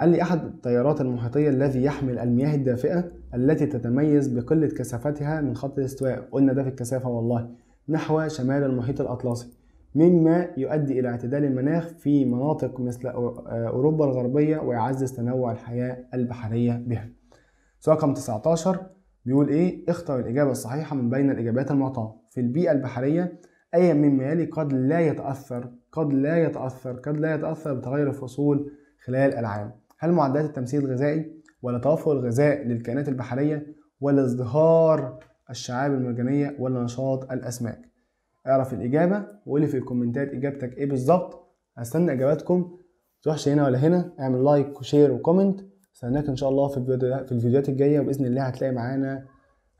قال لي احد التيارات المحيطيه الذي يحمل المياه الدافئه التي تتميز بقله كثافتها من خط الاستواء قلنا ده في الكثافه والله نحو شمال المحيط الاطلسي مما يؤدي إلى اعتدال المناخ في مناطق مثل آه، أوروبا الغربية ويعزز تنوع الحياة البحرية بها. سؤال رقم 19 بيقول إيه؟ اختر الإجابة الصحيحة من بين الإجابات المعطاة. في البيئة البحرية أي مما يلي قد لا يتأثر قد لا يتأثر قد لا يتأثر بتغير الفصول خلال العام. هل معدلات التمثيل الغذائي ولا توفر الغذاء للكائنات البحرية ولا ازدهار الشعاب المرجانية ولا نشاط الأسماك؟ اعرف الاجابه وقولي في الكومنتات اجابتك ايه بالظبط هستنى اجاباتكم تروحش هنا ولا هنا اعمل لايك وشير وكومنت استناك ان شاء الله في في الفيديوهات الجايه وباذن الله هتلاقي معانا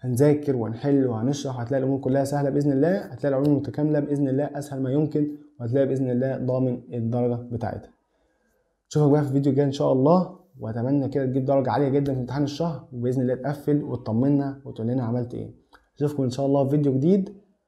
هنذاكر وهنحل وهنشرح وهتلاقي الامور كلها سهله باذن الله هتلاقي العلوم متكامله باذن الله اسهل ما يمكن وهتلاقي باذن الله ضامن الدرجه بتاعتها اشوفك بقى في الفيديو الجاي ان شاء الله واتمنى كده تجيب درجه عاليه جدا في امتحان الشهر وباذن الله تقفل وتطمنا وتقول لنا عملت ايه اشوفكم ان شاء الله في فيديو جديد